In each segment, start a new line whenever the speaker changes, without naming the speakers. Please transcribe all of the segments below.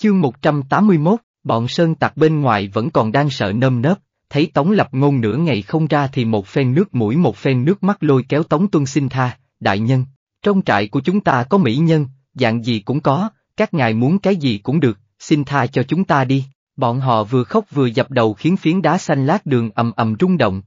Chương 181, bọn sơn tặc bên ngoài vẫn còn đang sợ nơm nớp, thấy Tống Lập Ngôn nửa ngày không ra thì một phen nước mũi một phen nước mắt lôi kéo Tống Tuân xin tha, đại nhân, trong trại của chúng ta có mỹ nhân, dạng gì cũng có, các ngài muốn cái gì cũng được, xin tha cho chúng ta đi. Bọn họ vừa khóc vừa dập đầu khiến phiến đá xanh lát đường ầm ầm rung động.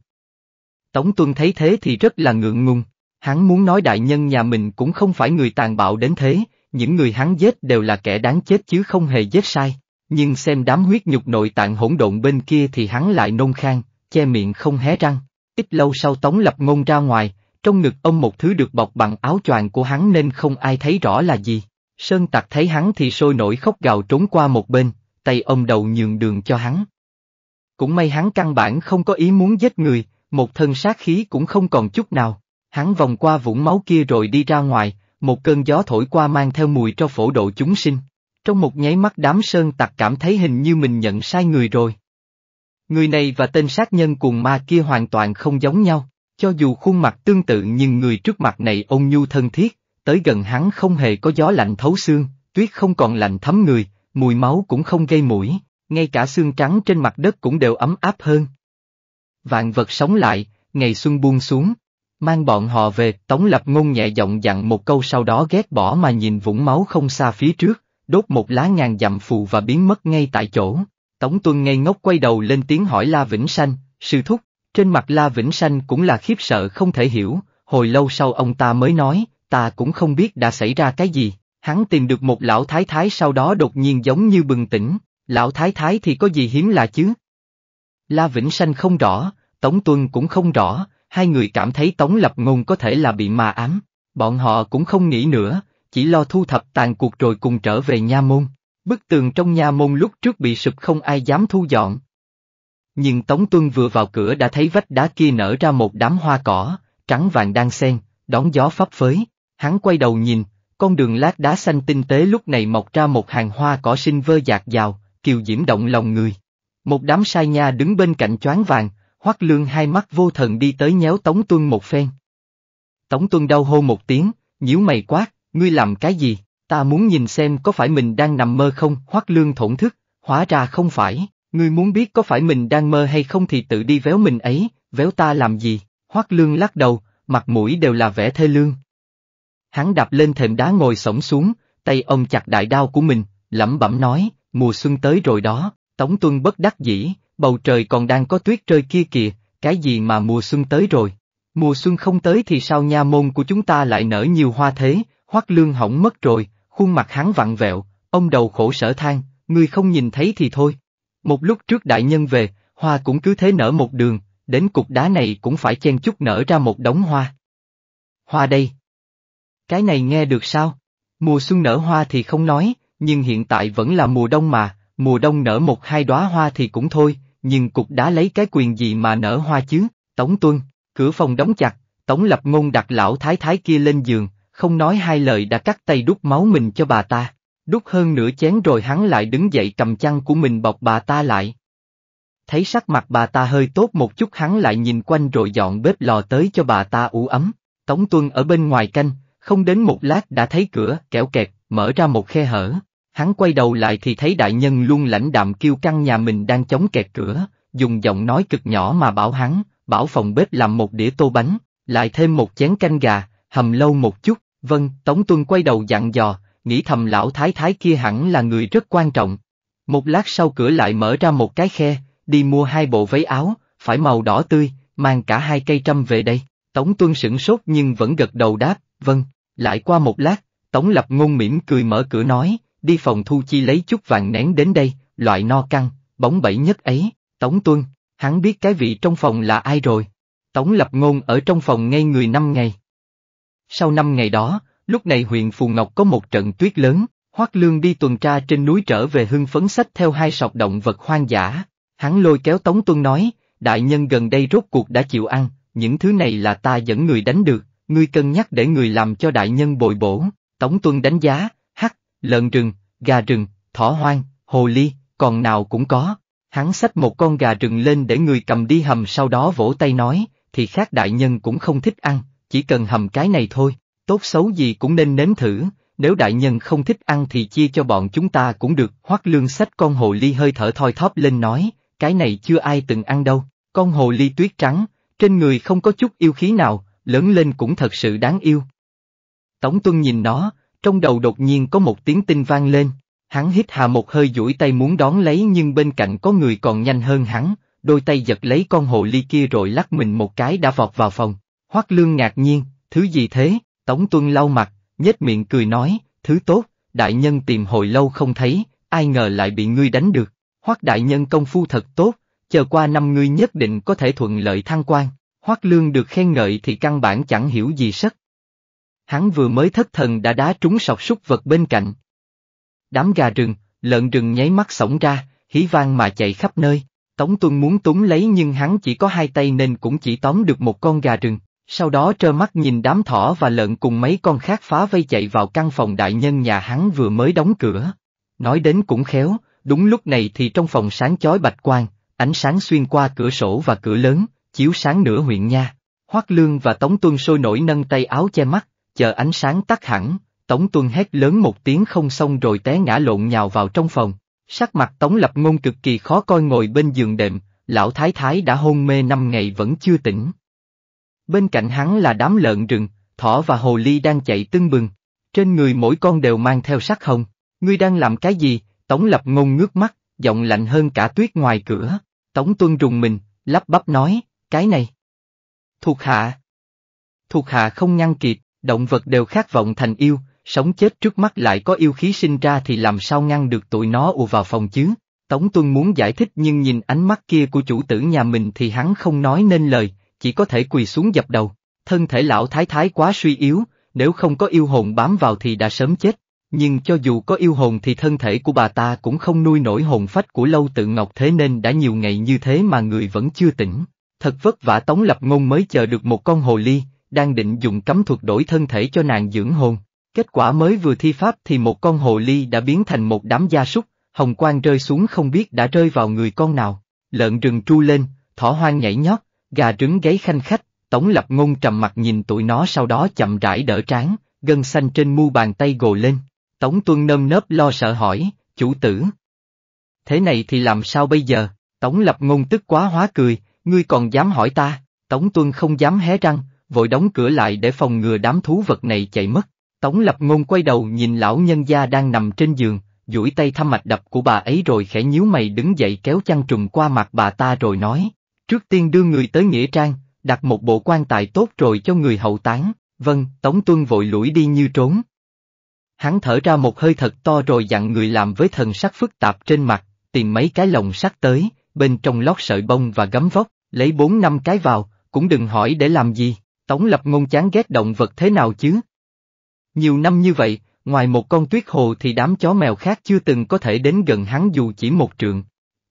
Tống Tuân thấy thế thì rất là ngượng ngùng, hắn muốn nói đại nhân nhà mình cũng không phải người tàn bạo đến thế, những người hắn giết đều là kẻ đáng chết chứ không hề giết sai, nhưng xem đám huyết nhục nội tạng hỗn độn bên kia thì hắn lại nôn khang, che miệng không hé răng. Ít lâu sau Tống Lập Ngôn ra ngoài, trong ngực ông một thứ được bọc bằng áo choàng của hắn nên không ai thấy rõ là gì. Sơn Tặc thấy hắn thì sôi nổi khóc gào trốn qua một bên, tay ông đầu nhường đường cho hắn. Cũng may hắn căn bản không có ý muốn giết người, một thân sát khí cũng không còn chút nào. Hắn vòng qua vũng máu kia rồi đi ra ngoài, một cơn gió thổi qua mang theo mùi cho phổ độ chúng sinh. Trong một nháy mắt đám sơn tặc cảm thấy hình như mình nhận sai người rồi. Người này và tên sát nhân cuồng ma kia hoàn toàn không giống nhau, cho dù khuôn mặt tương tự nhưng người trước mặt này ôn nhu thân thiết, tới gần hắn không hề có gió lạnh thấu xương, tuyết không còn lạnh thấm người, mùi máu cũng không gây mũi, ngay cả xương trắng trên mặt đất cũng đều ấm áp hơn. Vạn vật sống lại, ngày xuân buông xuống, mang bọn họ về, Tống Lập Ngôn nhẹ giọng dặn một câu sau đó ghét bỏ mà nhìn vũng máu không xa phía trước, đốt một lá ngàn dặm phù và biến mất ngay tại chỗ. Tống Tuân ngây ngốc quay đầu lên tiếng hỏi La Vĩnh Sanh, sư thúc, trên mặt La Vĩnh Sanh cũng là khiếp sợ không thể hiểu, hồi lâu sau ông ta mới nói, ta cũng không biết đã xảy ra cái gì, hắn tìm được một lão thái thái sau đó đột nhiên giống như bừng tỉnh, lão thái thái thì có gì hiếm lạ chứ? La Vĩnh Sanh không rõ, Tống Tuân cũng không rõ, hai người cảm thấy Tống Lập Ngôn có thể là bị mà ám, bọn họ cũng không nghĩ nữa, chỉ lo thu thập tàn cuộc rồi cùng trở về nha môn. Bức tường trong nha môn lúc trước bị sụp không ai dám thu dọn. Nhưng Tống Tuân vừa vào cửa đã thấy vách đá kia nở ra một đám hoa cỏ, trắng vàng đang xen, đón gió phấp phới, hắn quay đầu nhìn, con đường lát đá xanh tinh tế lúc này mọc ra một hàng hoa cỏ sinh vơ dạt dào, kiều diễm động lòng người. Một đám sai nha đứng bên cạnh choáng vàng, Hoắc Lương hai mắt vô thần đi tới nhéo Tống Tuân một phen. Tống Tuân đau hô một tiếng, nhíu mày quát, ngươi làm cái gì, ta muốn nhìn xem có phải mình đang nằm mơ không, Hoắc Lương thổn thức, hóa ra không phải, ngươi muốn biết có phải mình đang mơ hay không thì tự đi véo mình ấy, véo ta làm gì, Hoắc Lương lắc đầu, mặt mũi đều là vẻ thê lương. Hắn đạp lên thềm đá ngồi sổng xuống, tay ông chặt đại đao của mình, lẩm bẩm nói, mùa xuân tới rồi đó, Tống Tuân bất đắc dĩ, bầu trời còn đang có tuyết rơi kia kìa, cái gì mà mùa xuân tới rồi. Mùa xuân không tới thì sao nha môn của chúng ta lại nở nhiều hoa thế, hoắc lương hỏng mất rồi, khuôn mặt hắn vặn vẹo, ông đầu khổ sở than, người không nhìn thấy thì thôi. Một lúc trước đại nhân về, hoa cũng cứ thế nở một đường, đến cục đá này cũng phải chen chút nở ra một đống hoa. Hoa đây. Cái này nghe được sao? Mùa xuân nở hoa thì không nói, nhưng hiện tại vẫn là mùa đông mà, mùa đông nở một hai đóa hoa thì cũng thôi, nhưng cục đá lấy cái quyền gì mà nở hoa chứ, Tống Tuân, cửa phòng đóng chặt, Tống Lập Ngôn đặt lão thái thái kia lên giường, không nói hai lời đã cắt tay đút máu mình cho bà ta, đút hơn nửa chén rồi hắn lại đứng dậy cầm chăn của mình bọc bà ta lại. Thấy sắc mặt bà ta hơi tốt một chút hắn lại nhìn quanh rồi dọn bếp lò tới cho bà ta ủ ấm, Tống Tuân ở bên ngoài canh, không đến một lát đã thấy cửa, kẻo kẹt, mở ra một khe hở hắn quay đầu lại thì thấy đại nhân luôn lãnh đạm kêu căn nhà mình đang chống kẹt cửa, dùng giọng nói cực nhỏ mà bảo hắn, bảo phòng bếp làm một đĩa tô bánh, lại thêm một chén canh gà, hầm lâu một chút, vâng, Tống Tuân quay đầu dặn dò, nghĩ thầm lão thái thái kia hẳn là người rất quan trọng. Một lát sau cửa lại mở ra một cái khe, đi mua hai bộ váy áo, phải màu đỏ tươi, mang cả hai cây trăm về đây. Tống Tuân sửng sốt nhưng vẫn gật đầu đáp, vâng, lại qua một lát, Tống Lập Ngôn mỉm cười mở cửa nói, đi phòng thu chi lấy chút vàng nén đến đây, loại no căng, bóng bẫy nhất ấy, Tống Tuân, hắn biết cái vị trong phòng là ai rồi. Tống Lập Ngôn ở trong phòng ngay người năm ngày. Sau năm ngày đó, lúc này huyện Phù Ngọc có một trận tuyết lớn, Hoắc Lương đi tuần tra trên núi trở về hưng phấn sách theo hai sọc động vật hoang dã. Hắn lôi kéo Tống Tuân nói, đại nhân gần đây rốt cuộc đã chịu ăn, những thứ này là ta dẫn người đánh được, ngươi cân nhắc để người làm cho đại nhân bồi bổ. Tống Tuân đánh giá, lợn rừng, gà rừng, thỏ hoang, hồ ly, còn nào cũng có. Hắn xách một con gà rừng lên để người cầm đi hầm sau đó vỗ tay nói, thì khác đại nhân cũng không thích ăn, chỉ cần hầm cái này thôi, tốt xấu gì cũng nên nếm thử, nếu đại nhân không thích ăn thì chia cho bọn chúng ta cũng được. Hoắc lương xách con hồ ly hơi thở thoi thóp lên nói, cái này chưa ai từng ăn đâu, con hồ ly tuyết trắng, trên người không có chút yêu khí nào, lớn lên cũng thật sự đáng yêu. Tống Tuân nhìn nó, trong đầu đột nhiên có một tiếng tinh vang lên, hắn hít hà một hơi duỗi tay muốn đón lấy nhưng bên cạnh có người còn nhanh hơn hắn, đôi tay giật lấy con hồ ly kia rồi lắc mình một cái đã vọt vào phòng. Hoắc Lương ngạc nhiên, thứ gì thế? Tống Tuân lau mặt, nhếch miệng cười nói, thứ tốt, đại nhân tìm hồi lâu không thấy, ai ngờ lại bị ngươi đánh được. Hoắc đại nhân công phu thật tốt, chờ qua năm ngươi nhất định có thể thuận lợi thăng quan. Hoắc Lương được khen ngợi thì căn bản chẳng hiểu gì sắc Hắn vừa mới thất thần đã đá trúng sọc súc vật bên cạnh. Đám gà rừng, lợn rừng nháy mắt sổng ra, hí vang mà chạy khắp nơi. Tống Tuân muốn túng lấy nhưng hắn chỉ có hai tay nên cũng chỉ tóm được một con gà rừng. Sau đó trơ mắt nhìn đám thỏ và lợn cùng mấy con khác phá vây chạy vào căn phòng đại nhân nhà hắn vừa mới đóng cửa. Nói đến cũng khéo, đúng lúc này thì trong phòng sáng chói bạch quang, ánh sáng xuyên qua cửa sổ và cửa lớn, chiếu sáng nửa huyện nha. Hoắc Lương và Tống Tuân sôi nổi nâng tay áo che mắt, chờ ánh sáng tắt hẳn, Tống Tuân hét lớn một tiếng không xong rồi té ngã lộn nhào vào trong phòng. Sắc mặt Tống Lập Ngôn cực kỳ khó coi ngồi bên giường đệm, lão thái thái đã hôn mê năm ngày vẫn chưa tỉnh. Bên cạnh hắn là đám lợn rừng, thỏ và hồ ly đang chạy tưng bừng. Trên người mỗi con đều mang theo sắc hồng. Ngươi đang làm cái gì? Tống Lập Ngôn ngước mắt, giọng lạnh hơn cả tuyết ngoài cửa. Tống Tuân rùng mình, lắp bắp nói, cái này. Thuộc hạ. Thuộc hạ không ngăn kịp. Động vật đều khát vọng thành yêu, sống chết trước mắt lại có yêu khí sinh ra thì làm sao ngăn được tụi nó ùa vào phòng chứ? Tống Tuân muốn giải thích nhưng nhìn ánh mắt kia của chủ tử nhà mình thì hắn không nói nên lời, chỉ có thể quỳ xuống dập đầu. Thân thể lão thái thái quá suy yếu, nếu không có yêu hồn bám vào thì đã sớm chết. Nhưng cho dù có yêu hồn thì thân thể của bà ta cũng không nuôi nổi hồn phách của lâu tự ngọc thế nên đã nhiều ngày như thế mà người vẫn chưa tỉnh. Thật vất vả Tống Lập Ngôn mới chờ được một con hồ ly, đang định dùng cấm thuật đổi thân thể cho nàng dưỡng hồn. Kết quả mới vừa thi pháp thì một con hồ ly đã biến thành một đám gia súc, hồng quang rơi xuống không biết đã rơi vào người con nào. Lợn rừng tru lên, thỏ hoang nhảy nhót, gà trứng gáy khanh khách, tổng Lập Ngôn trầm mặt nhìn tụi nó sau đó chậm rãi đỡ tráng, gân xanh trên mu bàn tay gồ lên. Tống Tuân nơm nớp lo sợ hỏi, chủ tử. Thế này thì làm sao bây giờ? Tống Lập Ngôn tức quá hóa cười, ngươi còn dám hỏi ta? Tống Tuân không dám hé răng, vội đóng cửa lại để phòng ngừa đám thú vật này chạy mất. Tống lập ngôn quay đầu nhìn lão nhân gia đang nằm trên giường, duỗi tay thăm mạch đập của bà ấy rồi khẽ nhíu mày đứng dậy kéo chăn trùm qua mặt bà ta rồi nói. Trước tiên đưa người tới Nghĩa Trang, đặt một bộ quan tài tốt rồi cho người hậu tán, vâng, Tống Tuân vội lủi đi như trốn. Hắn thở ra một hơi thật to rồi dặn người làm với thần sắc phức tạp trên mặt, tìm mấy cái lồng sắt tới, bên trong lót sợi bông và gấm vóc, lấy bốn năm cái vào, cũng đừng hỏi để làm gì. Tống Lập Ngôn chán ghét động vật thế nào chứ? Nhiều năm như vậy, ngoài một con tuyết hồ thì đám chó mèo khác chưa từng có thể đến gần hắn dù chỉ một trượng.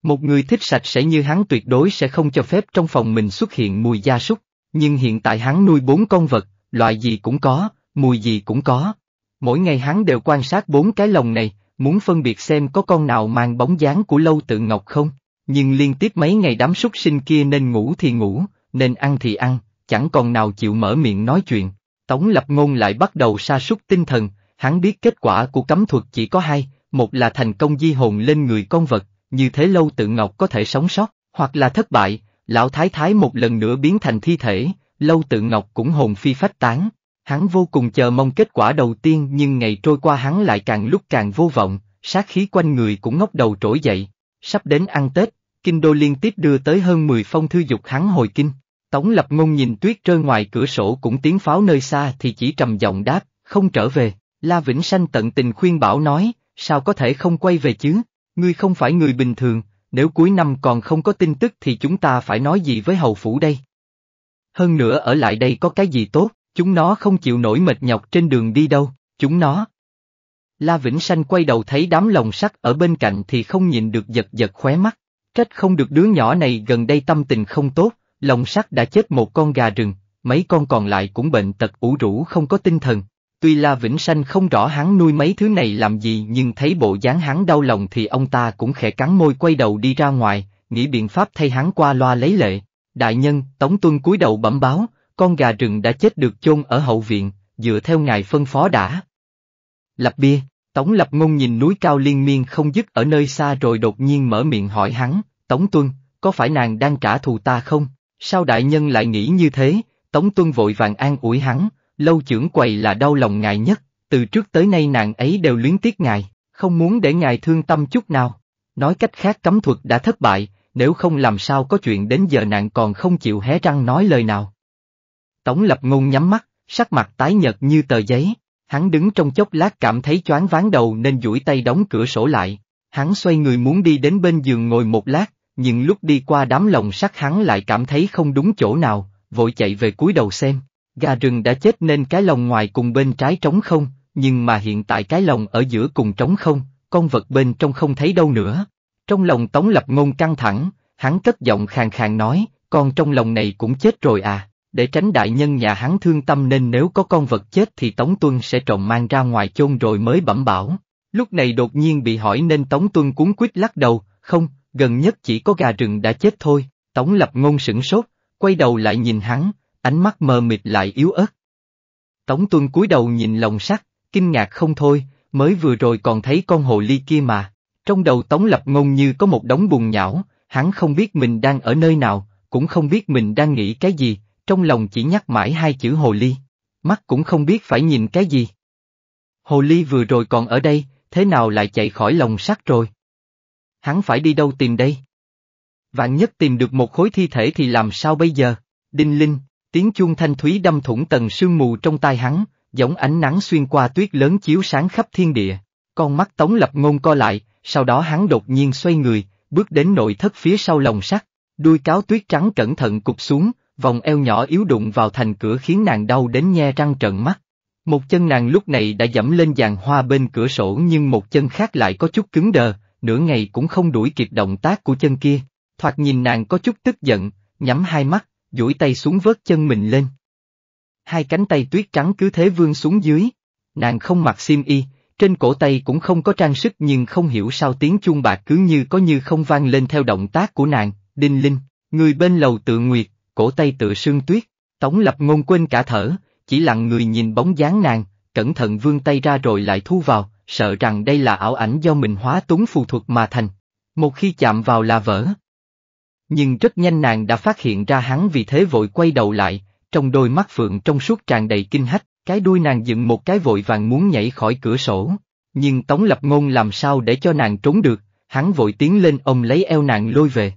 Một người thích sạch sẽ như hắn tuyệt đối sẽ không cho phép trong phòng mình xuất hiện mùi gia súc, nhưng hiện tại hắn nuôi bốn con vật, loại gì cũng có, mùi gì cũng có. Mỗi ngày hắn đều quan sát bốn cái lồng này, muốn phân biệt xem có con nào mang bóng dáng của lâu tự ngọc không, nhưng liên tiếp mấy ngày đám súc sinh kia nên ngủ thì ngủ, nên ăn thì ăn, chẳng còn nào chịu mở miệng nói chuyện. Tống lập ngôn lại bắt đầu sa sút tinh thần, hắn biết kết quả của cấm thuật chỉ có hai, một là thành công di hồn lên người con vật, như thế lâu tự ngọc có thể sống sót, hoặc là thất bại, lão thái thái một lần nữa biến thành thi thể, lâu tự ngọc cũng hồn phi phách tán. Hắn vô cùng chờ mong kết quả đầu tiên nhưng ngày trôi qua hắn lại càng lúc càng vô vọng, sát khí quanh người cũng ngóc đầu trỗi dậy. Sắp đến ăn Tết, Kinh Đô liên tiếp đưa tới hơn 10 phong thư dục hắn hồi kinh. Tống lập ngôn nhìn tuyết rơi ngoài cửa sổ cũng tiếng pháo nơi xa thì chỉ trầm giọng đáp, không trở về, La Vĩnh Sanh tận tình khuyên bảo nói, sao có thể không quay về chứ, ngươi không phải người bình thường, nếu cuối năm còn không có tin tức thì chúng ta phải nói gì với hầu phủ đây. Hơn nữa ở lại đây có cái gì tốt, chúng nó không chịu nổi mệt nhọc trên đường đi đâu, chúng nó. La Vĩnh Sanh quay đầu thấy đám lồng sắt ở bên cạnh thì không nhìn được giật giật khóe mắt, trách không được đứa nhỏ này gần đây tâm tình không tốt, Lồng sắt đã chết một con gà rừng, mấy con còn lại cũng bệnh tật ủ rũ không có tinh thần. Tuy La Vĩnh Sanh không rõ hắn nuôi mấy thứ này làm gì nhưng thấy bộ dáng hắn đau lòng thì ông ta cũng khẽ cắn môi quay đầu đi ra ngoài, nghĩ biện pháp thay hắn qua loa lấy lệ. Đại nhân, Tống Tuân cúi đầu bẩm báo, con gà rừng đã chết được chôn ở hậu viện, dựa theo ngài phân phó đã. Lập bia, Tống Lập Ngôn nhìn núi cao liên miên không dứt ở nơi xa rồi đột nhiên mở miệng hỏi hắn, Tống Tuân, có phải nàng đang trả thù ta không? Sao đại nhân lại nghĩ như thế, Tống Tuân vội vàng an ủi hắn, lâu trưởng quầy là đau lòng ngài nhất, từ trước tới nay nàng ấy đều luyến tiếc ngài, không muốn để ngài thương tâm chút nào. Nói cách khác cấm thuật đã thất bại, nếu không làm sao có chuyện đến giờ nàng còn không chịu hé răng nói lời nào. Tống lập ngôn nhắm mắt, sắc mặt tái nhợt như tờ giấy, hắn đứng trong chốc lát cảm thấy choáng váng đầu nên duỗi tay đóng cửa sổ lại, hắn xoay người muốn đi đến bên giường ngồi một lát, nhưng lúc đi qua đám lồng sắt hắn lại cảm thấy không đúng chỗ nào, vội chạy về cúi đầu xem. Gà rừng đã chết nên cái lồng ngoài cùng bên trái trống không, nhưng mà hiện tại cái lồng ở giữa cùng trống không, con vật bên trong không thấy đâu nữa. Trong lòng Tống Lập Ngôn căng thẳng, hắn cất giọng khàn khàn nói, con trong lòng này cũng chết rồi à, để tránh đại nhân nhà hắn thương tâm nên nếu có con vật chết thì Tống Tuân sẽ trộm mang ra ngoài chôn rồi mới bẩm bảo. Lúc này đột nhiên bị hỏi nên Tống Tuân cuốn quýt lắc đầu, không, gần nhất chỉ có gà rừng đã chết thôi, Tống Lập Ngôn sửng sốt, quay đầu lại nhìn hắn, ánh mắt mờ mịt lại yếu ớt. Tống Tuân cúi đầu nhìn lồng sắt, kinh ngạc không thôi, mới vừa rồi còn thấy con hồ ly kia mà, trong đầu Tống Lập Ngôn như có một đống bùn nhão, hắn không biết mình đang ở nơi nào, cũng không biết mình đang nghĩ cái gì, trong lòng chỉ nhắc mãi hai chữ hồ ly, mắt cũng không biết phải nhìn cái gì. Hồ ly vừa rồi còn ở đây, thế nào lại chạy khỏi lồng sắt rồi? hắn phải đi đâu tìm đây? Vạn nhất tìm được một khối thi thể thì làm sao bây giờ? Đinh Linh, tiếng chuông thanh thúy đâm thủng tầng sương mù trong tai hắn, giống ánh nắng xuyên qua tuyết lớn chiếu sáng khắp thiên địa. Con mắt Tống Lập Ngôn co lại, sau đó hắn đột nhiên xoay người, bước đến nội thất phía sau lồng sắt, đuôi cáo tuyết trắng cẩn thận cục xuống, vòng eo nhỏ yếu đụng vào thành cửa khiến nàng đau đến nhe răng trận mắt. Một chân nàng lúc này đã dẫm lên giàn hoa bên cửa sổ nhưng một chân khác lại có chút cứng đờ, nửa ngày cũng không đuổi kịp động tác của chân kia, thoạt nhìn nàng có chút tức giận, nhắm hai mắt, duỗi tay xuống vớt chân mình lên. Hai cánh tay tuyết trắng cứ thế vương xuống dưới, nàng không mặc xiêm y, trên cổ tay cũng không có trang sức nhưng không hiểu sao tiếng chuông bạc cứ như có như không vang lên theo động tác của nàng, đinh linh, người bên lầu tự nguyệt, cổ tay tự sương tuyết, tống lập ngôn quên cả thở, chỉ lặng người nhìn bóng dáng nàng, cẩn thận vươn tay ra rồi lại thu vào, sợ rằng đây là ảo ảnh do mình hóa túng phù thuật mà thành. Một khi chạm vào là vỡ. Nhưng rất nhanh nàng đã phát hiện ra hắn vì thế vội quay đầu lại, trong đôi mắt phượng trong suốt tràn đầy kinh hách, cái đuôi nàng dựng một cái vội vàng muốn nhảy khỏi cửa sổ. Nhưng Tống Lập Ngôn làm sao để cho nàng trốn được, hắn vội tiến lên ông lấy eo nàng lôi về.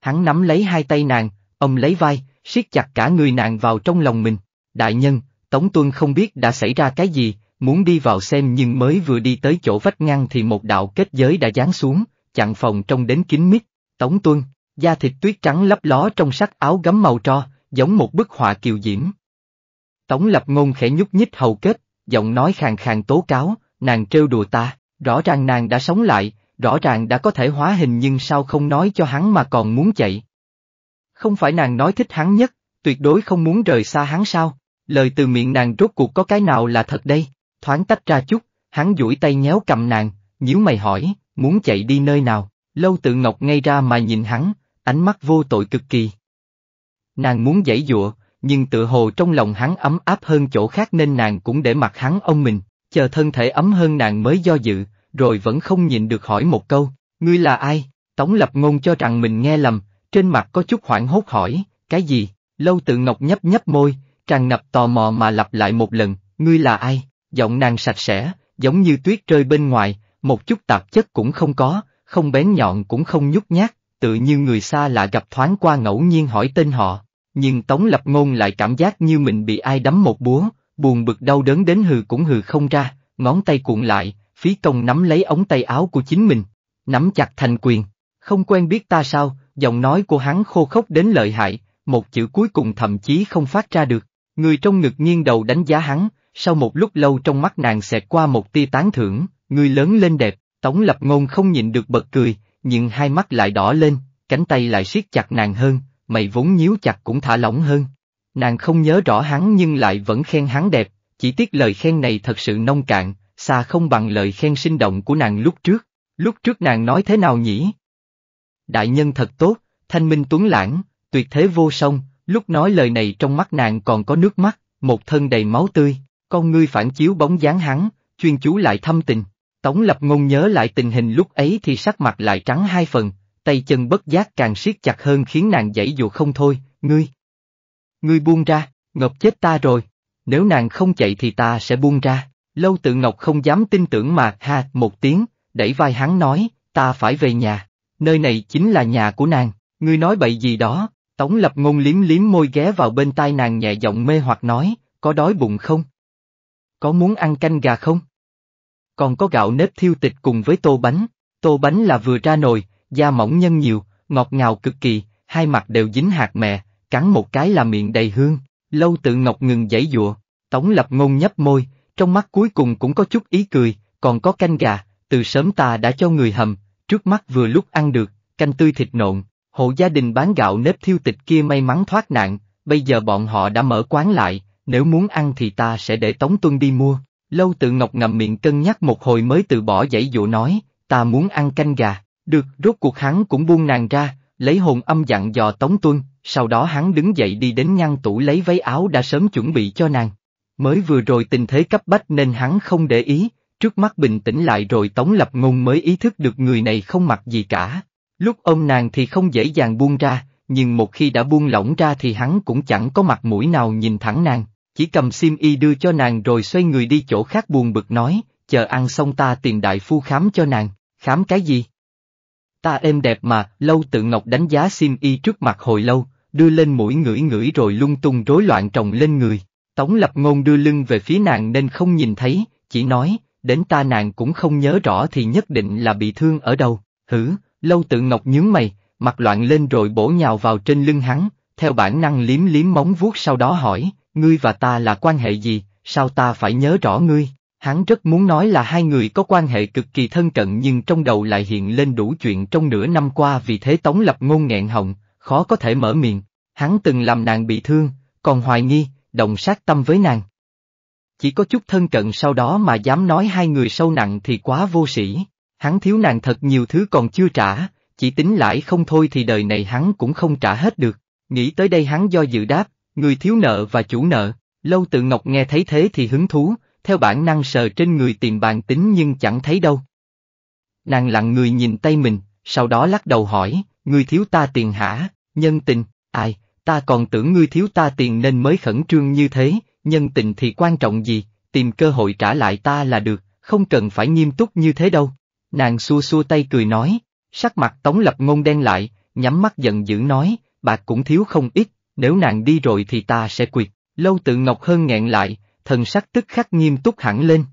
Hắn nắm lấy hai tay nàng, ông lấy vai, siết chặt cả người nàng vào trong lòng mình. Đại nhân, Tống Tuân không biết đã xảy ra cái gì, muốn đi vào xem nhưng mới vừa đi tới chỗ vách ngăn thì một đạo kết giới đã giáng xuống, chặn phòng trong đến kín mít, tống tuân, da thịt tuyết trắng lấp ló trong sắc áo gấm màu tro, giống một bức họa kiều diễm. Tống lập ngôn khẽ nhúc nhích hầu kết, giọng nói khàn khàn tố cáo, nàng trêu đùa ta, rõ ràng nàng đã sống lại, rõ ràng đã có thể hóa hình nhưng sao không nói cho hắn mà còn muốn chạy. Không phải nàng nói thích hắn nhất, tuyệt đối không muốn rời xa hắn sao, lời từ miệng nàng rốt cuộc có cái nào là thật đây? thoáng tách ra chút, hắn duỗi tay nhéo cầm nàng, nhíu mày hỏi, muốn chạy đi nơi nào, lâu tự ngọc ngay ra mà nhìn hắn, ánh mắt vô tội cực kỳ. Nàng muốn giãy dụa, nhưng tự hồ trong lòng hắn ấm áp hơn chỗ khác nên nàng cũng để mặc hắn ông mình, chờ thân thể ấm hơn nàng mới do dự, rồi vẫn không nhịn được hỏi một câu, ngươi là ai? Tống lập ngôn cho rằng mình nghe lầm, trên mặt có chút hoảng hốt hỏi, cái gì? Lâu tự ngọc nhấp nhấp môi, tràn ngập tò mò mà lặp lại một lần, ngươi là ai? giọng nàng sạch sẽ, giống như tuyết rơi bên ngoài, một chút tạp chất cũng không có, không bén nhọn cũng không nhút nhát, tự như người xa lạ gặp thoáng qua ngẫu nhiên hỏi tên họ. Nhưng Tống Lập Ngôn lại cảm giác như mình bị ai đấm một búa, buồn bực đau đớn đến hừ cũng hừ không ra, ngón tay cuộn lại, phí công nắm lấy ống tay áo của chính mình, nắm chặt thành quyền. Không quen biết ta sao, giọng nói của hắn khô khốc đến lợi hại, một chữ cuối cùng thậm chí không phát ra được. Người trong ngực nghiêng đầu đánh giá hắn, sau một lúc lâu trong mắt nàng xẹt qua một tia tán thưởng, người lớn lên đẹp, tống lập ngôn không nhịn được bật cười, nhưng hai mắt lại đỏ lên, cánh tay lại siết chặt nàng hơn, mày vốn nhíu chặt cũng thả lỏng hơn. Nàng không nhớ rõ hắn nhưng lại vẫn khen hắn đẹp, chỉ tiếc lời khen này thật sự nông cạn, xa không bằng lời khen sinh động của nàng lúc trước. Lúc trước nàng nói thế nào nhỉ? Đại nhân thật tốt, thanh minh tuấn lãng, tuyệt thế vô song, lúc nói lời này trong mắt nàng còn có nước mắt, một thân đầy máu tươi. Con ngươi phản chiếu bóng dáng hắn, chuyên chú lại thâm tình. Tống lập ngôn nhớ lại tình hình lúc ấy thì sắc mặt lại trắng hai phần, tay chân bất giác càng siết chặt hơn khiến nàng dãy dụ không thôi, ngươi. Ngươi buông ra, ngọc chết ta rồi, nếu nàng không chạy thì ta sẽ buông ra, lâu tự ngọc không dám tin tưởng mà, ha, một tiếng, đẩy vai hắn nói, ta phải về nhà, nơi này chính là nhà của nàng, ngươi nói bậy gì đó, tống lập ngôn liếm liếm môi ghé vào bên tai nàng nhẹ giọng mê hoặc nói, có đói bụng không? có muốn ăn canh gà không? Còn có gạo nếp thiêu tịch cùng với tô bánh, tô bánh là vừa ra nồi, da mỏng nhân nhiều, ngọt ngào cực kỳ, hai mặt đều dính hạt mè, cắn một cái là miệng đầy hương, lâu tự ngọc ngừng giãy dụa, tống lập ngôn nhấp môi, trong mắt cuối cùng cũng có chút ý cười, còn có canh gà, từ sớm ta đã cho người hầm, trước mắt vừa lúc ăn được, canh tươi thịt nộn, hộ gia đình bán gạo nếp thiêu tịch kia may mắn thoát nạn, bây giờ bọn họ đã mở quán lại, nếu muốn ăn thì ta sẽ để Tống Tuân đi mua. Lâu tự ngọc ngầm miệng cân nhắc một hồi mới từ bỏ dãy dụ nói, ta muốn ăn canh gà, được, rốt cuộc hắn cũng buông nàng ra, lấy hồn âm dặn dò Tống Tuân, sau đó hắn đứng dậy đi đến ngăn tủ lấy váy áo đã sớm chuẩn bị cho nàng. Mới vừa rồi tình thế cấp bách nên hắn không để ý, trước mắt bình tĩnh lại rồi Tống Lập Ngôn mới ý thức được người này không mặc gì cả. Lúc ôm nàng thì không dễ dàng buông ra, nhưng một khi đã buông lỏng ra thì hắn cũng chẳng có mặt mũi nào nhìn thẳng nàng, chỉ cầm sim y đưa cho nàng rồi xoay người đi chỗ khác buồn bực nói, chờ ăn xong ta tìm đại phu khám cho nàng, khám cái gì? Ta êm đẹp mà, lâu tự ngọc đánh giá sim y trước mặt hồi lâu, đưa lên mũi ngửi ngửi rồi lung tung rối loạn trồng lên người. Tống lập ngôn đưa lưng về phía nàng nên không nhìn thấy, chỉ nói, đến ta nàng cũng không nhớ rõ thì nhất định là bị thương ở đâu, hử, lâu tự ngọc nhướng mày, mặt loạn lên rồi bổ nhào vào trên lưng hắn, theo bản năng liếm liếm móng vuốt sau đó hỏi, Ngươi và ta là quan hệ gì, sao ta phải nhớ rõ ngươi? Hắn rất muốn nói là hai người có quan hệ cực kỳ thân cận nhưng trong đầu lại hiện lên đủ chuyện trong nửa năm qua vì thế Tống Lập Ngôn nghẹn họng, khó có thể mở miệng. Hắn từng làm nàng bị thương, còn hoài nghi, đồng sát tâm với nàng. Chỉ có chút thân cận sau đó mà dám nói hai người sâu nặng thì quá vô sĩ. Hắn thiếu nàng thật nhiều thứ còn chưa trả, chỉ tính lãi không thôi thì đời này hắn cũng không trả hết được. Nghĩ tới đây hắn do dự đáp, Người thiếu nợ và chủ nợ, Lâu Tự Ngọc nghe thấy thế thì hứng thú, theo bản năng sờ trên người tìm bàn tính nhưng chẳng thấy đâu. Nàng lặng người nhìn tay mình, sau đó lắc đầu hỏi, người thiếu ta tiền hả, nhân tình, ai, ta còn tưởng người thiếu ta tiền nên mới khẩn trương như thế, nhân tình thì quan trọng gì, tìm cơ hội trả lại ta là được, không cần phải nghiêm túc như thế đâu. Nàng xua xua tay cười nói, sắc mặt tống lập ngôn đen lại, nhắm mắt giận dữ nói, bạc cũng thiếu không ít, nếu nàng đi rồi thì ta sẽ quyệt, lâu tự ngọc hơn nghẹn lại, thần sắc tức khắc nghiêm túc hẳn lên.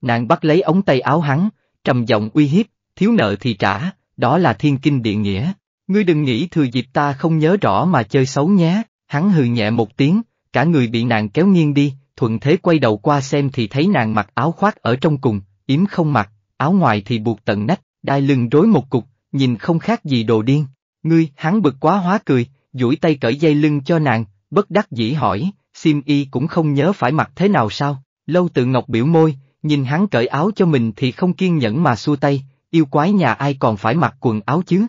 Nàng bắt lấy ống tay áo hắn, trầm giọng uy hiếp, thiếu nợ thì trả, đó là thiên kinh địa nghĩa, ngươi đừng nghĩ thừa dịp ta không nhớ rõ mà chơi xấu nhé, hắn hừ nhẹ một tiếng, cả người bị nàng kéo nghiêng đi, thuận thế quay đầu qua xem thì thấy nàng mặc áo khoác ở trong cùng, yếm không mặc, áo ngoài thì buộc tận nách, đai lưng rối một cục, nhìn không khác gì đồ điên. Ngươi, hắn bực quá hóa cười, duỗi tay cởi dây lưng cho nàng, bất đắc dĩ hỏi, Sim Y cũng không nhớ phải mặc thế nào sao, lâu tự ngọc biểu môi, nhìn hắn cởi áo cho mình thì không kiên nhẫn mà xua tay, yêu quái nhà ai còn phải mặc quần áo chứ.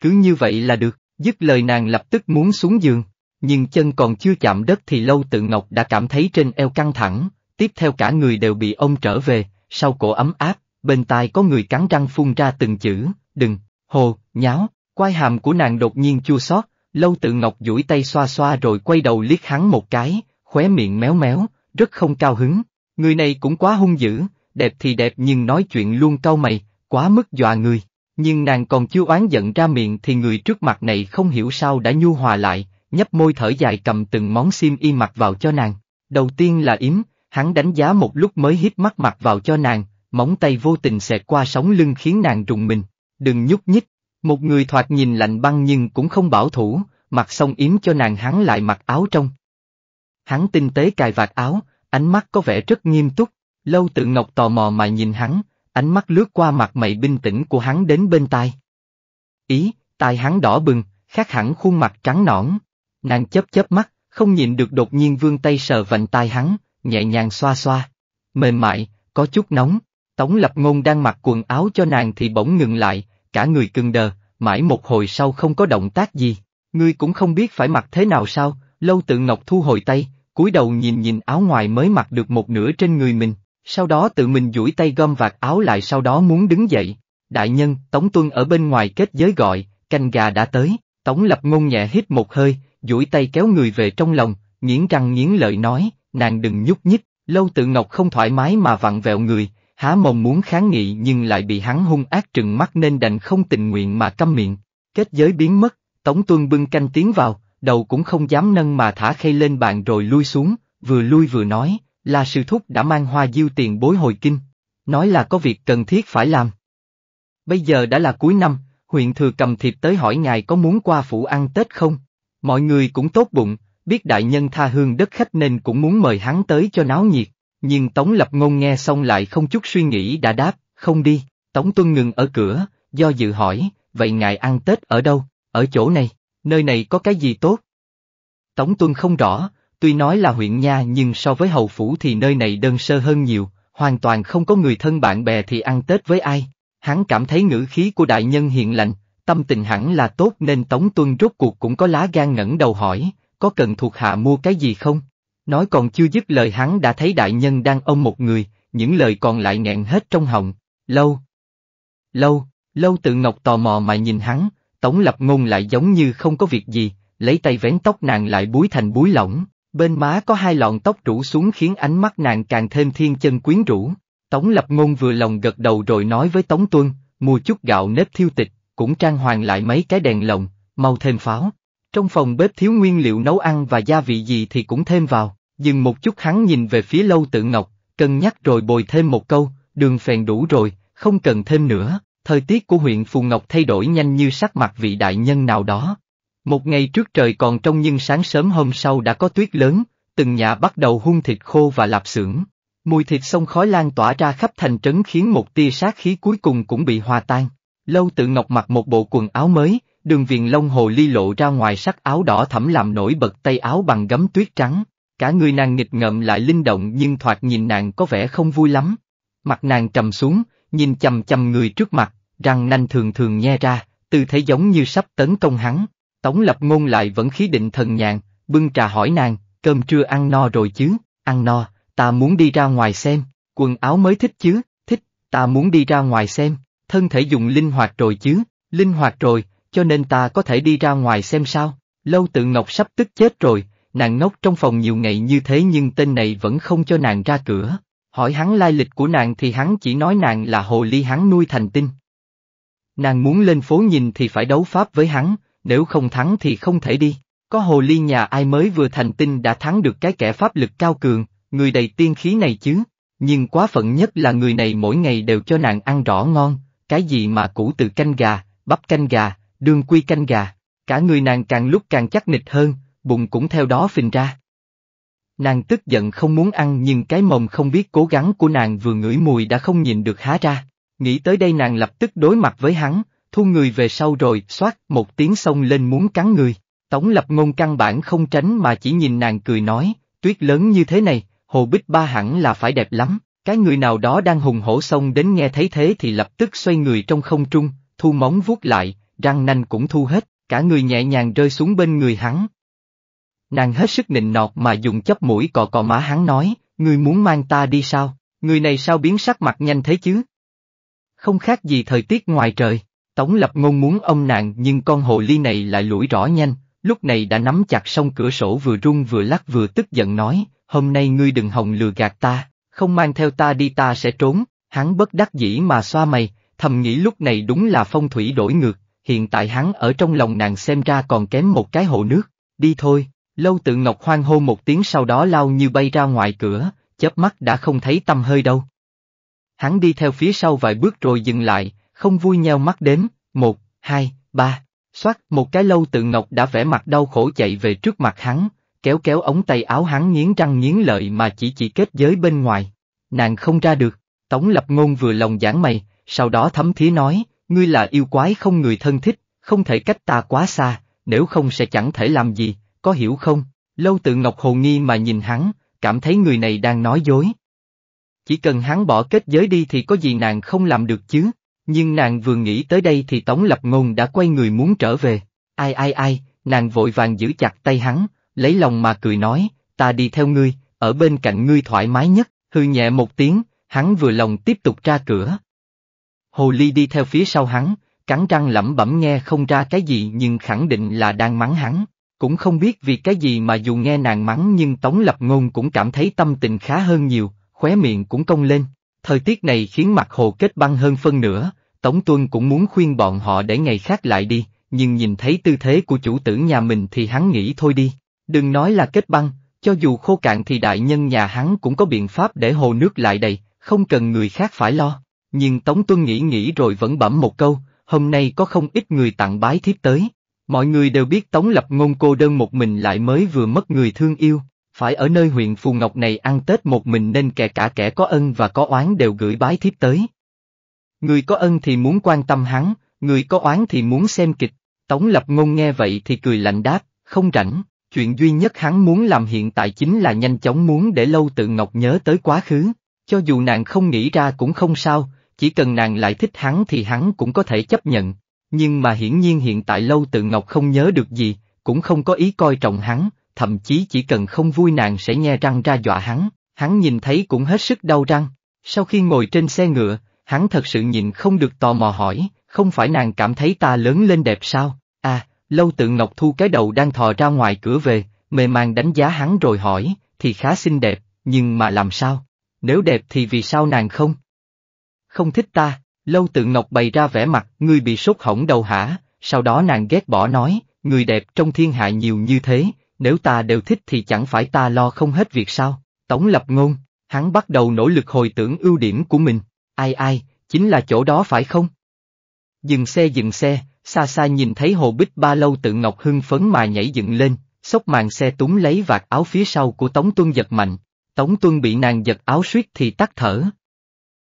Cứ như vậy là được, dứt lời nàng lập tức muốn xuống giường, nhưng chân còn chưa chạm đất thì lâu tự ngọc đã cảm thấy trên eo căng thẳng, tiếp theo cả người đều bị ông trở về, sau cổ ấm áp, bên tai có người cắn răng phun ra từng chữ, đừng, hồ, nháo, quai hàm của nàng đột nhiên chua xót Lâu tự ngọc duỗi tay xoa xoa rồi quay đầu liếc hắn một cái, khóe miệng méo méo, rất không cao hứng. Người này cũng quá hung dữ, đẹp thì đẹp nhưng nói chuyện luôn cau mày, quá mức dọa người. Nhưng nàng còn chưa oán giận ra miệng thì người trước mặt này không hiểu sao đã nhu hòa lại, nhấp môi thở dài cầm từng món sim y mặc vào cho nàng. Đầu tiên là yếm, hắn đánh giá một lúc mới hít mắt mặt vào cho nàng, móng tay vô tình xẹt qua sóng lưng khiến nàng rùng mình. Đừng nhúc nhích, một người thoạt nhìn lạnh băng nhưng cũng không bảo thủ, mặc xong yếm cho nàng hắn lại mặc áo trong. Hắn tinh tế cài vạt áo, ánh mắt có vẻ rất nghiêm túc, lâu tự ngọc tò mò mà nhìn hắn, ánh mắt lướt qua mặt mày bình tĩnh của hắn đến bên tai. Ý, tai hắn đỏ bừng, khác hẳn khuôn mặt trắng nõn. Nàng chớp chớp mắt, không nhìn được đột nhiên vương tay sờ vành tai hắn, nhẹ nhàng xoa xoa. Mềm mại, có chút nóng, Tống Lập Ngôn đang mặc quần áo cho nàng thì bỗng ngừng lại, cả người cưng đờ, mãi một hồi sau không có động tác gì. Ngươi cũng không biết phải mặc thế nào sao, lâu tự ngọc thu hồi tay, cúi đầu nhìn nhìn áo ngoài mới mặc được một nửa trên người mình, sau đó tự mình duỗi tay gom vạt áo lại sau đó muốn đứng dậy. Đại nhân, Tống Tuân ở bên ngoài kết giới gọi, canh gà đã tới, Tống Lập Ngôn nhẹ hít một hơi, duỗi tay kéo người về trong lòng, nghiến răng nghiến lợi nói, nàng đừng nhúc nhích, lâu tự ngọc không thoải mái mà vặn vẹo người, Há mong muốn kháng nghị nhưng lại bị hắn hung ác trừng mắt nên đành không tình nguyện mà câm miệng. Kết giới biến mất, Tống Tuân bưng canh tiến vào, đầu cũng không dám nâng mà thả khay lên bàn rồi lui xuống, vừa lui vừa nói, là sư thúc đã mang hoa diêu tiền bối hồi kinh, nói là có việc cần thiết phải làm. Bây giờ đã là cuối năm, huyện thừa cầm thiệp tới hỏi ngài có muốn qua phủ ăn Tết không? Mọi người cũng tốt bụng, biết đại nhân tha hương đất khách nên cũng muốn mời hắn tới cho náo nhiệt. Nhưng Tống Lập Ngôn nghe xong lại không chút suy nghĩ đã đáp, không đi, Tống Tuân ngừng ở cửa, do dự hỏi, vậy ngài ăn Tết ở đâu, ở chỗ này, nơi này có cái gì tốt? Tống Tuân không rõ, tuy nói là huyện nha nhưng so với hầu phủ thì nơi này đơn sơ hơn nhiều, hoàn toàn không có người thân bạn bè thì ăn Tết với ai. Hắn cảm thấy ngữ khí của đại nhân hiện lành, tâm tình hẳn là tốt nên Tống Tuân rốt cuộc cũng có lá gan ngẩng đầu hỏi, có cần thuộc hạ mua cái gì không? Nói còn chưa dứt lời hắn đã thấy đại nhân đang ôm một người, những lời còn lại nghẹn hết trong họng, lâu. Lâu, lâu tự ngọc tò mò mà nhìn hắn, tống lập ngôn lại giống như không có việc gì, lấy tay vén tóc nàng lại búi thành búi lỏng, bên má có hai lọn tóc rủ xuống khiến ánh mắt nàng càng thêm thiên chân quyến rũ. Tống lập ngôn vừa lòng gật đầu rồi nói với Tống Tuân, mua chút gạo nếp thiêu tịch, cũng trang hoàng lại mấy cái đèn lồng, mau thêm pháo. Trong phòng bếp thiếu nguyên liệu nấu ăn và gia vị gì thì cũng thêm vào, dừng một chút hắn nhìn về phía lâu tự ngọc, cân nhắc rồi bồi thêm một câu, đường phèn đủ rồi, không cần thêm nữa, thời tiết của huyện Phù Ngọc thay đổi nhanh như sắc mặt vị đại nhân nào đó. Một ngày trước trời còn trong nhưng sáng sớm hôm sau đã có tuyết lớn, từng nhà bắt đầu hung thịt khô và lạp xưởng. Mùi thịt sông khói lan tỏa ra khắp thành trấn khiến một tia sát khí cuối cùng cũng bị hòa tan. Lâu tự ngọc mặc một bộ quần áo mới, Đường viền lông hồ ly lộ ra ngoài sắc áo đỏ thẫm làm nổi bật tay áo bằng gấm tuyết trắng. Cả người nàng nghịch ngợm lại linh động nhưng thoạt nhìn nàng có vẻ không vui lắm. Mặt nàng trầm xuống, nhìn chầm chầm người trước mặt, răng nanh thường thường nhe ra, tư thế giống như sắp tấn công hắn. Tống lập ngôn lại vẫn khí định thần nhàn, bưng trà hỏi nàng, cơm trưa ăn no rồi chứ, ăn no, ta muốn đi ra ngoài xem, quần áo mới thích chứ, thích, ta muốn đi ra ngoài xem, thân thể dùng linh hoạt rồi chứ, linh hoạt rồi, cho nên ta có thể đi ra ngoài xem sao. Lâu tự ngọc sắp tức chết rồi, nàng ngốc trong phòng nhiều ngày như thế nhưng tên này vẫn không cho nàng ra cửa. Hỏi hắn lai lịch của nàng thì hắn chỉ nói nàng là hồ ly hắn nuôi thành tinh. Nàng muốn lên phố nhìn thì phải đấu pháp với hắn, nếu không thắng thì không thể đi. Có hồ ly nhà ai mới vừa thành tinh đã thắng được cái kẻ pháp lực cao cường, người đầy tiên khí này chứ. Nhưng quá phận nhất là người này mỗi ngày đều cho nàng ăn rõ ngon, cái gì mà củ từ canh gà, bắp canh gà, đương quy canh gà, cả người nàng càng lúc càng chắc nịch hơn, bụng cũng theo đó phình ra. Nàng tức giận không muốn ăn nhưng cái mồm không biết cố gắng của nàng vừa ngửi mùi đã không nhìn được há ra, nghĩ tới đây nàng lập tức đối mặt với hắn, thu người về sau rồi, xoát, một tiếng xông lên muốn cắn người. Tống lập ngôn căn bản không tránh mà chỉ nhìn nàng cười nói, tuyết lớn như thế này, hồ bích ba hẳn là phải đẹp lắm, cái người nào đó đang hùng hổ xông đến nghe thấy thế thì lập tức xoay người trong không trung, thu móng vuốt lại, răng nanh cũng thu hết, cả người nhẹ nhàng rơi xuống bên người hắn. Nàng hết sức nịnh nọt mà dùng chấp mũi cọ cọ má hắn nói, ngươi muốn mang ta đi sao, người này sao biến sắc mặt nhanh thế chứ? Không khác gì thời tiết ngoài trời, Tống Lập Ngôn muốn ông nàng nhưng con hồ ly này lại lủi rõ nhanh, lúc này đã nắm chặt xong cửa sổ vừa rung vừa lắc vừa tức giận nói, hôm nay ngươi đừng hồng lừa gạt ta, không mang theo ta đi ta sẽ trốn, hắn bất đắc dĩ mà xoa mày, thầm nghĩ lúc này đúng là phong thủy đổi ngược, hiện tại hắn ở trong lòng nàng xem ra còn kém một cái hồ nước, đi thôi, lâu tự ngọc hoang hô một tiếng sau đó lao như bay ra ngoài cửa, chớp mắt đã không thấy tâm hơi đâu. Hắn đi theo phía sau vài bước rồi dừng lại, không vui nheo mắt đếm, một, hai, ba, xoát, một cái lâu tự ngọc đã vẽ mặt đau khổ chạy về trước mặt hắn, kéo kéo ống tay áo hắn nghiến răng nghiến lợi mà chỉ chỉ kết giới bên ngoài. Nàng không ra được, Tống Lập Ngôn vừa lòng giảng mày, sau đó thấm thía nói, ngươi là yêu quái không người thân thích, không thể cách ta quá xa, nếu không sẽ chẳng thể làm gì, có hiểu không? Lâu tự Ngọc Hồ nghi mà nhìn hắn, cảm thấy người này đang nói dối. Chỉ cần hắn bỏ kết giới đi thì có gì nàng không làm được chứ, nhưng nàng vừa nghĩ tới đây thì Tống Lập Ngôn đã quay người muốn trở về. Ai ai ai, nàng vội vàng giữ chặt tay hắn, lấy lòng mà cười nói, ta đi theo ngươi, ở bên cạnh ngươi thoải mái nhất, hư nhẹ một tiếng, hắn vừa lòng tiếp tục ra cửa, Hồ Ly đi theo phía sau hắn, cắn răng lẩm bẩm nghe không ra cái gì nhưng khẳng định là đang mắng hắn. Cũng không biết vì cái gì mà dù nghe nàng mắng nhưng Tống Lập Ngôn cũng cảm thấy tâm tình khá hơn nhiều, khóe miệng cũng cong lên. Thời tiết này khiến mặt hồ kết băng hơn phân nửa, Tống Tuân cũng muốn khuyên bọn họ để ngày khác lại đi, nhưng nhìn thấy tư thế của chủ tử nhà mình thì hắn nghĩ thôi đi. Đừng nói là kết băng, cho dù khô cạn thì đại nhân nhà hắn cũng có biện pháp để hồ nước lại đầy, không cần người khác phải lo. Nhưng Tống Tuân nghĩ nghĩ rồi vẫn bẩm một câu, hôm nay có không ít người tặng bái thiếp tới. Mọi người đều biết Tống Lập Ngôn cô đơn một mình lại mới vừa mất người thương yêu, phải ở nơi huyện Phù Ngọc này ăn Tết một mình nên kẻ cả kẻ có ân và có oán đều gửi bái thiếp tới. Người có ân thì muốn quan tâm hắn, người có oán thì muốn xem kịch. Tống Lập Ngôn nghe vậy thì cười lạnh đáp, không rảnh, chuyện duy nhất hắn muốn làm hiện tại chính là nhanh chóng muốn để Lâu Tự Ngọc nhớ tới quá khứ, cho dù nàng không nghĩ ra cũng không sao, chỉ cần nàng lại thích hắn thì hắn cũng có thể chấp nhận. Nhưng mà hiển nhiên hiện tại Lâu Tự Ngọc không nhớ được gì, cũng không có ý coi trọng hắn, thậm chí chỉ cần không vui nàng sẽ nghe răng ra dọa hắn, hắn nhìn thấy cũng hết sức đau răng. Sau khi ngồi trên xe ngựa, hắn thật sự nhìn không được tò mò hỏi, không phải nàng cảm thấy ta lớn lên đẹp sao? À, Lâu Tự Ngọc thu cái đầu đang thò ra ngoài cửa về, mềm màng đánh giá hắn rồi hỏi, thì khá xinh đẹp, nhưng mà làm sao? Nếu đẹp thì vì sao nàng không? không thích ta, lâu tự ngọc bày ra vẻ mặt, ngươi bị sốt hỏng đầu hả, sau đó nàng ghét bỏ nói, người đẹp trong thiên hạ nhiều như thế, nếu ta đều thích thì chẳng phải ta lo không hết việc sao, tống lập ngôn, hắn bắt đầu nỗ lực hồi tưởng ưu điểm của mình, ai ai, chính là chỗ đó phải không? Dừng xe dừng xe, xa xa nhìn thấy hồ bích ba lâu tự ngọc hưng phấn mà nhảy dựng lên, sốc màn xe túng lấy vạt áo phía sau của Tống Tuân giật mạnh. Tống Tuân bị nàng giật áo suýt thì tắt thở,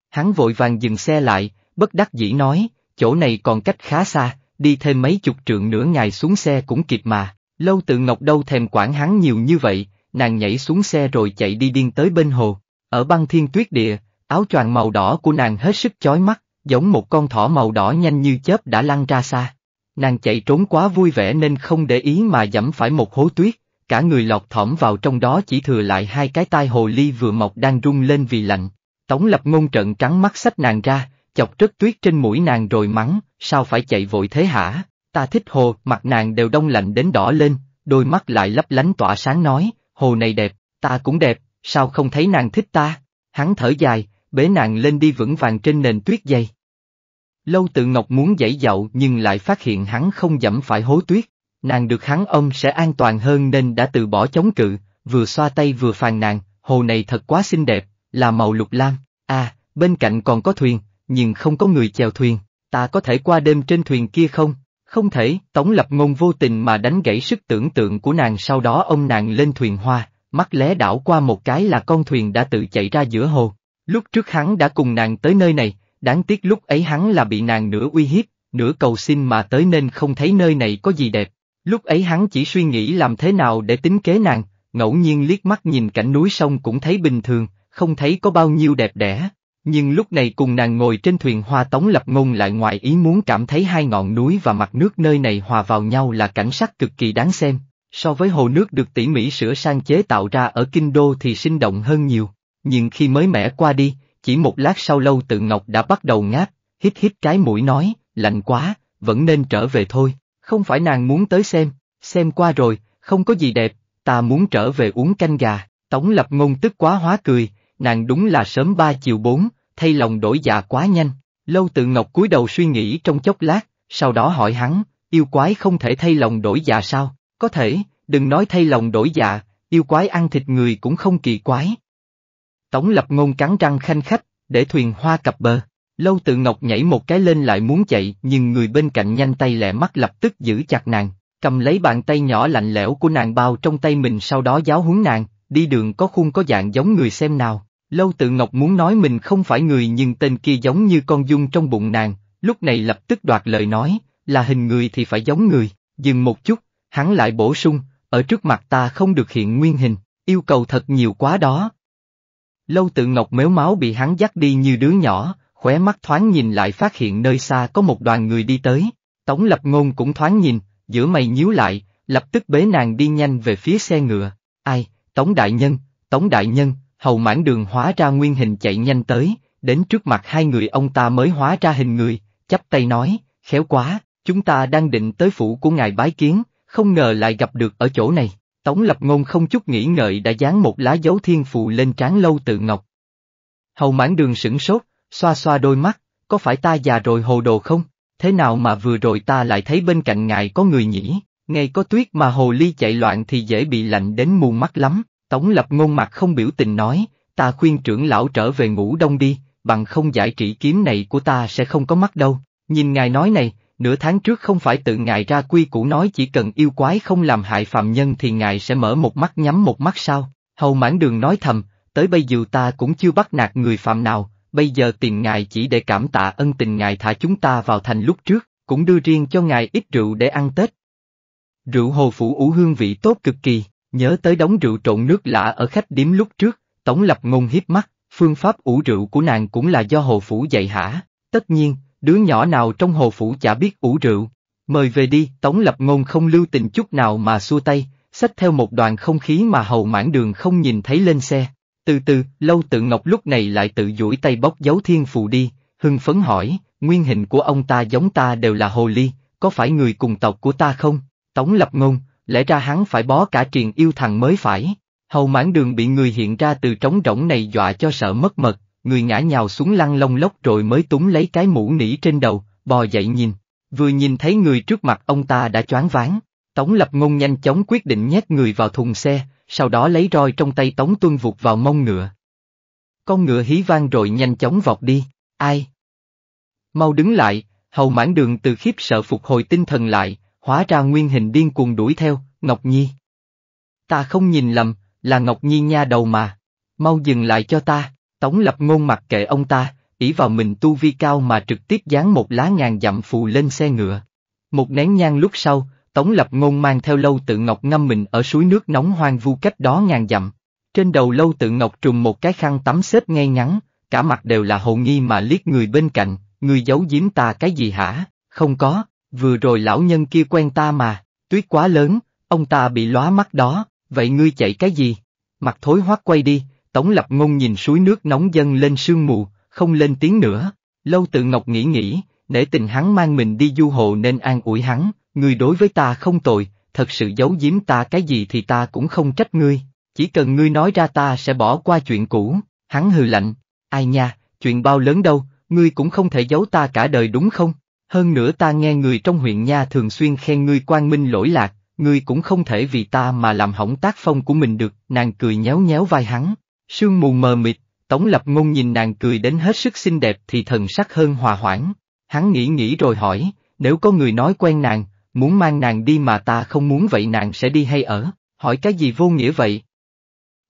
Hắn vội vàng dừng xe lại, bất đắc dĩ nói, chỗ này còn cách khá xa, đi thêm mấy chục trượng nữa ngày xuống xe cũng kịp mà. Lâu tự ngọc đâu thèm quản hắn nhiều như vậy, nàng nhảy xuống xe rồi chạy đi điên tới bên hồ. Ở băng thiên tuyết địa, áo choàng màu đỏ của nàng hết sức chói mắt, giống một con thỏ màu đỏ nhanh như chớp đã lăn ra xa. Nàng chạy trốn quá vui vẻ nên không để ý mà dẫm phải một hố tuyết, cả người lọt thỏm vào trong đó chỉ thừa lại hai cái tai hồ ly vừa mọc đang rung lên vì lạnh. Tống lập ngôn trận trắng mắt sách nàng ra, chọc rớt tuyết trên mũi nàng rồi mắng, sao phải chạy vội thế hả, ta thích hồ, mặt nàng đều đông lạnh đến đỏ lên, đôi mắt lại lấp lánh tỏa sáng nói, hồ này đẹp, ta cũng đẹp, sao không thấy nàng thích ta, hắn thở dài, bế nàng lên đi vững vàng trên nền tuyết dày. Lâu tự ngọc muốn dãy dậu nhưng lại phát hiện hắn không dẫm phải hố tuyết, nàng được hắn ôm sẽ an toàn hơn nên đã từ bỏ chống cự, vừa xoa tay vừa phàn nàng, hồ này thật quá xinh đẹp, là màu lục lam, à, bên cạnh còn có thuyền, nhưng không có người chèo thuyền, ta có thể qua đêm trên thuyền kia không? Không thể, Tống Lập Ngôn vô tình mà đánh gãy sức tưởng tượng của nàng sau đó ông nàng lên thuyền hoa, mắt lé đảo qua một cái là con thuyền đã tự chạy ra giữa hồ. Lúc trước hắn đã cùng nàng tới nơi này, đáng tiếc lúc ấy hắn là bị nàng nửa uy hiếp, nửa cầu xin mà tới nên không thấy nơi này có gì đẹp. Lúc ấy hắn chỉ suy nghĩ làm thế nào để tính kế nàng, ngẫu nhiên liếc mắt nhìn cảnh núi sông cũng thấy bình thường, không thấy có bao nhiêu đẹp đẽ. Nhưng lúc này cùng nàng ngồi trên thuyền hoa tống lập ngôn lại ngoài ý muốn cảm thấy hai ngọn núi và mặt nước nơi này hòa vào nhau là cảnh sắc cực kỳ đáng xem, so với hồ nước được tỉ mỉ sửa sang chế tạo ra ở Kinh Đô thì sinh động hơn nhiều. Nhưng khi mới mẻ qua đi, chỉ một lát sau lâu tự ngọc đã bắt đầu ngáp, hít hít cái mũi nói, lạnh quá, vẫn nên trở về thôi, không phải nàng muốn tới xem, xem qua rồi, không có gì đẹp, ta muốn trở về uống canh gà, tống lập ngôn tức quá hóa cười, nàng đúng là sớm ba chiều bốn, thay lòng đổi dạ quá nhanh. Lâu tự ngọc cúi đầu suy nghĩ trong chốc lát, sau đó hỏi hắn, yêu quái không thể thay lòng đổi dạ sao, có thể, đừng nói thay lòng đổi dạ, yêu quái ăn thịt người cũng không kỳ quái. Tổng lập ngôn cắn răng khanh khách, để thuyền hoa cập bờ. Lâu tự ngọc nhảy một cái lên lại muốn chạy nhưng người bên cạnh nhanh tay lẹ mắt lập tức giữ chặt nàng, cầm lấy bàn tay nhỏ lạnh lẽo của nàng bao trong tay mình sau đó giáo huấn nàng, đi đường có khuôn có dạng giống người xem nào. Lâu tự ngọc muốn nói mình không phải người nhưng tên kia giống như con dung trong bụng nàng, lúc này lập tức đoạt lời nói, là hình người thì phải giống người, dừng một chút, hắn lại bổ sung, ở trước mặt ta không được hiện nguyên hình, yêu cầu thật nhiều quá đó. Lâu tự ngọc mếu máu bị hắn dắt đi như đứa nhỏ, khóe mắt thoáng nhìn lại phát hiện nơi xa có một đoàn người đi tới, tống lập ngôn cũng thoáng nhìn, giữa mày nhíu lại, lập tức bế nàng đi nhanh về phía xe ngựa, ai, tống đại nhân, tống đại nhân, hầu mãn đường hóa ra nguyên hình chạy nhanh tới, đến trước mặt hai người ông ta mới hóa ra hình người, chắp tay nói, khéo quá, chúng ta đang định tới phủ của ngài bái kiến, không ngờ lại gặp được ở chỗ này. Tống lập ngôn không chút nghĩ ngợi đã dán một lá dấu thiên phù lên trán lâu tự ngọc. Hầu mãn đường sửng sốt, xoa xoa đôi mắt, có phải ta già rồi hồ đồ không? Thế nào mà vừa rồi ta lại thấy bên cạnh ngài có người nhỉ? Ngày có tuyết mà hồ ly chạy loạn thì dễ bị lạnh đến mù mắt lắm, Tống lập ngôn mặt không biểu tình nói, ta khuyên trưởng lão trở về ngủ đông đi, bằng không giải trị kiếm này của ta sẽ không có mắt đâu. Nhìn ngài nói này, nửa tháng trước không phải tự ngài ra quy củ nói chỉ cần yêu quái không làm hại phạm nhân thì ngài sẽ mở một mắt nhắm một mắt sao. Hầu mãn đường nói thầm, tới bây giờ ta cũng chưa bắt nạt người phạm nào, bây giờ tìm ngài chỉ để cảm tạ ân tình ngài thả chúng ta vào thành lúc trước, cũng đưa riêng cho ngài ít rượu để ăn Tết. Rượu hồ phủ ủ hương vị tốt cực kỳ. Nhớ tới đống rượu trộn nước lạ ở khách điếm lúc trước, Tống Lập Ngôn hiếp mắt, phương pháp ủ rượu của nàng cũng là do Hồ Phủ dạy hả? Tất nhiên, đứa nhỏ nào trong Hồ Phủ chả biết ủ rượu. Mời về đi, Tống Lập Ngôn không lưu tình chút nào mà xua tay, xách theo một đoàn không khí mà hầu mãn đường không nhìn thấy lên xe. Từ từ, Lâu Tự Ngọc lúc này lại tự duỗi tay bóc giấu thiên phù đi, hưng phấn hỏi, nguyên hình của ông ta giống ta đều là hồ ly, có phải người cùng tộc của ta không? Tống Lập Ngôn, lẽ ra hắn phải bó cả triền yêu thằng mới phải. Hầu mãn đường bị người hiện ra từ trống rỗng này dọa cho sợ mất mật, người ngã nhào xuống lăn lông lốc rồi mới túng lấy cái mũ nỉ trên đầu, bò dậy nhìn. Vừa nhìn thấy người trước mặt ông ta đã choáng váng, Tống Lập Ngôn nhanh chóng quyết định nhét người vào thùng xe, sau đó lấy roi trong tay Tống Tuân vụt vào mông ngựa. Con ngựa hí vang rồi nhanh chóng vọt đi, ai? Mau đứng lại, hầu mãn đường từ khiếp sợ phục hồi tinh thần lại, Hóa ra nguyên hình điên cuồng đuổi theo, Ngọc Nhi. Ta không nhìn lầm, là Ngọc Nhi nha đầu mà. Mau dừng lại cho ta, Tống Lập Ngôn mặc kệ ông ta, ỷ vào mình tu vi cao mà trực tiếp dán một lá ngàn dặm phù lên xe ngựa. Một nén nhang lúc sau, Tống Lập Ngôn mang theo lâu tự ngọc ngâm mình ở suối nước nóng hoang vu cách đó ngàn dặm. Trên đầu lâu tự ngọc trùm một cái khăn tắm xếp ngay ngắn, cả mặt đều là hồ nghi mà liếc người bên cạnh, người giấu giếm ta cái gì hả, không có, Vừa rồi lão nhân kia quen ta mà, tuyết quá lớn, ông ta bị lóa mắt đó, vậy ngươi chạy cái gì? Mặt thối hoác quay đi, Tống Lập Ngôn nhìn suối nước nóng dâng lên sương mù, không lên tiếng nữa. Lâu tự Ngọc nghĩ nghĩ, nể tình hắn mang mình đi du hồ nên an ủi hắn, ngươi đối với ta không tội, thật sự giấu giếm ta cái gì thì ta cũng không trách ngươi, chỉ cần ngươi nói ra ta sẽ bỏ qua chuyện cũ, hắn hừ lạnh, ai nha, chuyện bao lớn đâu, ngươi cũng không thể giấu ta cả đời đúng không? Hơn nữa ta nghe người trong huyện nha thường xuyên khen ngươi quang minh lỗi lạc, ngươi cũng không thể vì ta mà làm hỏng tác phong của mình được, nàng cười nhéo nhéo vai hắn. Sương mù mờ mịt, Tống Lập Ngôn nhìn nàng cười đến hết sức xinh đẹp thì thần sắc hơn hòa hoãn. Hắn nghĩ nghĩ rồi hỏi, nếu có người nói quen nàng, muốn mang nàng đi mà ta không muốn vậy nàng sẽ đi hay ở, hỏi cái gì vô nghĩa vậy?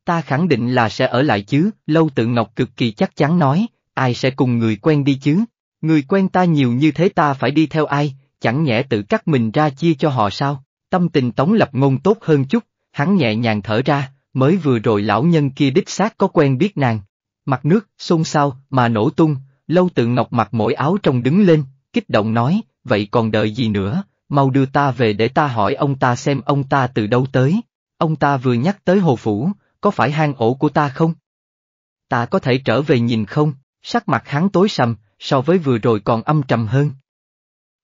Ta khẳng định là sẽ ở lại chứ, Lâu Tự Ngọc cực kỳ chắc chắn nói, ai sẽ cùng người quen đi chứ, Người quen ta nhiều như thế ta phải đi theo ai, chẳng nhẽ tự cắt mình ra chia cho họ sao? Tâm tình Tống Lập Ngôn tốt hơn chút, hắn nhẹ nhàng thở ra, mới vừa rồi lão nhân kia đích xác có quen biết nàng. Mặt nước, xôn xao, mà nổ tung, lâu tự ngọc mặt mỗi áo trong đứng lên, kích động nói, vậy còn đợi gì nữa, mau đưa ta về để ta hỏi ông ta xem ông ta từ đâu tới. Ông ta vừa nhắc tới hồ phủ, có phải hang ổ của ta không? Ta có thể trở về nhìn không? Sắc mặt hắn tối sầm, so với vừa rồi còn âm trầm hơn.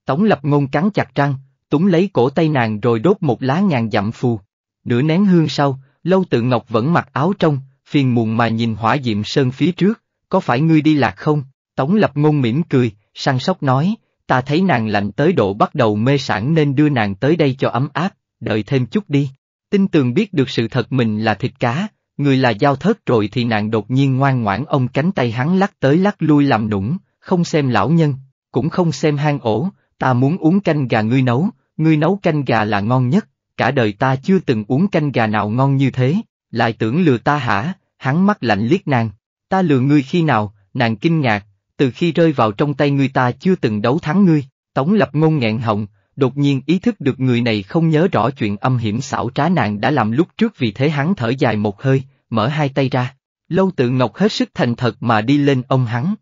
Tống lập ngôn cắn chặt răng, túng lấy cổ tay nàng rồi đốt một lá ngàn dặm phù. Nửa nén hương sau, Lâu Tự Ngọc vẫn mặc áo trong, phiền muộn mà nhìn hỏa diệm sơn phía trước, có phải ngươi đi lạc không? Tống lập ngôn mỉm cười, sang sóc nói, ta thấy nàng lạnh tới độ bắt đầu mê sản nên đưa nàng tới đây cho ấm áp, đợi thêm chút đi. Tinh tường biết được sự thật mình là thịt cá, người là giao thớt rồi thì nàng đột nhiên ngoan ngoãn ông cánh tay hắn lắc tới lắc lui làm nũng, không xem lão nhân, cũng không xem hang ổ, ta muốn uống canh gà ngươi nấu, ngươi nấu canh gà là ngon nhất, cả đời ta chưa từng uống canh gà nào ngon như thế, lại tưởng lừa ta hả, hắn mắt lạnh liếc nàng, ta lừa ngươi khi nào, nàng kinh ngạc, từ khi rơi vào trong tay ngươi ta chưa từng đấu thắng ngươi, tống lập ngôn nghẹn họng, đột nhiên ý thức được người này không nhớ rõ chuyện âm hiểm xảo trá nàng đã làm lúc trước vì thế hắn thở dài một hơi, mở hai tay ra, lâu tự ngọc hết sức thành thật mà đi lên ông hắn.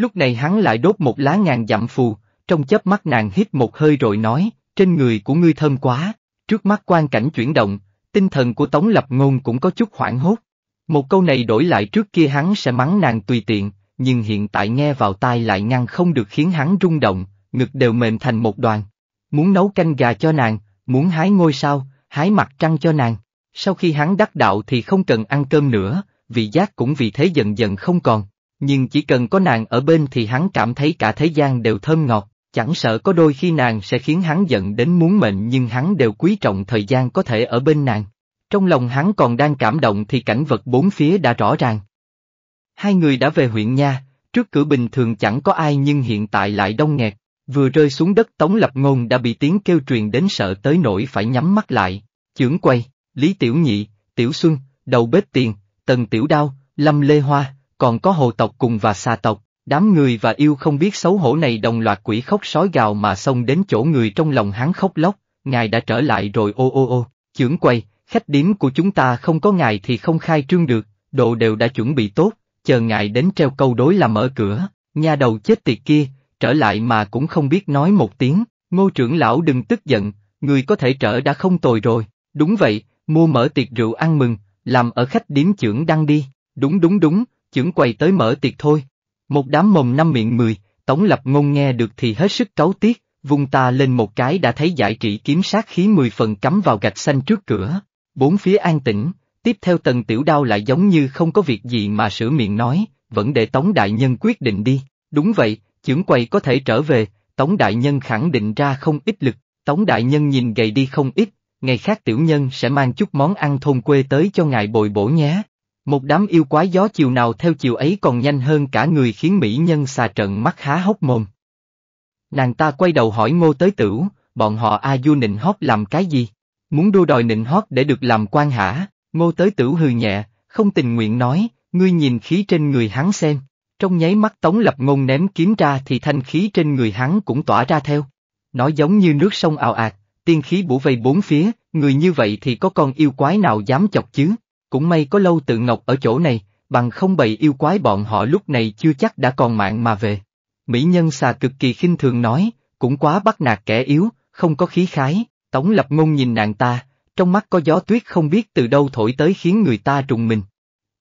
Lúc này hắn lại đốt một lá ngàn dặm phù, trong chớp mắt nàng hít một hơi rồi nói, trên người của ngươi thơm quá, trước mắt quan cảnh chuyển động, tinh thần của Tống Lập Ngôn cũng có chút hoảng hốt. Một câu này đổi lại trước kia hắn sẽ mắng nàng tùy tiện, nhưng hiện tại nghe vào tai lại ngăn không được khiến hắn rung động, ngực đều mềm thành một đoàn. Muốn nấu canh gà cho nàng, muốn hái ngôi sao, hái mặt trăng cho nàng. Sau khi hắn đắc đạo thì không cần ăn cơm nữa, vị giác cũng vì thế dần dần không còn. Nhưng chỉ cần có nàng ở bên thì hắn cảm thấy cả thế gian đều thơm ngọt, chẳng sợ có đôi khi nàng sẽ khiến hắn giận đến muốn mệnh nhưng hắn đều quý trọng thời gian có thể ở bên nàng. Trong lòng hắn còn đang cảm động thì cảnh vật bốn phía đã rõ ràng. Hai người đã về huyện nha, trước cửa bình thường chẳng có ai nhưng hiện tại lại đông nghẹt, vừa rơi xuống đất Tống Lập Ngôn đã bị tiếng kêu truyền đến sợ tới nỗi phải nhắm mắt lại, chưởng quay, Lý Tiểu Nhị, Tiểu Xuân, Đầu Bếp Tiền, Tần Tiểu Đao, Lâm Lê Hoa, còn có hồ tộc cùng và xa tộc, đám người và yêu không biết xấu hổ này đồng loạt quỷ khóc sói gào mà xông đến chỗ người trong lòng hắn khóc lóc, ngài đã trở lại rồi ô ô ô, trưởng quay, khách điếm của chúng ta không có ngài thì không khai trương được, đồ đều đã chuẩn bị tốt, chờ ngài đến treo câu đối là mở cửa, nhà đầu chết tiệt kia, trở lại mà cũng không biết nói một tiếng, ngô trưởng lão đừng tức giận, người có thể trở đã không tồi rồi, đúng vậy, mua mở tiệc rượu ăn mừng, làm ở khách điếm trưởng đăng đi, đúng đúng đúng, chưởng quầy tới mở tiệc thôi. Một đám mồm năm miệng mười, Tống Lập Ngôn nghe được thì hết sức cáu tiếc, vung ta lên một cái đã thấy giải trị kiếm sát khí mười phần cắm vào gạch xanh trước cửa. Bốn phía an tĩnh, tiếp theo tần tiểu đao lại giống như không có việc gì mà sửa miệng nói, vẫn để Tống Đại Nhân quyết định đi. Đúng vậy, chưởng quầy có thể trở về, Tống Đại Nhân khẳng định ra không ít lực, Tống Đại Nhân nhìn gầy đi không ít, ngày khác tiểu nhân sẽ mang chút món ăn thôn quê tới cho ngài bồi bổ nhé. Một đám yêu quái gió chiều nào theo chiều ấy còn nhanh hơn cả người khiến mỹ nhân xà trận mắt há hốc mồm. Nàng ta quay đầu hỏi ngô tới tửu, bọn họ A Du nịnh hót làm cái gì? Muốn đua đòi nịnh hót để được làm quan hả? Ngô tới tửu hừ nhẹ, không tình nguyện nói, ngươi nhìn khí trên người hắn xem. Trong nháy mắt tống lập ngôn ném kiếm ra thì thanh khí trên người hắn cũng tỏa ra theo. Nó giống như nước sông ào ạt, tiên khí bủ vây bốn phía, người như vậy thì có con yêu quái nào dám chọc chứ? Cũng may có lâu tự ngọc ở chỗ này, bằng không bầy yêu quái bọn họ lúc này chưa chắc đã còn mạng mà về. Mỹ nhân xà cực kỳ khinh thường nói, cũng quá bắt nạt kẻ yếu, không có khí khái, tống lập ngôn nhìn nàng ta, trong mắt có gió tuyết không biết từ đâu thổi tới khiến người ta trùng mình.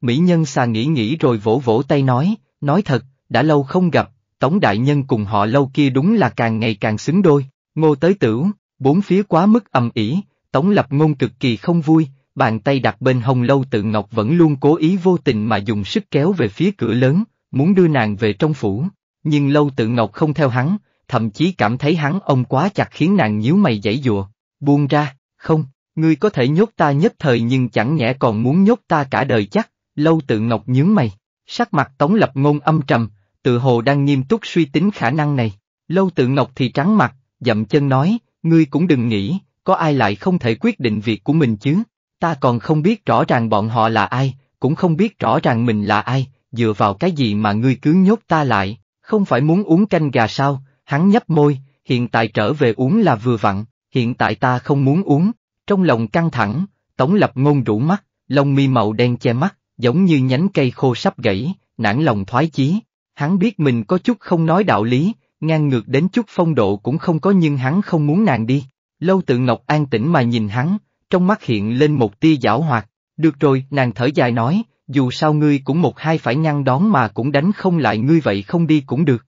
Mỹ nhân xà nghĩ nghĩ rồi vỗ vỗ tay nói, nói thật, đã lâu không gặp, tống đại nhân cùng họ lâu kia đúng là càng ngày càng xứng đôi, ngô tới tửu, bốn phía quá mức ầm ỉ, tống lập ngôn cực kỳ không vui, bàn tay đặt bên hông lâu tự ngọc vẫn luôn cố ý vô tình mà dùng sức kéo về phía cửa lớn, muốn đưa nàng về trong phủ, nhưng lâu tự ngọc không theo hắn, thậm chí cảm thấy hắn ông quá chặt khiến nàng nhíu mày giãy dụa, buông ra, không, ngươi có thể nhốt ta nhất thời nhưng chẳng nhẽ còn muốn nhốt ta cả đời chắc, lâu tự ngọc nhướng mày, sắc mặt tống lập ngôn âm trầm, tự hồ đang nghiêm túc suy tính khả năng này, lâu tự ngọc thì trắng mặt, dậm chân nói, ngươi cũng đừng nghĩ, có ai lại không thể quyết định việc của mình chứ, Ta còn không biết rõ ràng bọn họ là ai, cũng không biết rõ ràng mình là ai, dựa vào cái gì mà ngươi cứ nhốt ta lại, không phải muốn uống canh gà sao, hắn nhấp môi, hiện tại trở về uống là vừa vặn, hiện tại ta không muốn uống, trong lòng căng thẳng, tống lập ngôn rũ mắt, lông mi màu đen che mắt, giống như nhánh cây khô sắp gãy, nản lòng thoái chí, hắn biết mình có chút không nói đạo lý, ngang ngược đến chút phong độ cũng không có nhưng hắn không muốn nàng đi, lâu tự ngọc an tĩnh mà nhìn hắn, trong mắt hiện lên một tia giảo hoạt. Được rồi, nàng thở dài nói, dù sao ngươi cũng một hai phải ngăn đón mà cũng đánh không lại ngươi vậy không đi cũng được.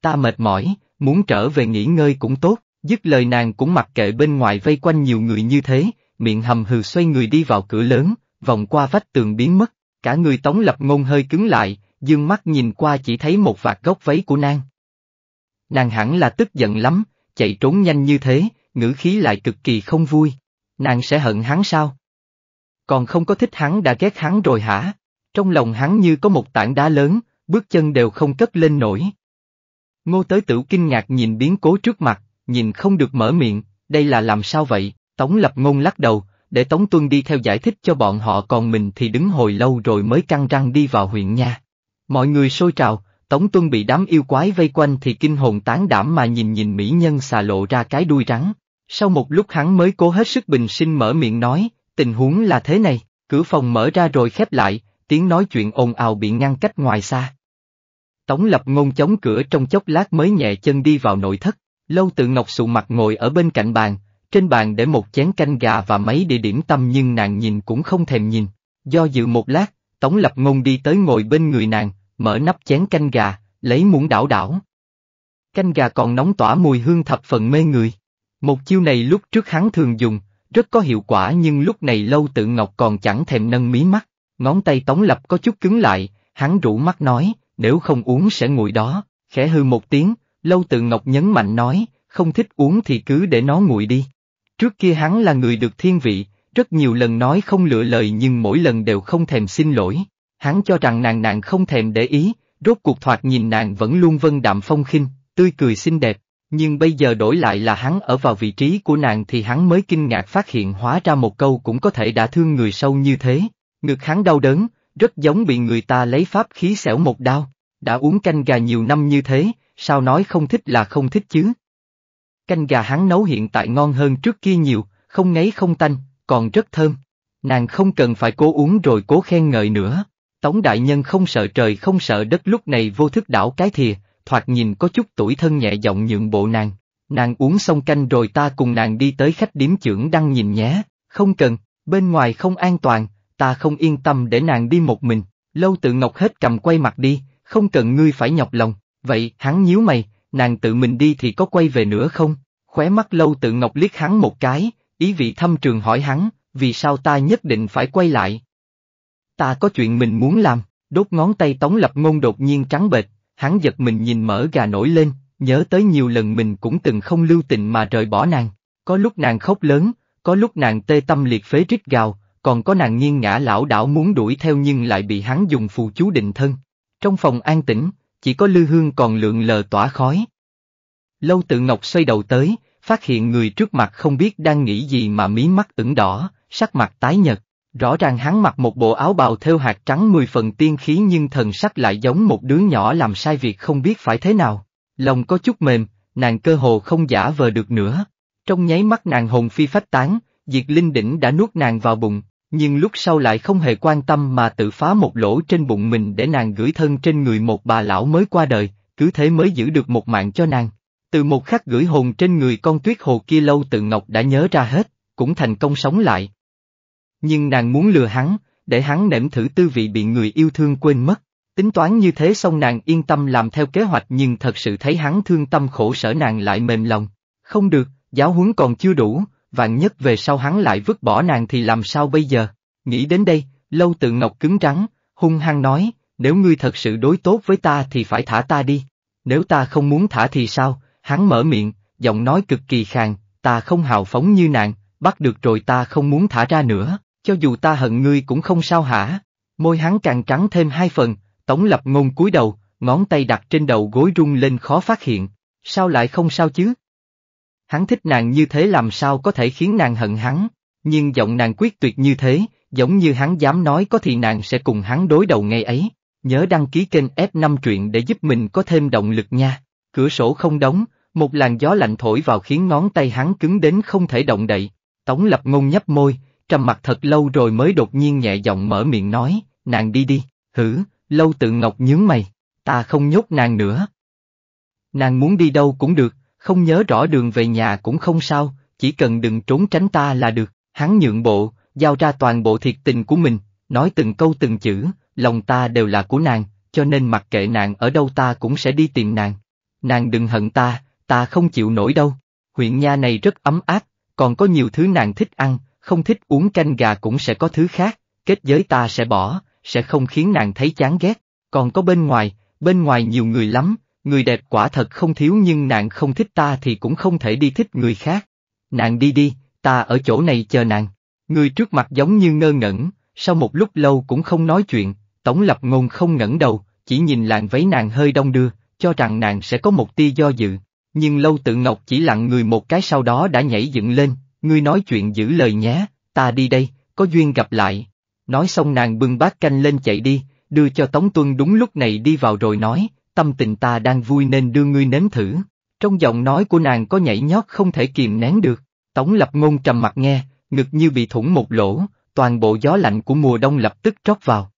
Ta mệt mỏi, muốn trở về nghỉ ngơi cũng tốt, dứt lời nàng cũng mặc kệ bên ngoài vây quanh nhiều người như thế, miệng hầm hừ xoay người đi vào cửa lớn, vòng qua vách tường biến mất, cả người tống lập ngôn hơi cứng lại, dương mắt nhìn qua chỉ thấy một vạt gốc váy của nàng. Nàng hẳn là tức giận lắm, chạy trốn nhanh như thế, ngữ khí lại cực kỳ không vui. Nàng sẽ hận hắn sao? Còn không có thích hắn đã ghét hắn rồi hả? Trong lòng hắn như có một tảng đá lớn, bước chân đều không cất lên nổi. Ngô Tới Tử kinh ngạc nhìn biến cố trước mặt, nhìn không được mở miệng, đây là làm sao vậy? Tống Lập Ngôn lắc đầu, để Tống Tuân đi theo giải thích cho bọn họ còn mình thì đứng hồi lâu rồi mới căng răng đi vào huyện nha. Mọi người sôi trào, Tống Tuân bị đám yêu quái vây quanh thì kinh hồn tán đảm mà nhìn nhìn mỹ nhân xà lộ ra cái đuôi rắn. Sau một lúc hắn mới cố hết sức bình sinh mở miệng nói, tình huống là thế này, cửa phòng mở ra rồi khép lại, tiếng nói chuyện ồn ào bị ngăn cách ngoài xa. Tống lập ngôn chống cửa trong chốc lát mới nhẹ chân đi vào nội thất, lâu tự ngọc sụ mặt ngồi ở bên cạnh bàn, trên bàn để một chén canh gà và mấy địa điểm tâm nhưng nàng nhìn cũng không thèm nhìn. Do dự một lát, Tống Lập Ngôn đi tới ngồi bên người nàng, mở nắp chén canh gà, lấy muỗng đảo đảo. Canh gà còn nóng tỏa mùi hương thập phần mê người. Một chiêu này lúc trước hắn thường dùng, rất có hiệu quả nhưng lúc này Lâu Tự Ngọc còn chẳng thèm nâng mí mắt, ngón tay Tống Lập có chút cứng lại, hắn rủ mắt nói, nếu không uống sẽ nguội đó, khẽ hư một tiếng, Lâu Tự Ngọc nhấn mạnh nói, không thích uống thì cứ để nó nguội đi. Trước kia hắn là người được thiên vị, rất nhiều lần nói không lựa lời nhưng mỗi lần đều không thèm xin lỗi, hắn cho rằng nàng nàng không thèm để ý, rốt cuộc thoạt nhìn nàng vẫn luôn vân đạm phong khinh, tươi cười xinh đẹp, nhưng bây giờ đổi lại là hắn ở vào vị trí của nàng thì hắn mới kinh ngạc phát hiện hóa ra một câu cũng có thể đã thương người sâu như thế. Ngực hắn đau đớn, rất giống bị người ta lấy pháp khí xẻo một đao. Đã uống canh gà nhiều năm như thế, sao nói không thích là không thích chứ? Canh gà hắn nấu hiện tại ngon hơn trước kia nhiều, không ngấy không tanh, còn rất thơm. Nàng không cần phải cố uống rồi cố khen ngợi nữa. Tống đại nhân không sợ trời không sợ đất lúc này vô thức đảo cái thìa, thoạt nhìn có chút tuổi thân nhẹ giọng nhượng bộ nàng. Nàng uống xong canh rồi ta cùng nàng đi tới khách điếm trưởng đăng nhìn nhé, không cần, bên ngoài không an toàn, ta không yên tâm để nàng đi một mình, lâu tự ngọc hết cầm quay mặt đi, không cần ngươi phải nhọc lòng, vậy hắn nhíu mày, nàng tự mình đi thì có quay về nữa không? Khóe mắt lâu tự ngọc liếc hắn một cái, ý vị thâm trường hỏi hắn, vì sao ta nhất định phải quay lại? Ta có chuyện mình muốn làm, đốt ngón tay tống lập ngôn đột nhiên trắng bệch, hắn giật mình nhìn mở gà nổi lên, nhớ tới nhiều lần mình cũng từng không lưu tình mà rời bỏ nàng. Có lúc nàng khóc lớn, có lúc nàng tê tâm liệt phế rít gào, còn có nàng nghiêng ngã lão đảo muốn đuổi theo nhưng lại bị hắn dùng phù chú định thân. Trong phòng an tĩnh, chỉ có lư hương còn lượn lờ tỏa khói. Lâu tự ngọc xoay đầu tới, phát hiện người trước mặt không biết đang nghĩ gì mà mí mắt ửng đỏ, sắc mặt tái nhật. Rõ ràng hắn mặc một bộ áo bào theo hạt trắng mười phần tiên khí nhưng thần sắc lại giống một đứa nhỏ làm sai việc không biết phải thế nào. Lòng có chút mềm, nàng cơ hồ không giả vờ được nữa. Trong nháy mắt nàng hồn phi phách tán, diệt linh đỉnh đã nuốt nàng vào bụng, nhưng lúc sau lại không hề quan tâm mà tự phá một lỗ trên bụng mình để nàng gửi thân trên người một bà lão mới qua đời, cứ thế mới giữ được một mạng cho nàng. Từ một khắc gửi hồn trên người con tuyết hồ kia lâu tự Ngọc đã nhớ ra hết, cũng thành công sống lại. Nhưng nàng muốn lừa hắn, để hắn nếm thử tư vị bị người yêu thương quên mất. Tính toán như thế xong nàng yên tâm làm theo kế hoạch nhưng thật sự thấy hắn thương tâm khổ sở nàng lại mềm lòng. Không được, giáo huấn còn chưa đủ, vạn nhất về sau hắn lại vứt bỏ nàng thì làm sao bây giờ? Nghĩ đến đây, lâu tự ngọc cứng rắn, hung hăng nói, nếu ngươi thật sự đối tốt với ta thì phải thả ta đi. Nếu ta không muốn thả thì sao? Hắn mở miệng, giọng nói cực kỳ khàn, ta không hào phóng như nàng, bắt được rồi ta không muốn thả ra nữa cho dù ta hận ngươi cũng không sao hả? Môi hắn càng trắng thêm hai phần, Tống Lập Ngôn cúi đầu, ngón tay đặt trên đầu gối rung lên khó phát hiện, sao lại không sao chứ? Hắn thích nàng như thế làm sao có thể khiến nàng hận hắn, nhưng giọng nàng quyết tuyệt như thế, giống như hắn dám nói có thì nàng sẽ cùng hắn đối đầu ngày ấy. Nhớ đăng ký kênh F5 truyện để giúp mình có thêm động lực nha. Cửa sổ không đóng, một làn gió lạnh thổi vào khiến ngón tay hắn cứng đến không thể động đậy. Tống lập ngôn nhấp môi, trầm mặt thật lâu rồi mới đột nhiên nhẹ giọng mở miệng nói, nàng đi đi, hử, lâu tự ngọc nhướng mày, ta không nhốt nàng nữa. Nàng muốn đi đâu cũng được, không nhớ rõ đường về nhà cũng không sao, chỉ cần đừng trốn tránh ta là được, hắn nhượng bộ, giao ra toàn bộ thiệt tình của mình, nói từng câu từng chữ, lòng ta đều là của nàng, cho nên mặc kệ nàng ở đâu ta cũng sẽ đi tìm nàng. Nàng đừng hận ta, ta không chịu nổi đâu. Huyện nha này rất ấm áp, còn có nhiều thứ nàng thích ăn, không thích uống canh gà cũng sẽ có thứ khác, kết giới ta sẽ bỏ, sẽ không khiến nàng thấy chán ghét, còn có bên ngoài, bên ngoài nhiều người lắm, người đẹp quả thật không thiếu nhưng nàng không thích ta thì cũng không thể đi thích người khác. Nàng đi đi, ta ở chỗ này chờ nàng. Người trước mặt giống như ngơ ngẩn, sau một lúc lâu cũng không nói chuyện, tổng Lập Ngôn không ngẩn đầu, chỉ nhìn làn váy nàng hơi đông đưa, cho rằng nàng sẽ có một tia do dự. Nhưng Lâu Tự Ngọc chỉ lặng người một cái sau đó đã nhảy dựng lên, ngươi nói chuyện giữ lời nhé, ta đi đây, có duyên gặp lại. Nói xong nàng bưng bát canh lên chạy đi, đưa cho Tống Tuân đúng lúc này đi vào rồi nói, tâm tình ta đang vui nên đưa ngươi nếm thử. Trong giọng nói của nàng có nhảy nhót không thể kiềm nén được, Tống Lập Ngôn trầm mặt nghe, ngực như bị thủng một lỗ, toàn bộ gió lạnh của mùa đông lập tức trót vào.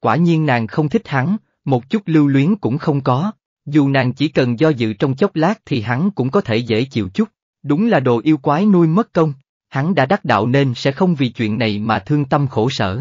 Quả nhiên nàng không thích hắn, một chút lưu luyến cũng không có, dù nàng chỉ cần do dự trong chốc lát thì hắn cũng có thể dễ chịu chút. Đúng là đồ yêu quái nuôi mất công, hắn đã đắc đạo nên sẽ không vì chuyện này mà thương tâm khổ sở.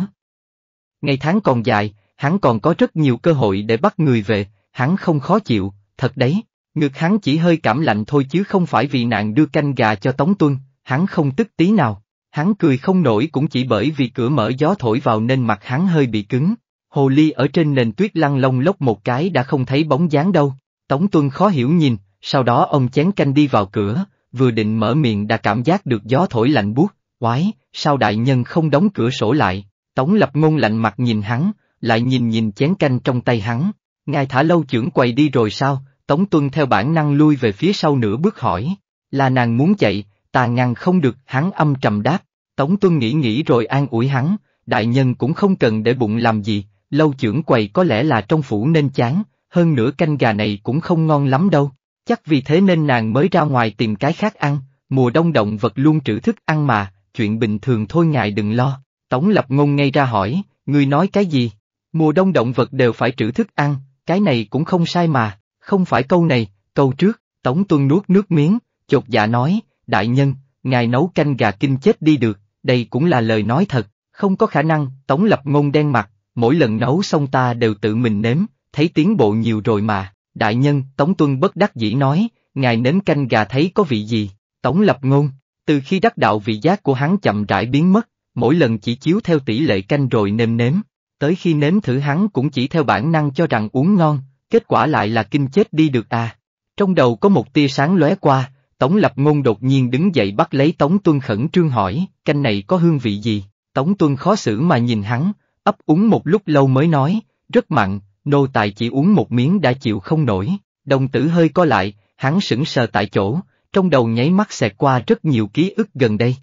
Ngày tháng còn dài, hắn còn có rất nhiều cơ hội để bắt người về, hắn không khó chịu, thật đấy, ngược hắn chỉ hơi cảm lạnh thôi chứ không phải vì nạn đưa canh gà cho Tống Tuân, hắn không tức tí nào, hắn cười không nổi cũng chỉ bởi vì cửa mở gió thổi vào nên mặt hắn hơi bị cứng, hồ ly ở trên nền tuyết lăn lông lốc một cái đã không thấy bóng dáng đâu, Tống Tuân khó hiểu nhìn, sau đó ông chén canh đi vào cửa, vừa định mở miệng đã cảm giác được gió thổi lạnh buốt, Quái, sao đại nhân không đóng cửa sổ lại, Tống Lập Ngôn lạnh mặt nhìn hắn, lại nhìn nhìn chén canh trong tay hắn, ngài thả lâu trưởng quầy đi rồi sao, Tống Tuân theo bản năng lui về phía sau nửa bước hỏi, là nàng muốn chạy, ta ngăn không được, hắn âm trầm đáp, Tống Tuân nghĩ nghĩ rồi an ủi hắn, đại nhân cũng không cần để bụng làm gì, lâu trưởng quầy có lẽ là trong phủ nên chán, hơn nữa canh gà này cũng không ngon lắm đâu. Chắc vì thế nên nàng mới ra ngoài tìm cái khác ăn, mùa đông động vật luôn trữ thức ăn mà, chuyện bình thường thôi ngài đừng lo. Tống lập ngôn ngay ra hỏi, người nói cái gì? Mùa đông động vật đều phải trữ thức ăn, cái này cũng không sai mà, không phải câu này, câu trước, Tống tuân nuốt nước miếng, chột dạ nói, đại nhân, ngài nấu canh gà kinh chết đi được, đây cũng là lời nói thật, không có khả năng, Tống lập ngôn đen mặt, mỗi lần nấu xong ta đều tự mình nếm, thấy tiến bộ nhiều rồi mà. Đại nhân, Tống Tuân bất đắc dĩ nói, ngài nếm canh gà thấy có vị gì, Tống lập ngôn, từ khi đắc đạo vị giác của hắn chậm rãi biến mất, mỗi lần chỉ chiếu theo tỷ lệ canh rồi nêm nếm, tới khi nếm thử hắn cũng chỉ theo bản năng cho rằng uống ngon, kết quả lại là kinh chết đi được à. Trong đầu có một tia sáng lóe qua, Tống Lập Ngôn đột nhiên đứng dậy bắt lấy Tống Tuân khẩn trương hỏi, canh này có hương vị gì? Tống Tuân khó xử mà nhìn hắn, ấp úng một lúc lâu mới nói, rất mặn, nô tài chỉ uống một miếng đã chịu không nổi, đồng tử hơi co lại, hắn sững sờ tại chỗ, trong đầu nháy mắt xẹt qua rất nhiều ký ức gần đây.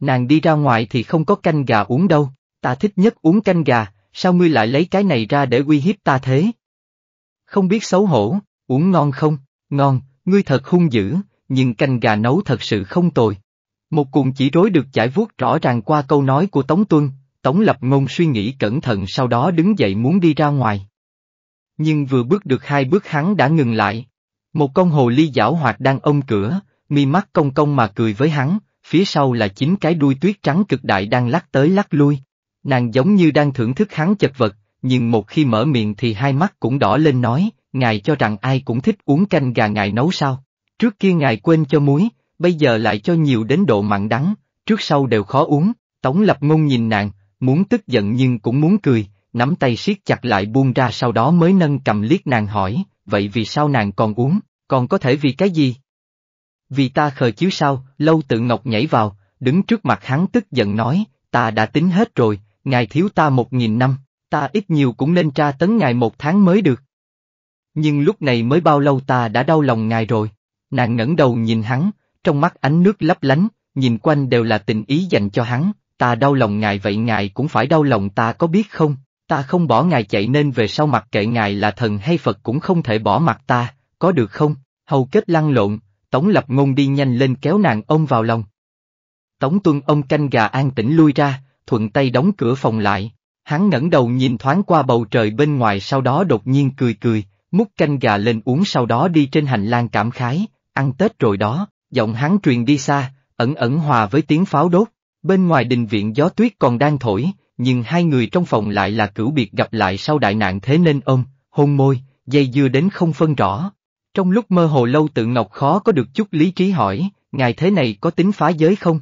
Nàng đi ra ngoài thì không có canh gà uống đâu, ta thích nhất uống canh gà, sao ngươi lại lấy cái này ra để uy hiếp ta thế? Không biết xấu hổ, uống ngon không? Ngon, ngươi thật hung dữ, nhưng canh gà nấu thật sự không tồi. Một cùng chỉ rối được giải vuốt rõ ràng qua câu nói của Tống Tuân, Tống Lập Ngôn suy nghĩ cẩn thận sau đó đứng dậy muốn đi ra ngoài. Nhưng vừa bước được hai bước hắn đã ngừng lại. Một con hồ ly giảo hoạt đang ôm cửa, mi mắt cong cong mà cười với hắn, phía sau là chín cái đuôi tuyết trắng cực đại đang lắc tới lắc lui. Nàng giống như đang thưởng thức hắn chật vật, nhưng một khi mở miệng thì hai mắt cũng đỏ lên nói, ngài cho rằng ai cũng thích uống canh gà ngài nấu sao. Trước kia ngài quên cho muối, bây giờ lại cho nhiều đến độ mặn đắng, trước sau đều khó uống, Tống Lập Ngôn nhìn nàng, muốn tức giận nhưng cũng muốn cười, nắm tay siết chặt lại buông ra sau đó mới nâng cầm liếc nàng hỏi, vậy vì sao nàng còn uống, còn có thể vì cái gì? Vì ta khờ chiếu sao, lâu tự ngọc nhảy vào, đứng trước mặt hắn tức giận nói, ta đã tính hết rồi, ngài thiếu ta một nghìn năm, ta ít nhiều cũng nên tra tấn ngài một tháng mới được. Nhưng lúc này mới bao lâu ta đã đau lòng ngài rồi, nàng ngẩng đầu nhìn hắn, trong mắt ánh nước lấp lánh, nhìn quanh đều là tình ý dành cho hắn, ta đau lòng ngài vậy ngài cũng phải đau lòng ta có biết không? Ta không bỏ ngài chạy nên về sau mặc kệ ngài là thần hay Phật cũng không thể bỏ mặt ta, có được không? Hầu kết lăn lộn, Tống Lập Ngôn đi nhanh lên kéo nàng ông vào lòng. Tống Tuân ông canh gà an tĩnh lui ra, thuận tay đóng cửa phòng lại, hắn ngẩng đầu nhìn thoáng qua bầu trời bên ngoài sau đó đột nhiên cười cười, múc canh gà lên uống sau đó đi trên hành lang cảm khái, ăn Tết rồi đó, giọng hắn truyền đi xa, ẩn ẩn hòa với tiếng pháo đốt, bên ngoài đình viện gió tuyết còn đang thổi, nhưng hai người trong phòng lại là cửu biệt gặp lại sau đại nạn thế nên ôm, hôn môi, dây dưa đến không phân rõ. Trong lúc mơ hồ lâu tự ngọc khó có được chút lý trí hỏi, ngài thế này có tính phá giới không?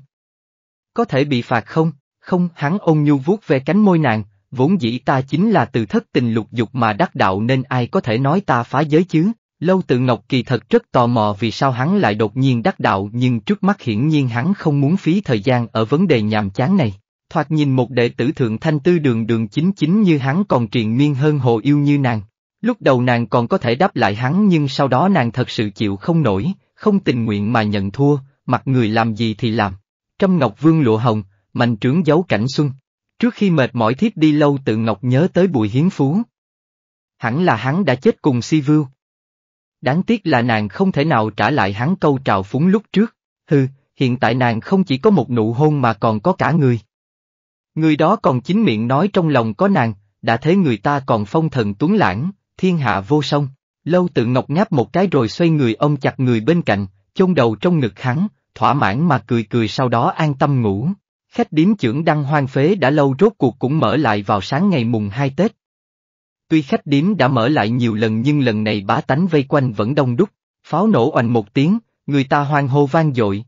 Có thể bị phạt không? Không, hắn ôn nhu vuốt về cánh môi nàng, vốn dĩ ta chính là từ thất tình lục dục mà đắc đạo nên ai có thể nói ta phá giới chứ? Lâu tự ngọc kỳ thật rất tò mò vì sao hắn lại đột nhiên đắc đạo nhưng trước mắt hiển nhiên hắn không muốn phí thời gian ở vấn đề nhàm chán này. Thoạt nhìn một đệ tử thượng thanh tư đường đường chính chính như hắn còn triền miên hơn hồ yêu như nàng. Lúc đầu nàng còn có thể đáp lại hắn nhưng sau đó nàng thật sự chịu không nổi, không tình nguyện mà nhận thua, mặc người làm gì thì làm. Trâm Ngọc Vương lụa hồng, mạnh trưởng giấu cảnh xuân. Trước khi mệt mỏi thiếp đi lâu tự Ngọc nhớ tới bùi hiến phú. Hẳn là hắn đã chết cùng si vưu. Đáng tiếc là nàng không thể nào trả lại hắn câu trào phúng lúc trước. Hừ, hiện tại nàng không chỉ có một nụ hôn mà còn có cả người. Người đó còn chính miệng nói trong lòng có nàng, đã thấy người ta còn phong thần tuấn lãng, thiên hạ vô song. Lâu tự ngọc ngáp một cái rồi xoay người ôm chặt người bên cạnh, chôn đầu trong ngực hắn, thỏa mãn mà cười cười sau đó an tâm ngủ. Khách điếm trưởng đăng hoang phế đã lâu rốt cuộc cũng mở lại vào sáng ngày mùng 2 Tết. Tuy khách điếm đã mở lại nhiều lần nhưng lần này bá tánh vây quanh vẫn đông đúc, pháo nổ oành một tiếng, người ta hoang hô vang dội.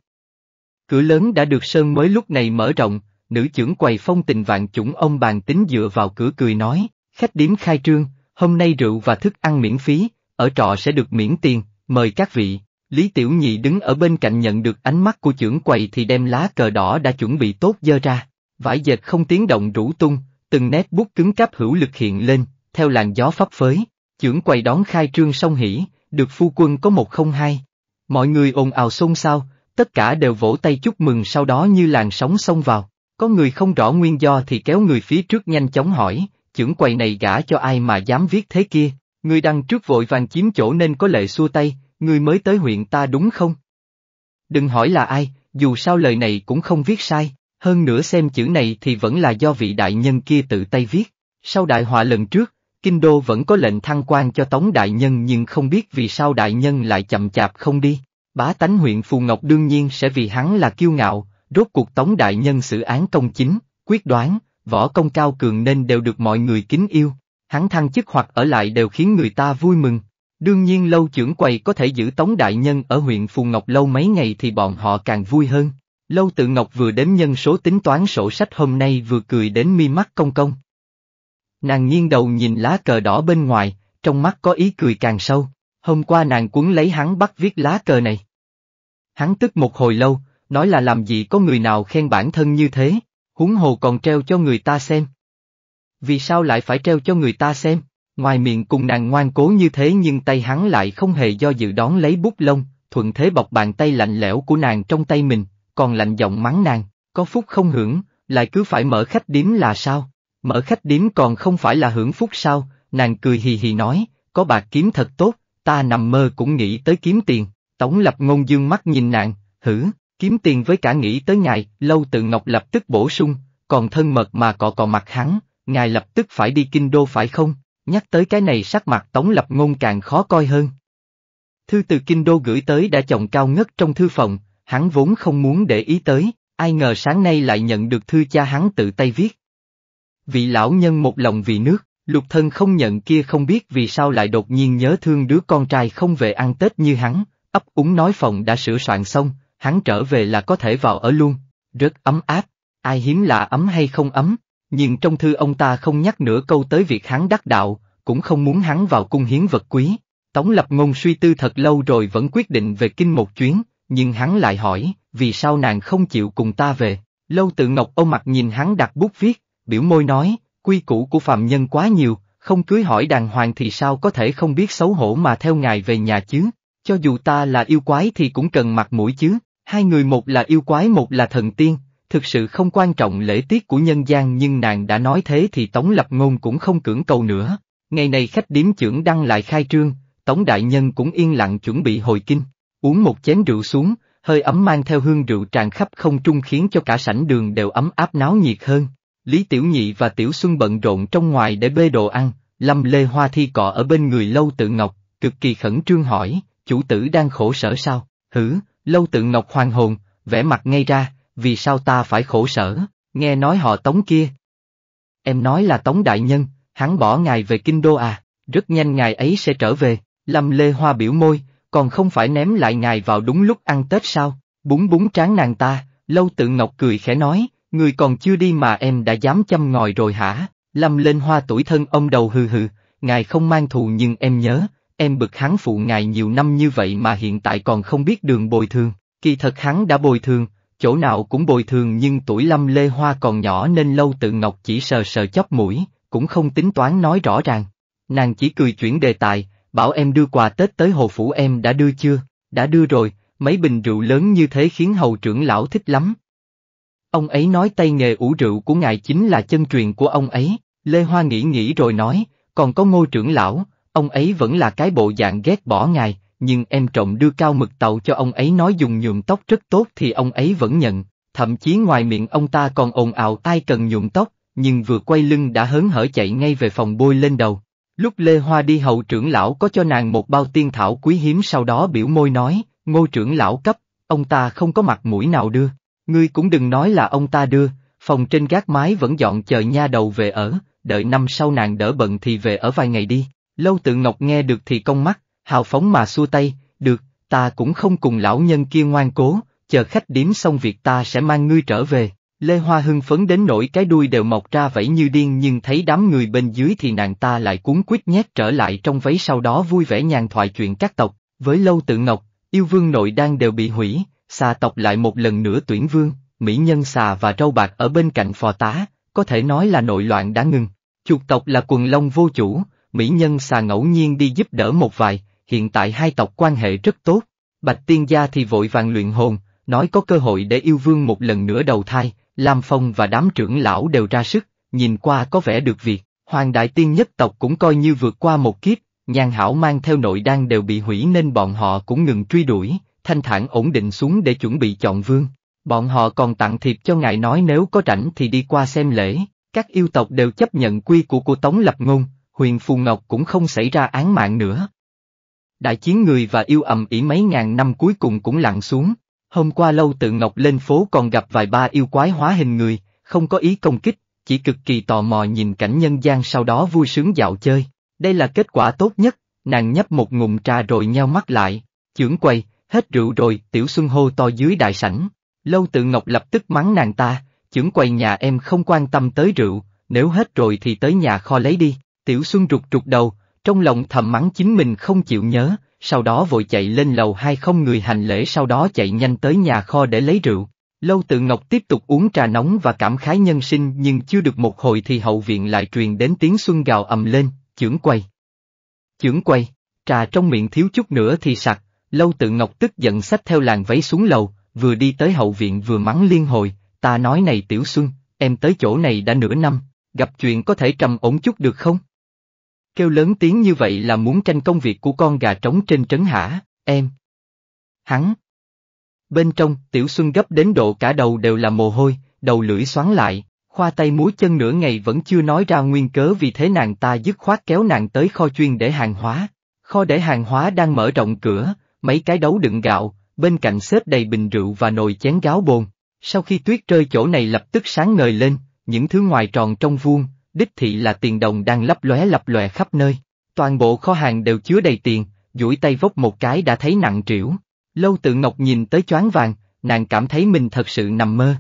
Cửa lớn đã được sơn mới lúc này mở rộng, nữ trưởng quầy phong tình vạn chủng ông bàn tính dựa vào cửa cười nói, khách điếm khai trương, hôm nay rượu và thức ăn miễn phí, ở trọ sẽ được miễn tiền, mời các vị. Lý Tiểu Nhị đứng ở bên cạnh nhận được ánh mắt của trưởng quầy thì đem lá cờ đỏ đã chuẩn bị tốt dơ ra, vải dệt không tiếng động rủ tung, từng nét bút cứng cáp hữu lực hiện lên, theo làn gió pháp phới, trưởng quầy đón khai trương song hỉ, được phu quân có một không hai. Mọi người ồn ào xôn xao, tất cả đều vỗ tay chúc mừng sau đó như làn sóng xông vào. Có người không rõ nguyên do thì kéo người phía trước nhanh chóng hỏi, chưởng quầy này gã cho ai mà dám viết thế kia, người đằng trước vội vàng chiếm chỗ nên có lệ xua tay, người mới tới huyện ta đúng không? Đừng hỏi là ai, dù sao lời này cũng không viết sai, hơn nữa xem chữ này thì vẫn là do vị đại nhân kia tự tay viết. Sau đại họa lần trước, Kinh Đô vẫn có lệnh thăng quan cho Tống Đại Nhân nhưng không biết vì sao Đại Nhân lại chậm chạp không đi. Bá tánh huyện Phù Ngọc đương nhiên sẽ vì hắn là kiêu ngạo, rốt cuộc Tống Đại Nhân xử án công chính, quyết đoán, võ công cao cường nên đều được mọi người kính yêu, hắn thăng chức hoặc ở lại đều khiến người ta vui mừng. Đương nhiên lâu trưởng quầy có thể giữ Tống Đại Nhân ở huyện Phù Ngọc lâu mấy ngày thì bọn họ càng vui hơn. Lâu tự Ngọc vừa đếm nhân số tính toán sổ sách hôm nay vừa cười đến mi mắt công công. Nàng nghiêng đầu nhìn lá cờ đỏ bên ngoài, trong mắt có ý cười càng sâu. Hôm qua nàng cuốn lấy hắn bắt viết lá cờ này. Hắn tức một hồi lâu, nói là làm gì có người nào khen bản thân như thế, huống hồ còn treo cho người ta xem. Vì sao lại phải treo cho người ta xem, ngoài miệng cùng nàng ngoan cố như thế nhưng tay hắn lại không hề do dự đón lấy bút lông, thuận thế bọc bàn tay lạnh lẽo của nàng trong tay mình, còn lạnh giọng mắng nàng, có phúc không hưởng, lại cứ phải mở khách điếm là sao, mở khách điếm còn không phải là hưởng phúc sao, nàng cười hì hì nói, có bạc kiếm thật tốt, ta nằm mơ cũng nghĩ tới kiếm tiền, tống lập ngôn dương mắt nhìn nàng, hử, Kiếm tiền với cả nghĩ tới ngài, Lâu Tự Ngọc lập tức bổ sung, còn thân mật mà cọ cọ mặt hắn, ngài lập tức phải đi kinh đô phải không? Nhắc tới cái này sắc mặt Tống Lập Ngôn càng khó coi hơn. Thư từ kinh đô gửi tới đã chồng cao ngất trong thư phòng, hắn vốn không muốn để ý tới, ai ngờ sáng nay lại nhận được thư cha hắn tự tay viết. Vị lão nhân một lòng vì nước, lục thân không nhận kia không biết vì sao lại đột nhiên nhớ thương đứa con trai không về ăn Tết như hắn, ấp úng nói phòng đã sửa soạn xong, hắn trở về là có thể vào ở luôn, rất ấm áp, ai hiếm lạ ấm hay không ấm, nhưng trong thư ông ta không nhắc nửa câu tới việc hắn đắc đạo, cũng không muốn hắn vào cung hiến vật quý. Tống lập ngôn suy tư thật lâu rồi vẫn quyết định về kinh một chuyến, nhưng hắn lại hỏi, vì sao nàng không chịu cùng ta về? Lâu tự ngọc âu mặt nhìn hắn đặt bút viết, biểu môi nói, quy củ của phàm nhân quá nhiều, không cưới hỏi đàng hoàng thì sao có thể không biết xấu hổ mà theo ngài về nhà chứ, cho dù ta là yêu quái thì cũng cần mặt mũi chứ. Hai người một là yêu quái một là thần tiên, thực sự không quan trọng lễ tiết của nhân gian nhưng nàng đã nói thế thì Tống Lập Ngôn cũng không cưỡng cầu nữa. Ngày này khách điếm trưởng đăng lại khai trương, Tống Đại Nhân cũng yên lặng chuẩn bị hồi kinh, uống một chén rượu xuống, hơi ấm mang theo hương rượu tràn khắp không trung khiến cho cả sảnh đường đều ấm áp náo nhiệt hơn. Lý Tiểu Nhị và Tiểu Xuân bận rộn trong ngoài để bê đồ ăn, Lâm Lê Hoa Thi cọ ở bên người Lâu Tự Ngọc, cực kỳ khẩn trương hỏi, chủ tử đang khổ sở sao, hử, Lâu tự ngọc hoàng hồn, vẽ mặt ngay ra, vì sao ta phải khổ sở, nghe nói họ tống kia. Em nói là tống đại nhân, hắn bỏ ngài về kinh đô à, rất nhanh ngài ấy sẽ trở về, lâm lê hoa biểu môi, còn không phải ném lại ngài vào đúng lúc ăn Tết sao, búng búng tráng nàng ta, lâu tự ngọc cười khẽ nói, người còn chưa đi mà em đã dám chăm ngòi rồi hả, lâm lên hoa tuổi thân ông đầu hừ hừ, ngài không mang thù nhưng em nhớ, em bực hắn phụ ngài nhiều năm như vậy mà hiện tại còn không biết đường bồi thường, kỳ thật hắn đã bồi thường, chỗ nào cũng bồi thường nhưng tuổi lâm lê hoa còn nhỏ nên lâu tự ngọc chỉ sờ sờ chóp mũi, cũng không tính toán nói rõ ràng. Nàng chỉ cười chuyển đề tài, bảo em đưa quà Tết tới hồ phủ em đã đưa chưa, đã đưa rồi, mấy bình rượu lớn như thế khiến hầu trưởng lão thích lắm. Ông ấy nói tay nghề ủ rượu của ngài chính là chân truyền của ông ấy, Lê Hoa nghĩ nghĩ rồi nói, còn có ngô trưởng lão, Ông ấy vẫn là cái bộ dạng ghét bỏ ngài, nhưng em trọng đưa cao mực tàu cho ông ấy nói dùng nhuộm tóc rất tốt thì ông ấy vẫn nhận, thậm chí ngoài miệng ông ta còn ồn ào tai cần nhuộm tóc, nhưng vừa quay lưng đã hớn hở chạy ngay về phòng bôi lên đầu. Lúc Lê Hoa đi hậu trưởng lão có cho nàng một bao tiên thảo quý hiếm sau đó biểu môi nói, ngô trưởng lão cấp, ông ta không có mặt mũi nào đưa, ngươi cũng đừng nói là ông ta đưa, phòng trên gác mái vẫn dọn chờ nha đầu về ở, đợi năm sau nàng đỡ bận thì về ở vài ngày đi. Lâu tự ngọc nghe được thì công mắt, hào phóng mà xua tay, được, ta cũng không cùng lão nhân kia ngoan cố, chờ khách điếm xong việc ta sẽ mang ngươi trở về. Lê Hoa hưng phấn đến nỗi cái đuôi đều mọc ra vẫy như điên nhưng thấy đám người bên dưới thì nàng ta lại cuốn quýt nhét trở lại trong váy sau đó vui vẻ nhàn thoại chuyện các tộc, với lâu tự ngọc, yêu vương nội đang đều bị hủy, xà tộc lại một lần nữa tuyển vương, mỹ nhân xà và trâu bạc ở bên cạnh phò tá, có thể nói là nội loạn đã ngừng. Chuột tộc là quần long vô chủ, mỹ nhân xà ngẫu nhiên đi giúp đỡ một vài, hiện tại hai tộc quan hệ rất tốt. Bạch tiên gia thì vội vàng luyện hồn, nói có cơ hội để yêu vương một lần nữa đầu thai, Lam Phong và đám trưởng lão đều ra sức, nhìn qua có vẻ được việc. Hoàng đại tiên nhất tộc cũng coi như vượt qua một kiếp, nhàn hảo mang theo nội đang đều bị hủy nên bọn họ cũng ngừng truy đuổi, thanh thản ổn định xuống để chuẩn bị chọn vương. Bọn họ còn tặng thiệp cho ngài nói nếu có rảnh thì đi qua xem lễ, các yêu tộc đều chấp nhận quy của của Tống Lập Ngôn, huyền Phù Ngọc cũng không xảy ra án mạng nữa. Đại chiến người và yêu ầm ĩ mấy ngàn năm cuối cùng cũng lặng xuống, hôm qua lâu tự Ngọc lên phố còn gặp vài ba yêu quái hóa hình người, không có ý công kích, chỉ cực kỳ tò mò nhìn cảnh nhân gian sau đó vui sướng dạo chơi, đây là kết quả tốt nhất, nàng nhấp một ngụm trà rồi nheo mắt lại, chưởng quay, hết rượu rồi, tiểu xuân hô to dưới đại sảnh, lâu tự Ngọc lập tức mắng nàng ta, chưởng quay nhà em không quan tâm tới rượu, nếu hết rồi thì tới nhà kho lấy đi. Tiểu Xuân rụt rụt đầu, trong lòng thầm mắng chính mình không chịu nhớ, sau đó vội chạy lên lầu hai không người hành lễ sau đó chạy nhanh tới nhà kho để lấy rượu. Lâu tự Ngọc tiếp tục uống trà nóng và cảm khái nhân sinh nhưng chưa được một hồi thì hậu viện lại truyền đến tiếng Xuân gào ầm lên, chưởng quay. Chưởng quay, trà trong miệng thiếu chút nữa thì sặc, Lâu tự Ngọc tức giận xách theo làng váy xuống lầu, vừa đi tới hậu viện vừa mắng liên hồi, ta nói này Tiểu Xuân, em tới chỗ này đã nửa năm, gặp chuyện có thể trầm ổn chút được không? Kêu lớn tiếng như vậy là muốn tranh công việc của con gà trống trên trấn hả, em? Hắn! Bên trong, Tiểu Xuân gấp đến độ cả đầu đều là mồ hôi, đầu lưỡi xoắn lại, khoa tay múi chân nửa ngày vẫn chưa nói ra nguyên cớ vì thế nàng ta dứt khoát kéo nàng tới kho chuyên để hàng hóa. Kho để hàng hóa đang mở rộng cửa, mấy cái đấu đựng gạo, bên cạnh xếp đầy bình rượu và nồi chén gáo bồn. Sau khi tuyết rơi chỗ này lập tức sáng ngời lên, những thứ ngoài tròn trong vuông, đích thị là tiền đồng đang lấp lóe lập lòe khắp nơi. Toàn bộ kho hàng đều chứa đầy tiền, duỗi tay vốc một cái đã thấy nặng trĩu. Lâu tự ngọc nhìn tới choáng vàng, nàng cảm thấy mình thật sự nằm mơ.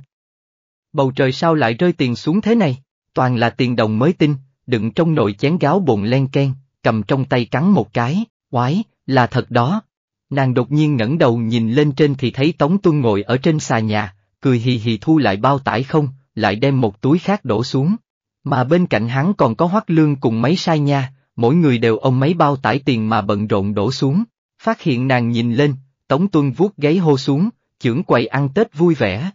Bầu trời sao lại rơi tiền xuống thế này, toàn là tiền đồng mới tin, đựng trong nồi chén gáo bồn len ken, cầm trong tay cắn một cái, quái, là thật đó. Nàng đột nhiên ngẩng đầu nhìn lên trên thì thấy Tống Tuân ngồi ở trên xà nhà, cười hì hì thu lại bao tải không, lại đem một túi khác đổ xuống. Mà bên cạnh hắn còn có hoắc lương cùng mấy sai nha, mỗi người đều ông mấy bao tải tiền mà bận rộn đổ xuống. Phát hiện nàng nhìn lên, Tống Tuân vuốt gáy hô xuống, chưởng quầy ăn Tết vui vẻ.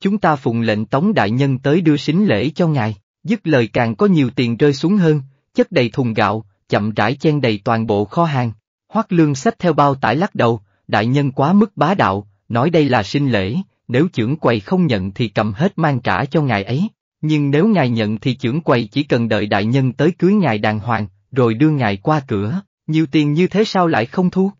Chúng ta phụng lệnh Tống Đại Nhân tới đưa xính lễ cho ngài, dứt lời càng có nhiều tiền rơi xuống hơn, chất đầy thùng gạo, chậm rãi chen đầy toàn bộ kho hàng. Hoắc lương sách theo bao tải lắc đầu, đại nhân quá mức bá đạo, nói đây là sinh lễ, nếu trưởng quầy không nhận thì cầm hết mang trả cho ngài ấy. Nhưng nếu ngài nhận thì trưởng quầy chỉ cần đợi đại nhân tới cưới ngài đàng hoàng, rồi đưa ngài qua cửa, nhiều tiền như thế sao lại không thu?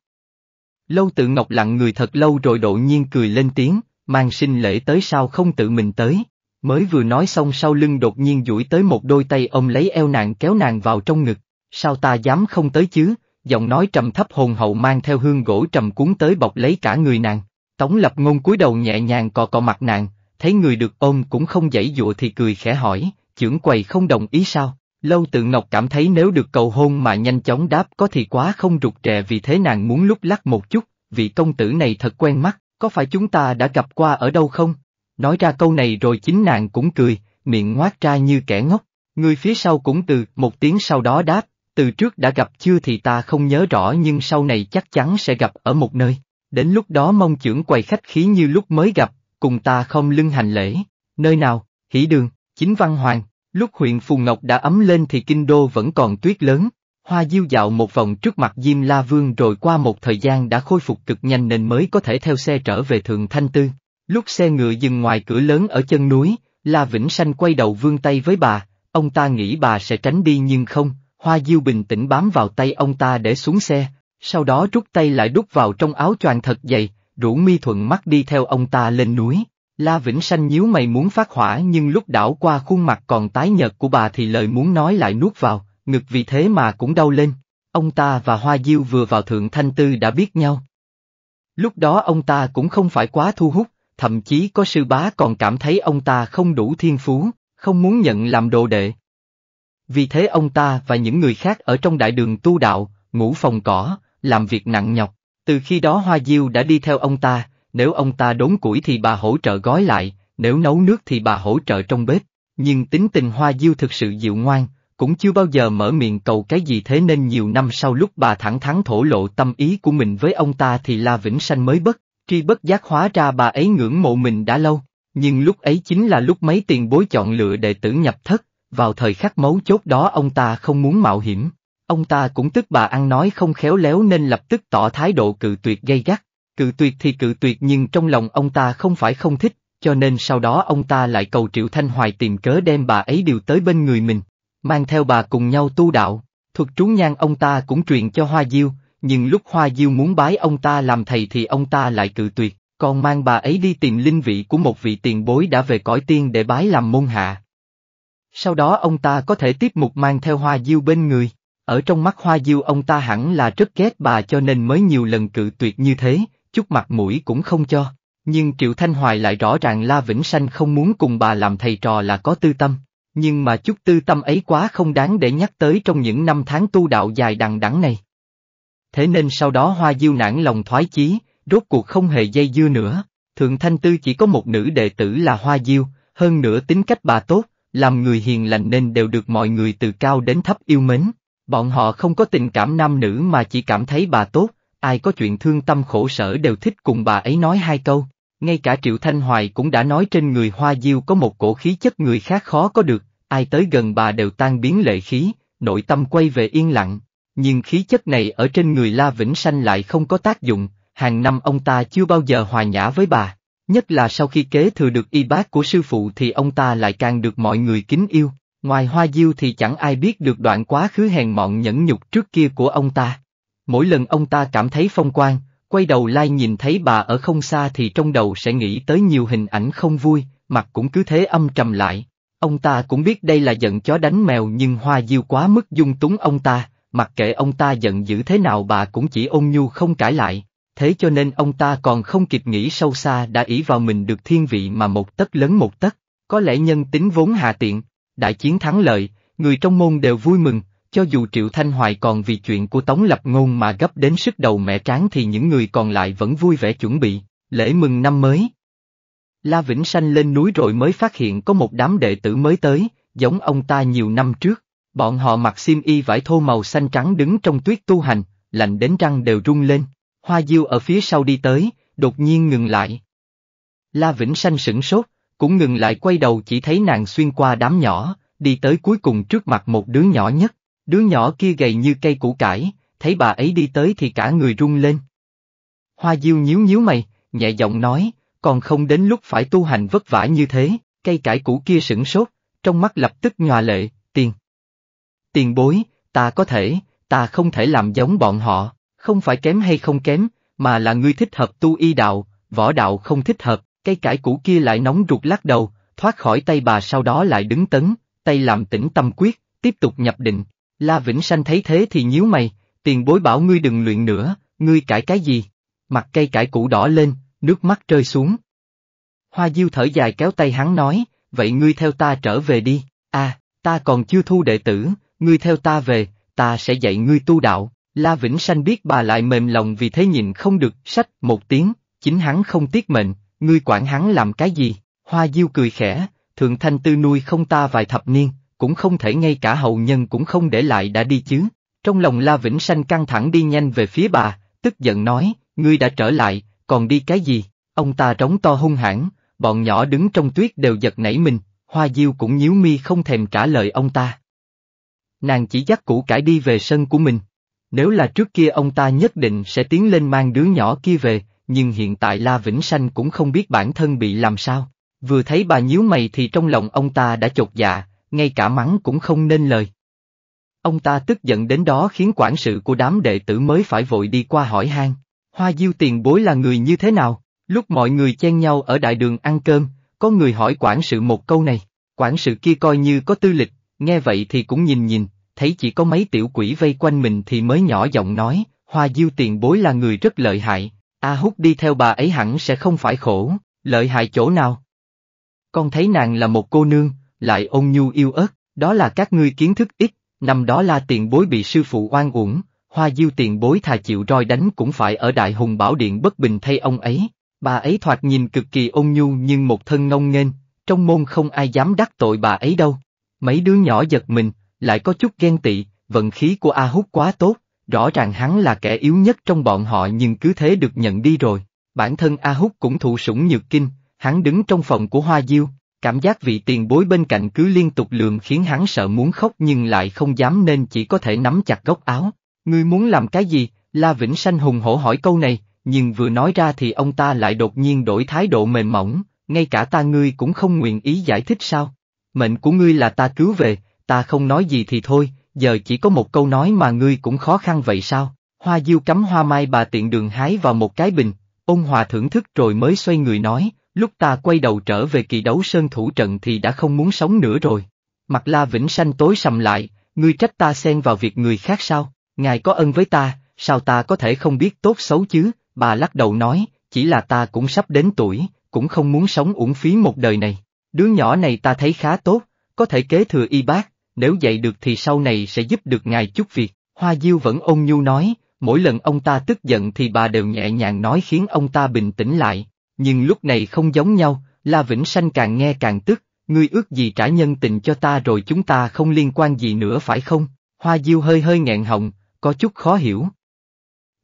Lâu tự ngọc lặng người thật lâu rồi đột nhiên cười lên tiếng, mang sinh lễ tới sao không tự mình tới, mới vừa nói xong sau lưng đột nhiên duỗi tới một đôi tay ông lấy eo nàng kéo nàng vào trong ngực, sao ta dám không tới chứ, giọng nói trầm thấp hồn hậu mang theo hương gỗ trầm cuốn tới bọc lấy cả người nàng, tống lập ngôn cúi đầu nhẹ nhàng cò cò mặt nàng, thấy người được ôm cũng không dãy dụa thì cười khẽ hỏi, trưởng quầy không đồng ý sao? Lâu tượng Ngọc cảm thấy nếu được cầu hôn mà nhanh chóng đáp có thì quá không rụt rè vì thế nàng muốn lúc lắc một chút, vị công tử này thật quen mắt, có phải chúng ta đã gặp qua ở đâu không? Nói ra câu này rồi chính nàng cũng cười, miệng ngoác ra như kẻ ngốc, người phía sau cũng từ một tiếng sau đó đáp, từ trước đã gặp chưa thì ta không nhớ rõ nhưng sau này chắc chắn sẽ gặp ở một nơi. Đến lúc đó mong trưởng quầy khách khí như lúc mới gặp, cùng ta không lưng hành lễ, nơi nào, hỷ đường, chính văn hoàng, lúc huyện Phù Ngọc đã ấm lên thì kinh đô vẫn còn tuyết lớn, hoa diêu dạo một vòng trước mặt Diêm La Vương rồi qua một thời gian đã khôi phục cực nhanh nên mới có thể theo xe trở về Thượng Thanh Tư. Lúc xe ngựa dừng ngoài cửa lớn ở chân núi, La Vĩnh Sanh quay đầu vương tay với bà, ông ta nghĩ bà sẽ tránh đi nhưng không, Hoa Diêu bình tĩnh bám vào tay ông ta để xuống xe, sau đó rút tay lại đút vào trong áo choàng thật dày, rủ mi thuận mắt đi theo ông ta lên núi. La Vĩnh Sanh nhíu mày muốn phát hỏa nhưng lúc đảo qua khuôn mặt còn tái nhợt của bà thì lời muốn nói lại nuốt vào, ngực vì thế mà cũng đau lên. Ông ta và Hoa Diêu vừa vào Thượng Thanh Tư đã biết nhau. Lúc đó ông ta cũng không phải quá thu hút, thậm chí có sư bá còn cảm thấy ông ta không đủ thiên phú, không muốn nhận làm đồ đệ. Vì thế ông ta và những người khác ở trong đại đường tu đạo, ngủ phòng cỏ, làm việc nặng nhọc, từ khi đó Hoa Diêu đã đi theo ông ta, nếu ông ta đốn củi thì bà hỗ trợ gói lại, nếu nấu nước thì bà hỗ trợ trong bếp. Nhưng tính tình Hoa Diêu thực sự dịu ngoan, cũng chưa bao giờ mở miệng cầu cái gì thế nên nhiều năm sau lúc bà thẳng thắn thổ lộ tâm ý của mình với ông ta thì La Vĩnh Sanh mới bất, tri bất giác hóa ra bà ấy ngưỡng mộ mình đã lâu. Nhưng lúc ấy chính là lúc mấy tiền bối chọn lựa đệ tử nhập thất, vào thời khắc mấu chốt đó ông ta không muốn mạo hiểm. Ông ta cũng tức bà ăn nói không khéo léo nên lập tức tỏ thái độ cự tuyệt gây gắt. Cự tuyệt thì cự tuyệt nhưng trong lòng ông ta không phải không thích, cho nên sau đó ông ta lại cầu Triệu Thanh Hoài tìm cớ đem bà ấy điều tới bên người mình, mang theo bà cùng nhau tu đạo. Thuật trú nhang ông ta cũng truyền cho Hoa Diêu, nhưng lúc Hoa Diêu muốn bái ông ta làm thầy thì ông ta lại cự tuyệt, còn mang bà ấy đi tìm linh vị của một vị tiền bối đã về cõi tiên để bái làm môn hạ. Sau đó ông ta có thể tiếp mục mang theo Hoa Diêu bên người. Ở trong mắt Hoa Diêu ông ta hẳn là rất ghét bà cho nên mới nhiều lần cự tuyệt như thế, chút mặt mũi cũng không cho. Nhưng Triệu Thanh Hoài lại rõ ràng La Vĩnh Sanh không muốn cùng bà làm thầy trò là có tư tâm. Nhưng mà chút tư tâm ấy quá không đáng để nhắc tới trong những năm tháng tu đạo dài đằng đẵng này. Thế nên sau đó Hoa Diêu nản lòng thoái chí, rốt cuộc không hề dây dưa nữa. Thượng Thanh Tư chỉ có một nữ đệ tử là Hoa Diêu, hơn nữa tính cách bà tốt, làm người hiền lành nên đều được mọi người từ cao đến thấp yêu mến. Bọn họ không có tình cảm nam nữ mà chỉ cảm thấy bà tốt, ai có chuyện thương tâm khổ sở đều thích cùng bà ấy nói hai câu. Ngay cả Triệu Thanh Hoài cũng đã nói trên người Hoa Diêu có một cổ khí chất người khác khó có được, ai tới gần bà đều tan biến lệ khí, nội tâm quay về yên lặng. Nhưng khí chất này ở trên người La Vĩnh Sanh lại không có tác dụng, hàng năm ông ta chưa bao giờ hòa nhã với bà. Nhất là sau khi kế thừa được y bác của sư phụ thì ông ta lại càng được mọi người kính yêu. Ngoài hoa diêu thì chẳng ai biết được đoạn quá khứ hèn mọn nhẫn nhục trước kia của ông ta. Mỗi lần ông ta cảm thấy phong quang, quay đầu lai nhìn thấy bà ở không xa thì trong đầu sẽ nghĩ tới nhiều hình ảnh không vui, mặt cũng cứ thế âm trầm lại. Ông ta cũng biết đây là giận chó đánh mèo nhưng hoa diêu quá mức dung túng ông ta, mặc kệ ông ta giận dữ thế nào bà cũng chỉ ôn nhu không cãi lại, thế cho nên ông ta còn không kịp nghĩ sâu xa đã ý vào mình được thiên vị mà một tấc lớn một tấc, có lẽ nhân tính vốn hạ tiện, đại chiến thắng lợi, người trong môn đều vui mừng, cho dù Triệu Thanh Hoài còn vì chuyện của Tống Lập Ngôn mà gấp đến sức đầu mẹ tráng thì những người còn lại vẫn vui vẻ chuẩn bị, lễ mừng năm mới. La Vĩnh Sanh lên núi rồi mới phát hiện có một đám đệ tử mới tới, giống ông ta nhiều năm trước, bọn họ mặc xiêm y vải thô màu xanh trắng đứng trong tuyết tu hành, lạnh đến răng đều rung lên, hoa diêu ở phía sau đi tới, đột nhiên ngừng lại. La Vĩnh Sanh sửng sốt, cũng ngừng lại quay đầu chỉ thấy nàng xuyên qua đám nhỏ, đi tới cuối cùng trước mặt một đứa nhỏ nhất, đứa nhỏ kia gầy như cây củ cải, thấy bà ấy đi tới thì cả người rung lên. Hoa Diêu nhíu nhíu mày, nhẹ giọng nói, còn không đến lúc phải tu hành vất vả như thế, cây cải củ kia sửng sốt, trong mắt lập tức nhòa lệ, tiền. Tiền bối, ta có thể, ta không thể làm giống bọn họ, không phải kém hay không kém, mà là ngươi thích hợp tu y đạo, võ đạo không thích hợp, Cây cải cũ kia lại nóng ruột lắc đầu, thoát khỏi tay bà sau đó lại đứng tấn, tay làm tĩnh tâm quyết, tiếp tục nhập định. La Vĩnh Sanh thấy thế thì nhíu mày, tiền bối bảo ngươi đừng luyện nữa, ngươi cải cái gì? Mặt cây cải cũ đỏ lên, nước mắt rơi xuống. Hoa Diêu thở dài kéo tay hắn nói, vậy ngươi theo ta trở về đi, à, ta còn chưa thu đệ tử, ngươi theo ta về, ta sẽ dạy ngươi tu đạo. La Vĩnh Sanh biết bà lại mềm lòng vì thế nhìn không được, sách một tiếng, chính hắn không tiếc mệnh, Ngươi quản hắn làm cái gì? Hoa Diêu cười khẽ, Thượng Thanh Tư nuôi không ta vài thập niên, cũng không thể ngay cả hậu nhân cũng không để lại đã đi chứ. Trong lòng La Vĩnh Sanh căng thẳng đi nhanh về phía bà, tức giận nói, ngươi đã trở lại, còn đi cái gì? Ông ta trống to hung hãn, bọn nhỏ đứng trong tuyết đều giật nảy mình, Hoa Diêu cũng nhíu mi không thèm trả lời ông ta. Nàng chỉ dắt củ cải đi về sân của mình. Nếu là trước kia ông ta nhất định sẽ tiến lên mang đứa nhỏ kia về, nhưng hiện tại La Vĩnh Sanh cũng không biết bản thân bị làm sao. Vừa thấy bà nhíu mày thì trong lòng ông ta đã chột dạ, ngay cả mắng cũng không nên lời. Ông ta tức giận đến đó khiến quản sự của đám đệ tử mới phải vội đi qua hỏi han. Hoa Diêu tiền bối là người như thế nào? Lúc mọi người chen nhau ở đại đường ăn cơm, có người hỏi quản sự một câu này. Quản sự kia coi như có tư lịch, nghe vậy thì cũng nhìn nhìn, thấy chỉ có mấy tiểu quỷ vây quanh mình thì mới nhỏ giọng nói, Hoa Diêu tiền bối là người rất lợi hại, A Húc đi theo bà ấy hẳn sẽ không phải khổ, lợi hại chỗ nào. Con thấy nàng là một cô nương, lại ôn nhu yêu ớt, đó là các ngươi kiến thức ít, năm đó la tiền bối bị sư phụ oan uổng, hoa diêu tiền bối thà chịu roi đánh cũng phải ở đại hùng bảo điện bất bình thay ông ấy. Bà ấy thoạt nhìn cực kỳ ôn nhu nhưng một thân ngông nghênh, trong môn không ai dám đắc tội bà ấy đâu. Mấy đứa nhỏ giật mình, lại có chút ghen tị, vận khí của A Húc quá tốt, Rõ ràng hắn là kẻ yếu nhất trong bọn họ nhưng cứ thế được nhận đi rồi. Bản thân A Húc cũng thụ sủng nhược kinh, hắn đứng trong phòng của Hoa Diêu, cảm giác vị tiền bối bên cạnh cứ liên tục lườm khiến hắn sợ muốn khóc nhưng lại không dám nên chỉ có thể nắm chặt góc áo. Ngươi muốn làm cái gì? La Vĩnh Sanh hùng hổ hỏi câu này, nhưng vừa nói ra thì ông ta lại đột nhiên đổi thái độ mềm mỏng, ngay cả ta ngươi cũng không nguyện ý giải thích sao. Mệnh của ngươi là ta cứu về, ta không nói gì thì thôi, giờ chỉ có một câu nói mà ngươi cũng khó khăn vậy sao? Hoa diêu cắm hoa mai bà tiện đường hái vào một cái bình, ôn hòa thưởng thức rồi mới xoay người nói, lúc ta quay đầu trở về kỳ đấu sơn thủ trận thì đã không muốn sống nữa rồi. Mặt la vĩnh sanh tối sầm lại, ngươi trách ta xen vào việc người khác sao, ngài có ân với ta, sao ta có thể không biết tốt xấu chứ, bà lắc đầu nói, chỉ là ta cũng sắp đến tuổi, cũng không muốn sống uổng phí một đời này. Đứa nhỏ này ta thấy khá tốt, có thể kế thừa y bác, nếu dạy được thì sau này sẽ giúp được ngài chút việc. Hoa Diêu vẫn ôn nhu nói, mỗi lần ông ta tức giận thì bà đều nhẹ nhàng nói khiến ông ta bình tĩnh lại. Nhưng lúc này không giống nhau, La Vĩnh Sanh càng nghe càng tức, ngươi ước gì trả nhân tình cho ta rồi chúng ta không liên quan gì nữa phải không? Hoa Diêu hơi hơi nghẹn họng, có chút khó hiểu.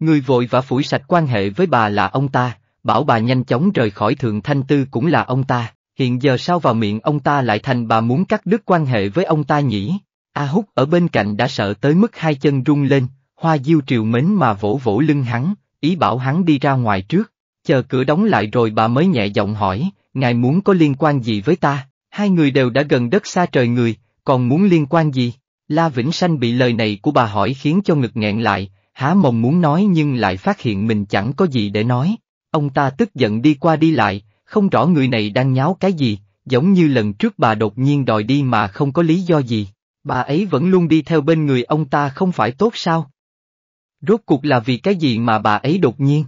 Người vội và phủi sạch quan hệ với bà là ông ta, bảo bà nhanh chóng rời khỏi thượng thanh tư cũng là ông ta, hiện giờ sao vào miệng ông ta lại thành bà muốn cắt đứt quan hệ với ông ta nhỉ? A Húc ở bên cạnh đã sợ tới mức hai chân rung lên, Hoa Diêu triều mến mà vỗ vỗ lưng hắn, ý bảo hắn đi ra ngoài trước, chờ cửa đóng lại rồi bà mới nhẹ giọng hỏi, ngài muốn có liên quan gì với ta, hai người đều đã gần đất xa trời người, còn muốn liên quan gì? La Vĩnh Sanh bị lời này của bà hỏi khiến cho ngực nghẹn lại, há mồm muốn nói nhưng lại phát hiện mình chẳng có gì để nói. Ông ta tức giận đi qua đi lại, không rõ người này đang nháo cái gì, giống như lần trước bà đột nhiên đòi đi mà không có lý do gì, bà ấy vẫn luôn đi theo bên người ông ta không phải tốt sao? Rốt cuộc là vì cái gì mà bà ấy đột nhiên?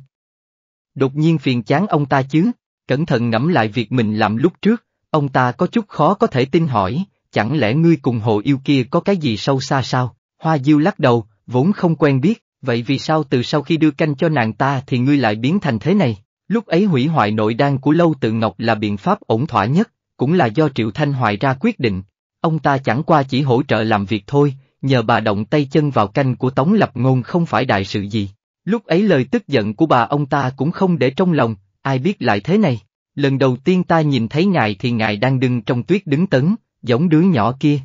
Đột nhiên phiền chán ông ta chứ, cẩn thận ngẫm lại việc mình làm lúc trước, ông ta có chút khó có thể tin hỏi, chẳng lẽ ngươi cùng hồ yêu kia có cái gì sâu xa sao? Hoa Diêu lắc đầu, vốn không quen biết, vậy vì sao từ sau khi đưa canh cho nàng ta thì ngươi lại biến thành thế này? Lúc ấy hủy hoại nội đan của Lâu Tự Ngọc là biện pháp ổn thỏa nhất, cũng là do Triệu Thanh Hoài ra quyết định. Ông ta chẳng qua chỉ hỗ trợ làm việc thôi, nhờ bà động tay chân vào canh của Tống Lập Ngôn không phải đại sự gì. Lúc ấy lời tức giận của bà ông ta cũng không để trong lòng, ai biết lại thế này. Lần đầu tiên ta nhìn thấy ngài thì ngài đang đứng trong tuyết đứng tấn, giống đứa nhỏ kia.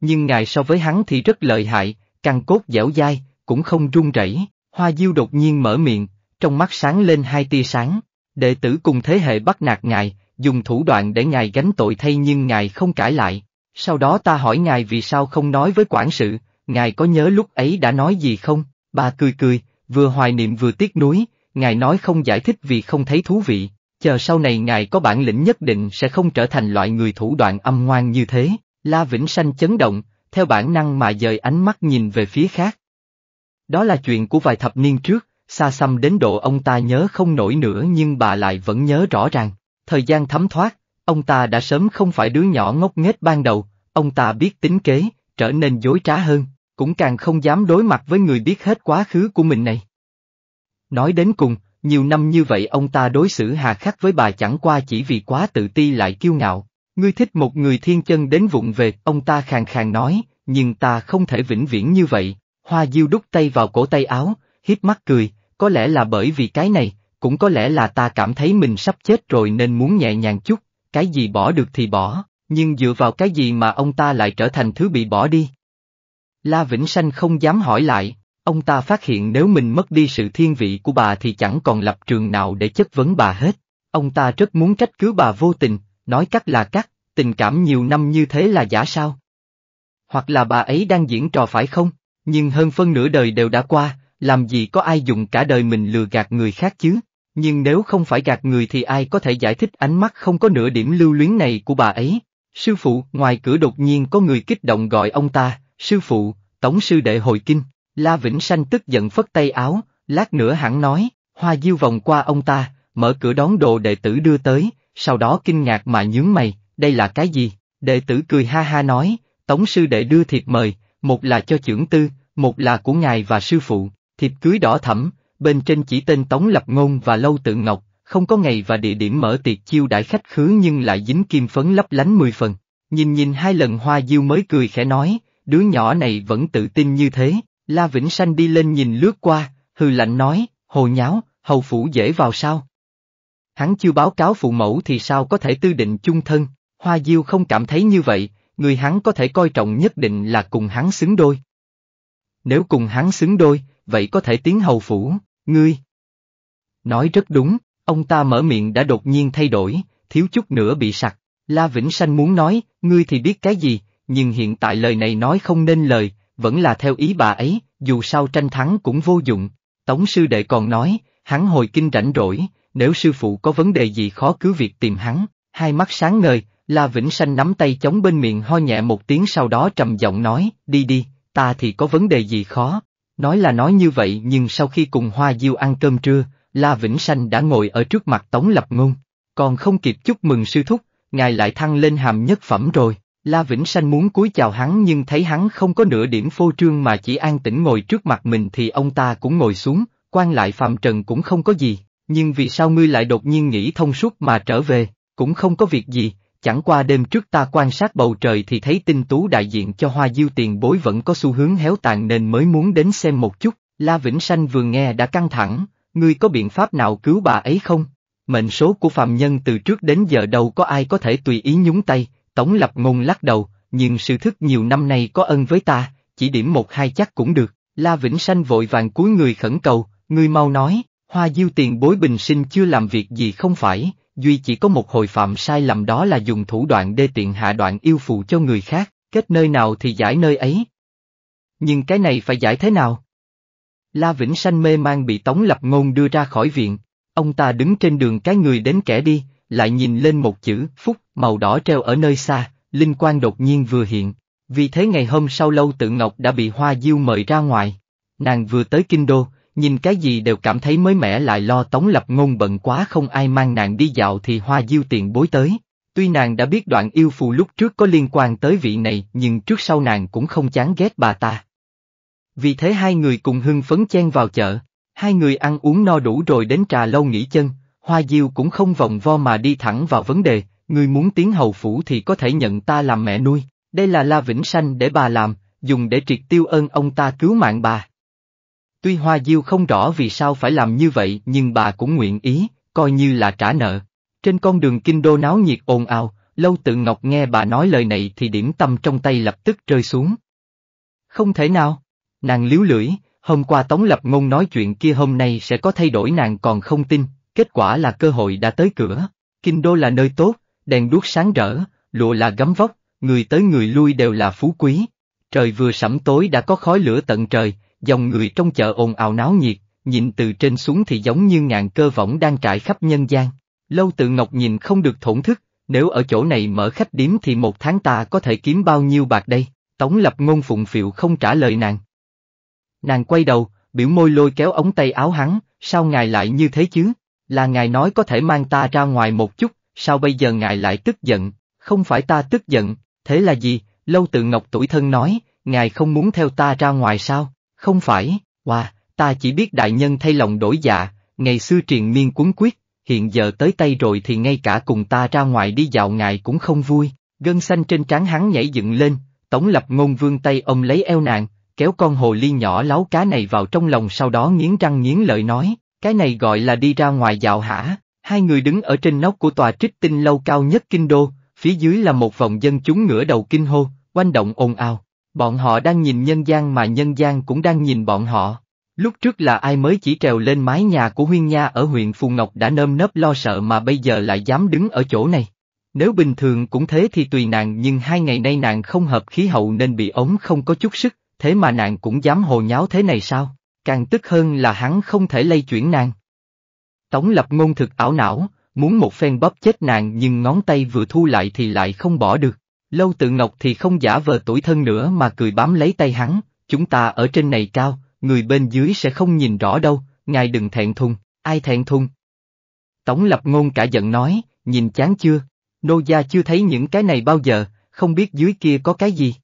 Nhưng ngài so với hắn thì rất lợi hại, căn cốt dẻo dai, cũng không run rẩy. Hoa Diêu đột nhiên mở miệng, trong mắt sáng lên hai tia sáng, đệ tử cùng thế hệ bắt nạt ngài, dùng thủ đoạn để ngài gánh tội thay nhưng ngài không cãi lại. Sau đó ta hỏi ngài vì sao không nói với quản sự, ngài có nhớ lúc ấy đã nói gì không? Bà cười cười, vừa hoài niệm vừa tiếc nuối, ngài nói không giải thích vì không thấy thú vị, chờ sau này ngài có bản lĩnh nhất định sẽ không trở thành loại người thủ đoạn âm ngoan như thế. La Vĩnh Sanh chấn động, theo bản năng mà dời ánh mắt nhìn về phía khác. Đó là chuyện của vài thập niên trước, xa xăm đến độ ông ta nhớ không nổi nữa nhưng bà lại vẫn nhớ rõ ràng. Thời gian thấm thoát, ông ta đã sớm không phải đứa nhỏ ngốc nghếch ban đầu, ông ta biết tính kế, trở nên dối trá hơn, cũng càng không dám đối mặt với người biết hết quá khứ của mình này. Nói đến cùng, nhiều năm như vậy ông ta đối xử hà khắc với bà chẳng qua chỉ vì quá tự ti lại kiêu ngạo. Ngươi thích một người thiên chân đến vụng về, ông ta khàn khàn nói, nhưng ta không thể vĩnh viễn như vậy. Hoa Diêu đút tay vào cổ tay áo, hít mắt cười, có lẽ là bởi vì cái này, cũng có lẽ là ta cảm thấy mình sắp chết rồi nên muốn nhẹ nhàng chút, cái gì bỏ được thì bỏ, nhưng dựa vào cái gì mà ông ta lại trở thành thứ bị bỏ đi? La Vĩnh Sanh không dám hỏi lại, ông ta phát hiện nếu mình mất đi sự thiên vị của bà thì chẳng còn lập trường nào để chất vấn bà hết. Ông ta rất muốn trách cứ bà vô tình, nói cắt là cắt, tình cảm nhiều năm như thế là giả sao? Hoặc là bà ấy đang diễn trò phải không? Nhưng hơn phân nửa đời đều đã qua, làm gì có ai dùng cả đời mình lừa gạt người khác chứ? Nhưng nếu không phải gạt người thì ai có thể giải thích ánh mắt không có nửa điểm lưu luyến này của bà ấy? Sư phụ, ngoài cửa đột nhiên có người kích động gọi ông ta, sư phụ, tổng sư đệ hội kinh. La Vĩnh Sanh tức giận phất tay áo, lát nữa hẳn nói, hoa diêu vòng qua ông ta, mở cửa đón đồ đệ tử đưa tới, sau đó kinh ngạc mà nhướng mày, đây là cái gì? Đệ tử cười ha ha nói, Tổng sư đệ đưa thiệp mời, một là cho trưởng tư, một là của ngài và sư phụ. Thiệp cưới đỏ thẫm, bên trên chỉ tên Tống Lập Ngôn và Lâu Tự Ngọc, không có ngày và địa điểm mở tiệc chiêu đãi khách khứa nhưng lại dính kim phấn lấp lánh mười phần. Nhìn nhìn hai lần Hoa Diêu mới cười khẽ nói, đứa nhỏ này vẫn tự tin như thế, La Vĩnh Sanh đi lên nhìn lướt qua, hư lạnh nói, hồ nháo, hầu phủ dễ vào sao? Hắn chưa báo cáo phụ mẫu thì sao có thể tư định chung thân, Hoa Diêu không cảm thấy như vậy, người hắn có thể coi trọng nhất định là cùng hắn xứng đôi. Nếu cùng hắn xứng đôi, vậy có thể tiến hầu phủ, ngươi. Nói rất đúng, ông ta mở miệng đã đột nhiên thay đổi, thiếu chút nữa bị sặc. La Vĩnh Sanh muốn nói, ngươi thì biết cái gì, nhưng hiện tại lời này nói không nên lời, vẫn là theo ý bà ấy, dù sao tranh thắng cũng vô dụng. Tống sư đệ còn nói, hắn hồi kinh rảnh rỗi, nếu sư phụ có vấn đề gì khó cứ việc tìm hắn, hai mắt sáng ngời, La Vĩnh Sanh nắm tay chống bên miệng ho nhẹ một tiếng sau đó trầm giọng nói, đi đi, ta thì có vấn đề gì khó, Nói là nói như vậy nhưng sau khi cùng Hoa Diêu ăn cơm trưa, La Vĩnh Sanh đã ngồi ở trước mặt Tống Lập Ngôn, còn không kịp chúc mừng sư thúc, ngài lại thăng lên hàm nhất phẩm rồi. La Vĩnh Sanh muốn cúi chào hắn nhưng thấy hắn không có nửa điểm phô trương mà chỉ an tĩnh ngồi trước mặt mình thì ông ta cũng ngồi xuống, quan lại Phạm Trần cũng không có gì, nhưng vì sao ngươi lại đột nhiên nghĩ thông suốt mà trở về, cũng không có việc gì, chẳng qua đêm trước ta quan sát bầu trời thì thấy tinh tú đại diện cho hoa diêu tiền bối vẫn có xu hướng héo tàn nên mới muốn đến xem một chút, La Vĩnh Sanh vừa nghe đã căng thẳng, ngươi có biện pháp nào cứu bà ấy không? Mệnh số của phạm nhân từ trước đến giờ đâu có ai có thể tùy ý nhúng tay, Tống Lập Ngôn lắc đầu, nhưng sự thức nhiều năm nay có ân với ta, chỉ điểm một hai chắc cũng được, La Vĩnh Sanh vội vàng cúi người khẩn cầu, ngươi mau nói, hoa diêu tiền bối bình sinh chưa làm việc gì không phải, Duy chỉ có một hồi phạm sai lầm đó là dùng thủ đoạn đê tiện hạ đoạn yêu phụ cho người khác, kết nơi nào thì giải nơi ấy. Nhưng cái này phải giải thế nào? La Vĩnh Sanh mê mang bị Tống Lập Ngôn đưa ra khỏi viện, ông ta đứng trên đường cái người đến kẻ đi, lại nhìn lên một chữ phúc màu đỏ treo ở nơi xa, linh quan đột nhiên vừa hiện, vì thế ngày hôm sau Lâu Tự Ngọc đã bị Hoa Diêu mời ra ngoài. Nàng vừa tới Kinh Đô, nhìn cái gì đều cảm thấy mới mẻ lại lo tống lập ngôn bận quá không ai mang nàng đi dạo thì hoa diêu tiền bối tới. Tuy nàng đã biết đoạn yêu phù lúc trước có liên quan tới vị này nhưng trước sau nàng cũng không chán ghét bà ta. Vì thế hai người cùng hưng phấn chen vào chợ, hai người ăn uống no đủ rồi đến trà lâu nghỉ chân, hoa diêu cũng không vòng vo mà đi thẳng vào vấn đề, người muốn tiến hầu phủ thì có thể nhận ta làm mẹ nuôi, đây là La Vĩnh Sanh để bà làm, dùng để triệt tiêu ơn ông ta cứu mạng bà. Tuy Hoa Diêu không rõ vì sao phải làm như vậy nhưng bà cũng nguyện ý, coi như là trả nợ. Trên con đường kinh đô náo nhiệt ồn ào, Lâu Tự Ngọc nghe bà nói lời này thì điểm tâm trong tay lập tức rơi xuống. Không thể nào, nàng liếu lưỡi, hôm qua Tống Lập Ngôn nói chuyện kia hôm nay sẽ có thay đổi nàng còn không tin, kết quả là cơ hội đã tới cửa. Kinh đô là nơi tốt, đèn đuốc sáng rỡ, lụa là gấm vóc, người tới người lui đều là phú quý. Trời vừa sẩm tối đã có khói lửa tận trời, dòng người trong chợ ồn ào náo nhiệt, nhìn từ trên xuống thì giống như ngàn cơ võng đang trải khắp nhân gian. Lâu tự ngọc nhìn không được thổn thức, nếu ở chỗ này mở khách điếm thì một tháng ta có thể kiếm bao nhiêu bạc đây, tống lập ngôn phụng phiệu không trả lời nàng. Nàng quay đầu, biểu môi lôi kéo ống tay áo hắn, sao ngài lại như thế chứ? Là ngài nói có thể mang ta ra ngoài một chút, sao bây giờ ngài lại tức giận? Không phải ta tức giận, thế là gì? Lâu tự ngọc tuổi thân nói, ngài không muốn theo ta ra ngoài sao? Không phải, wow, ta chỉ biết đại nhân thay lòng đổi dạ, ngày xưa triền miên cuốn quyết, hiện giờ tới tay rồi thì ngay cả cùng ta ra ngoài đi dạo ngài cũng không vui, gân xanh trên trán hắn nhảy dựng lên, tổng lập ngôn vương tay ông lấy eo nàng, kéo con hồ ly nhỏ láo cá này vào trong lòng sau đó nghiến răng nghiến lợi nói, cái này gọi là đi ra ngoài dạo hả, hai người đứng ở trên nóc của tòa trích tinh lâu cao nhất kinh đô, phía dưới là một vòng dân chúng ngửa đầu kinh hô, quanh động ồn ào, Bọn họ đang nhìn nhân gian mà nhân gian cũng đang nhìn bọn họ. Lúc trước là ai mới chỉ trèo lên mái nhà của huyên nha ở huyện Phù Ngọc đã nơm nớp lo sợ mà bây giờ lại dám đứng ở chỗ này. Nếu bình thường cũng thế thì tùy nàng nhưng hai ngày nay nàng không hợp khí hậu nên bị ống không có chút sức, thế mà nàng cũng dám hồ nháo thế này sao? Càng tức hơn là hắn không thể lây chuyển nàng. Tống lập ngôn thực ảo não, muốn một phen bóp chết nàng nhưng ngón tay vừa thu lại thì lại không bỏ được. Lâu tự ngọc thì không giả vờ tuổi thân nữa mà cười bám lấy tay hắn, chúng ta ở trên này cao, người bên dưới sẽ không nhìn rõ đâu, ngài đừng thẹn thùng, ai thẹn thùng. Tống lập ngôn cả giận nói, nhìn chán chưa, nô gia chưa thấy những cái này bao giờ, không biết dưới kia có cái gì.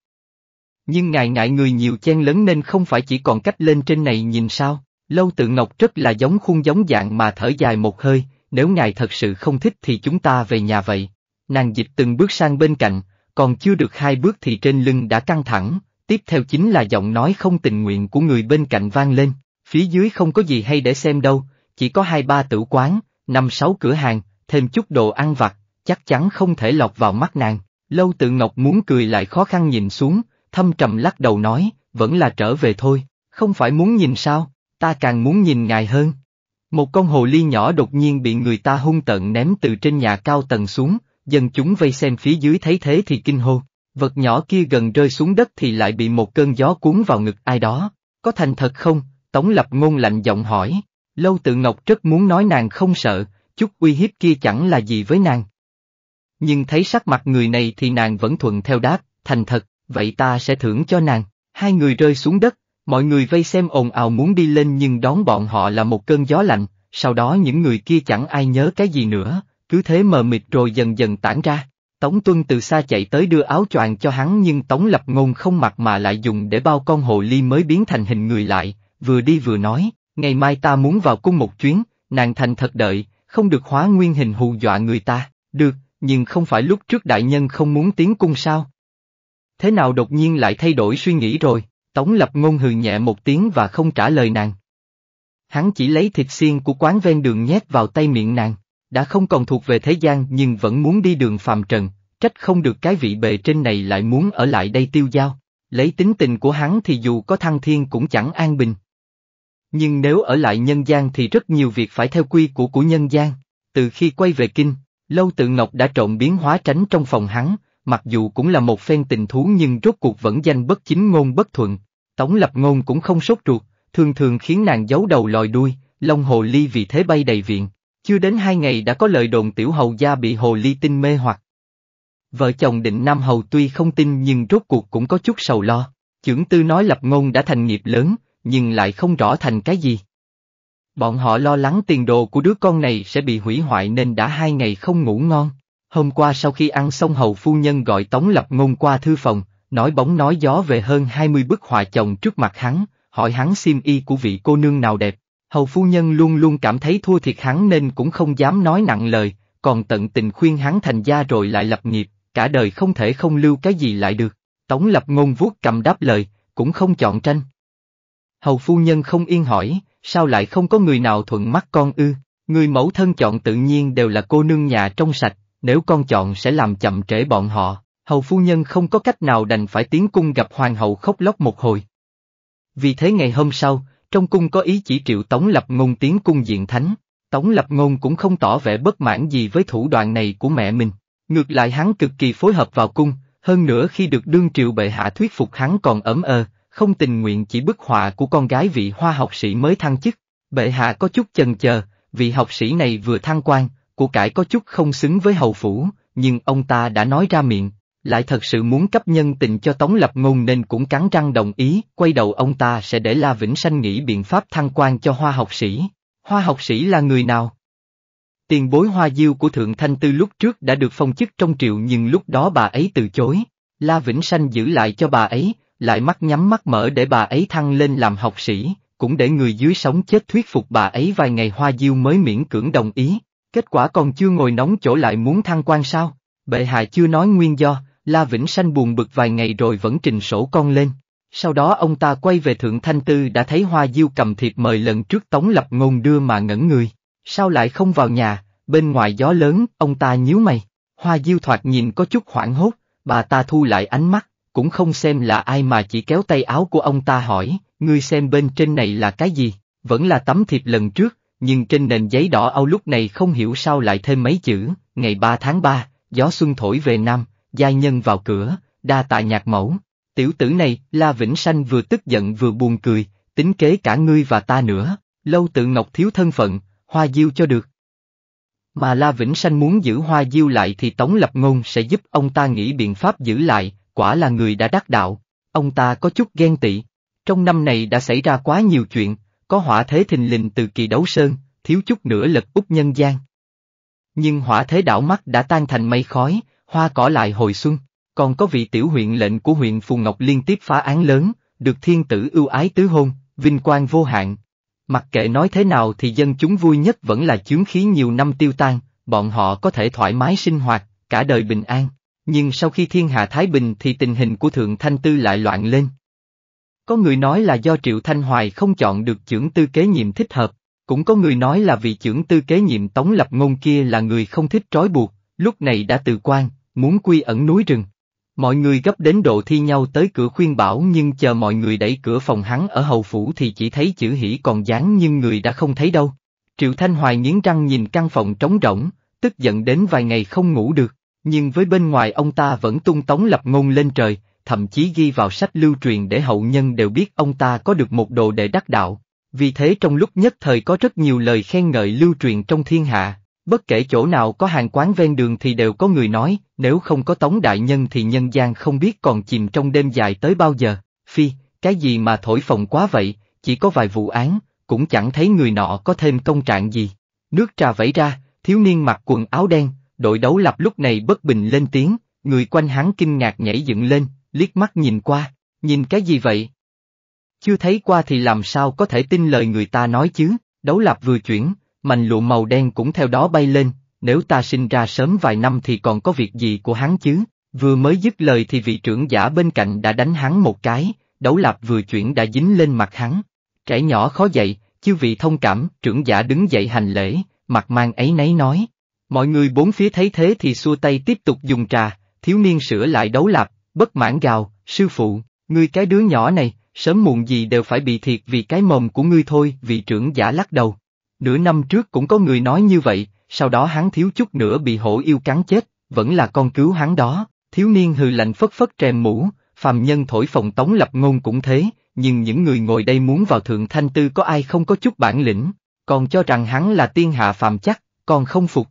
Nhưng ngài ngại người nhiều chen lớn nên không phải chỉ còn cách lên trên này nhìn sao, lâu tự ngọc rất là giống khuôn giống dạng mà thở dài một hơi, nếu ngài thật sự không thích thì chúng ta về nhà vậy. Nàng dịch từng bước sang bên cạnh, còn chưa được hai bước thì trên lưng đã căng thẳng, tiếp theo chính là giọng nói không tình nguyện của người bên cạnh vang lên, phía dưới không có gì hay để xem đâu, chỉ có hai ba tử quán, năm sáu cửa hàng, thêm chút đồ ăn vặt, chắc chắn không thể lọt vào mắt nàng, lâu tự ngọc muốn cười lại khó khăn nhìn xuống, thâm trầm lắc đầu nói, vẫn là trở về thôi, không phải muốn nhìn sao, ta càng muốn nhìn ngài hơn. Một con hồ ly nhỏ đột nhiên bị người ta hung tận ném từ trên nhà cao tầng xuống, dân chúng vây xem phía dưới thấy thế thì kinh hô, vật nhỏ kia gần rơi xuống đất thì lại bị một cơn gió cuốn vào ngực ai đó, có thành thật không? Tống lập ngôn lạnh giọng hỏi, Lâu tự ngọc rất muốn nói nàng không sợ, chút uy hiếp kia chẳng là gì với nàng. Nhưng thấy sắc mặt người này thì nàng vẫn thuận theo đáp, thành thật, vậy ta sẽ thưởng cho nàng. Hai người rơi xuống đất, mọi người vây xem ồn ào muốn đi lên nhưng đón bọn họ là một cơn gió lạnh, sau đó những người kia chẳng ai nhớ cái gì nữa, cứ thế mờ mịt rồi dần dần tản ra. Tống Tuân từ xa chạy tới đưa áo choàng cho hắn nhưng Tống Lập Ngôn không mặc mà lại dùng để bao con hồ ly mới biến thành hình người lại, vừa đi vừa nói, ngày mai ta muốn vào cung một chuyến, nàng thành thật đợi, không được hóa nguyên hình hù dọa người ta, được, nhưng không phải lúc trước đại nhân không muốn tiến cung sao? Thế nào đột nhiên lại thay đổi suy nghĩ rồi, Tống Lập Ngôn hừ nhẹ một tiếng và không trả lời nàng. Hắn chỉ lấy thịt xiên của quán ven đường nhét vào tay miệng nàng đã không còn thuộc về thế gian nhưng vẫn muốn đi đường phàm trần, trách không được cái vị bề trên này lại muốn ở lại đây tiêu giao, lấy tính tình của hắn thì dù có thăng thiên cũng chẳng an bình. Nhưng nếu ở lại nhân gian thì rất nhiều việc phải theo quy của của nhân gian, từ khi quay về kinh, Lâu Tự Ngọc đã trộn biến hóa tránh trong phòng hắn, mặc dù cũng là một phen tình thú nhưng rốt cuộc vẫn danh bất chính ngôn bất thuận, Tống Lập Ngôn cũng không sốt ruột, thường thường khiến nàng giấu đầu lòi đuôi, lông hồ ly vì thế bay đầy viện. Chưa đến hai ngày đã có lời đồn tiểu hầu gia bị hồ ly tinh mê hoặc. Vợ chồng định Nam Hầu tuy không tin nhưng rốt cuộc cũng có chút sầu lo, trưởng tư nói lập ngôn đã thành nghiệp lớn, nhưng lại không rõ thành cái gì. Bọn họ lo lắng tiền đồ của đứa con này sẽ bị hủy hoại nên đã hai ngày không ngủ ngon. Hôm qua sau khi ăn xong hầu phu nhân gọi Tống Lập Ngôn qua thư phòng, nói bóng nói gió về hơn 20 bức họa chồng trước mặt hắn, hỏi hắn xiêm y của vị cô nương nào đẹp hầu phu nhân luôn luôn cảm thấy thua thiệt hắn nên cũng không dám nói nặng lời, còn tận tình khuyên hắn thành gia rồi lại lập nghiệp, cả đời không thể không lưu cái gì lại được. Tống lập ngôn vuốt cầm đáp lời, cũng không chọn tranh. Hầu phu nhân không yên hỏi, sao lại không có người nào thuận mắt con ư, người mẫu thân chọn tự nhiên đều là cô nương nhà trong sạch, nếu con chọn sẽ làm chậm trễ bọn họ, hầu phu nhân không có cách nào đành phải tiến cung gặp hoàng hậu khóc lóc một hồi. Vì thế ngày hôm sau, trong cung có ý chỉ triệu Tống Lập Ngôn tiến cung diện thánh. Tống Lập Ngôn cũng không tỏ vẻ bất mãn gì với thủ đoạn này của mẹ mình, ngược lại hắn cực kỳ phối hợp vào cung, hơn nữa khi được đương triều bệ hạ thuyết phục hắn còn ấm ơ, không tình nguyện chỉ bức họa của con gái vị hoa học sĩ mới thăng chức. Bệ hạ có chút chần chờ, vị học sĩ này vừa thăng quan, của cải có chút không xứng với hầu phủ, nhưng ông ta đã nói ra miệng, lại thật sự muốn cấp nhân tình cho Tống Lập Ngôn nên cũng cắn răng đồng ý, quay đầu ông ta sẽ để La Vĩnh Sanh nghĩ biện pháp thăng quan cho hoa học sĩ. Hoa học sĩ là người nào? Tiền bối hoa diêu của Thượng Thanh Tư lúc trước đã được phong chức trong triệu nhưng lúc đó bà ấy từ chối. La Vĩnh Sanh giữ lại cho bà ấy, lại mắt nhắm mắt mở để bà ấy thăng lên làm học sĩ, cũng để người dưới sống chết thuyết phục bà ấy vài ngày hoa diêu mới miễn cưỡng đồng ý. Kết quả còn chưa ngồi nóng chỗ lại muốn thăng quan sao? Bệ hạ chưa nói nguyên do, La Vĩnh Sanh buồn bực vài ngày rồi vẫn trình sổ con lên. Sau đó ông ta quay về Thượng Thanh Tư đã thấy Hoa Diêu cầm thiệp mời lần trước Tống Lập Ngôn đưa mà ngẩn người. Sao lại không vào nhà, bên ngoài gió lớn, ông ta nhíu mày. Hoa Diêu thoạt nhìn có chút hoảng hốt, bà ta thu lại ánh mắt, cũng không xem là ai mà chỉ kéo tay áo của ông ta hỏi, ngươi xem bên trên này là cái gì, vẫn là tấm thiệp lần trước, nhưng trên nền giấy đỏ âu lúc này không hiểu sao lại thêm mấy chữ, ngày 3 tháng 3, gió xuân thổi về Nam, giai nhân vào cửa, đa tạ nhạc mẫu. Tiểu tử này, La Vĩnh Sanh vừa tức giận vừa buồn cười, tính kế cả ngươi và ta nữa, lâu tự ngọc thiếu thân phận, hoa diêu cho được. Mà La Vĩnh Sanh muốn giữ hoa diêu lại thì Tống Lập Ngôn sẽ giúp ông ta nghĩ biện pháp giữ lại, quả là người đã đắc đạo, ông ta có chút ghen tị. Trong năm này đã xảy ra quá nhiều chuyện, có hỏa thế thình lình từ kỳ đấu sơn, thiếu chút nữa lật úp nhân gian. Nhưng hỏa thế đảo mắt đã tan thành mây khói, hoa cỏ lại hồi xuân, còn có vị tiểu huyện lệnh của huyện Phù Ngọc liên tiếp phá án lớn, được thiên tử ưu ái tứ hôn, vinh quang vô hạn. Mặc kệ nói thế nào thì dân chúng vui nhất vẫn là chướng khí nhiều năm tiêu tan, bọn họ có thể thoải mái sinh hoạt, cả đời bình an. Nhưng sau khi thiên hạ Thái Bình thì tình hình của Thượng Thanh Tư lại loạn lên. Có người nói là do Triệu Thanh Hoài không chọn được trưởng tư kế nhiệm thích hợp, cũng có người nói là vì trưởng tư kế nhiệm Tống Lập Ngôn kia là người không thích trói buộc, lúc này đã từ quan, muốn quy ẩn núi rừng. Mọi người gấp đến độ thi nhau tới cửa khuyên bảo nhưng chờ mọi người đẩy cửa phòng hắn ở hầu phủ thì chỉ thấy chữ hỉ còn dán nhưng người đã không thấy đâu. Triệu Thanh Hoài nghiến răng nhìn căn phòng trống rỗng, tức giận đến vài ngày không ngủ được, nhưng với bên ngoài ông ta vẫn tung tống lập ngôn lên trời, thậm chí ghi vào sách lưu truyền để hậu nhân đều biết ông ta có được một đồ đệ đắc đạo. Vì thế trong lúc nhất thời có rất nhiều lời khen ngợi lưu truyền trong thiên hạ. Bất kể chỗ nào có hàng quán ven đường thì đều có người nói, nếu không có Tống Đại Nhân thì nhân gian không biết còn chìm trong đêm dài tới bao giờ. Phi, cái gì mà thổi phồng quá vậy, chỉ có vài vụ án, cũng chẳng thấy người nọ có thêm công trạng gì. Nước trà vẫy ra, thiếu niên mặc quần áo đen, đội đấu lập lúc này bất bình lên tiếng, người quanh hắn kinh ngạc nhảy dựng lên, liếc mắt nhìn qua, nhìn cái gì vậy? Chưa thấy qua thì làm sao có thể tin lời người ta nói chứ, đấu lập vừa chuyển, mành lụa màu đen cũng theo đó bay lên, nếu ta sinh ra sớm vài năm thì còn có việc gì của hắn chứ, vừa mới dứt lời thì vị trưởng giả bên cạnh đã đánh hắn một cái, đấu lạp vừa chuyển đã dính lên mặt hắn. Trẻ nhỏ khó dậy, chư vị thông cảm, trưởng giả đứng dậy hành lễ, mặt mang ấy nấy nói. Mọi người bốn phía thấy thế thì xua tay tiếp tục dùng trà, thiếu niên sửa lại đấu lạp, bất mãn gào, sư phụ, ngươi cái đứa nhỏ này, sớm muộn gì đều phải bị thiệt vì cái mồm của ngươi thôi, vị trưởng giả lắc đầu, Nửa năm trước cũng có người nói như vậy, sau đó hắn thiếu chút nữa bị hổ yêu cắn chết, vẫn là con cứu hắn đó, thiếu niên hừ lạnh phất phất trèm mũ, phàm nhân thổi phòng tống lập ngôn cũng thế, nhưng những người ngồi đây muốn vào thượng thanh tư có ai không có chút bản lĩnh, còn cho rằng hắn là tiên hạ phàm chắc, còn không phục.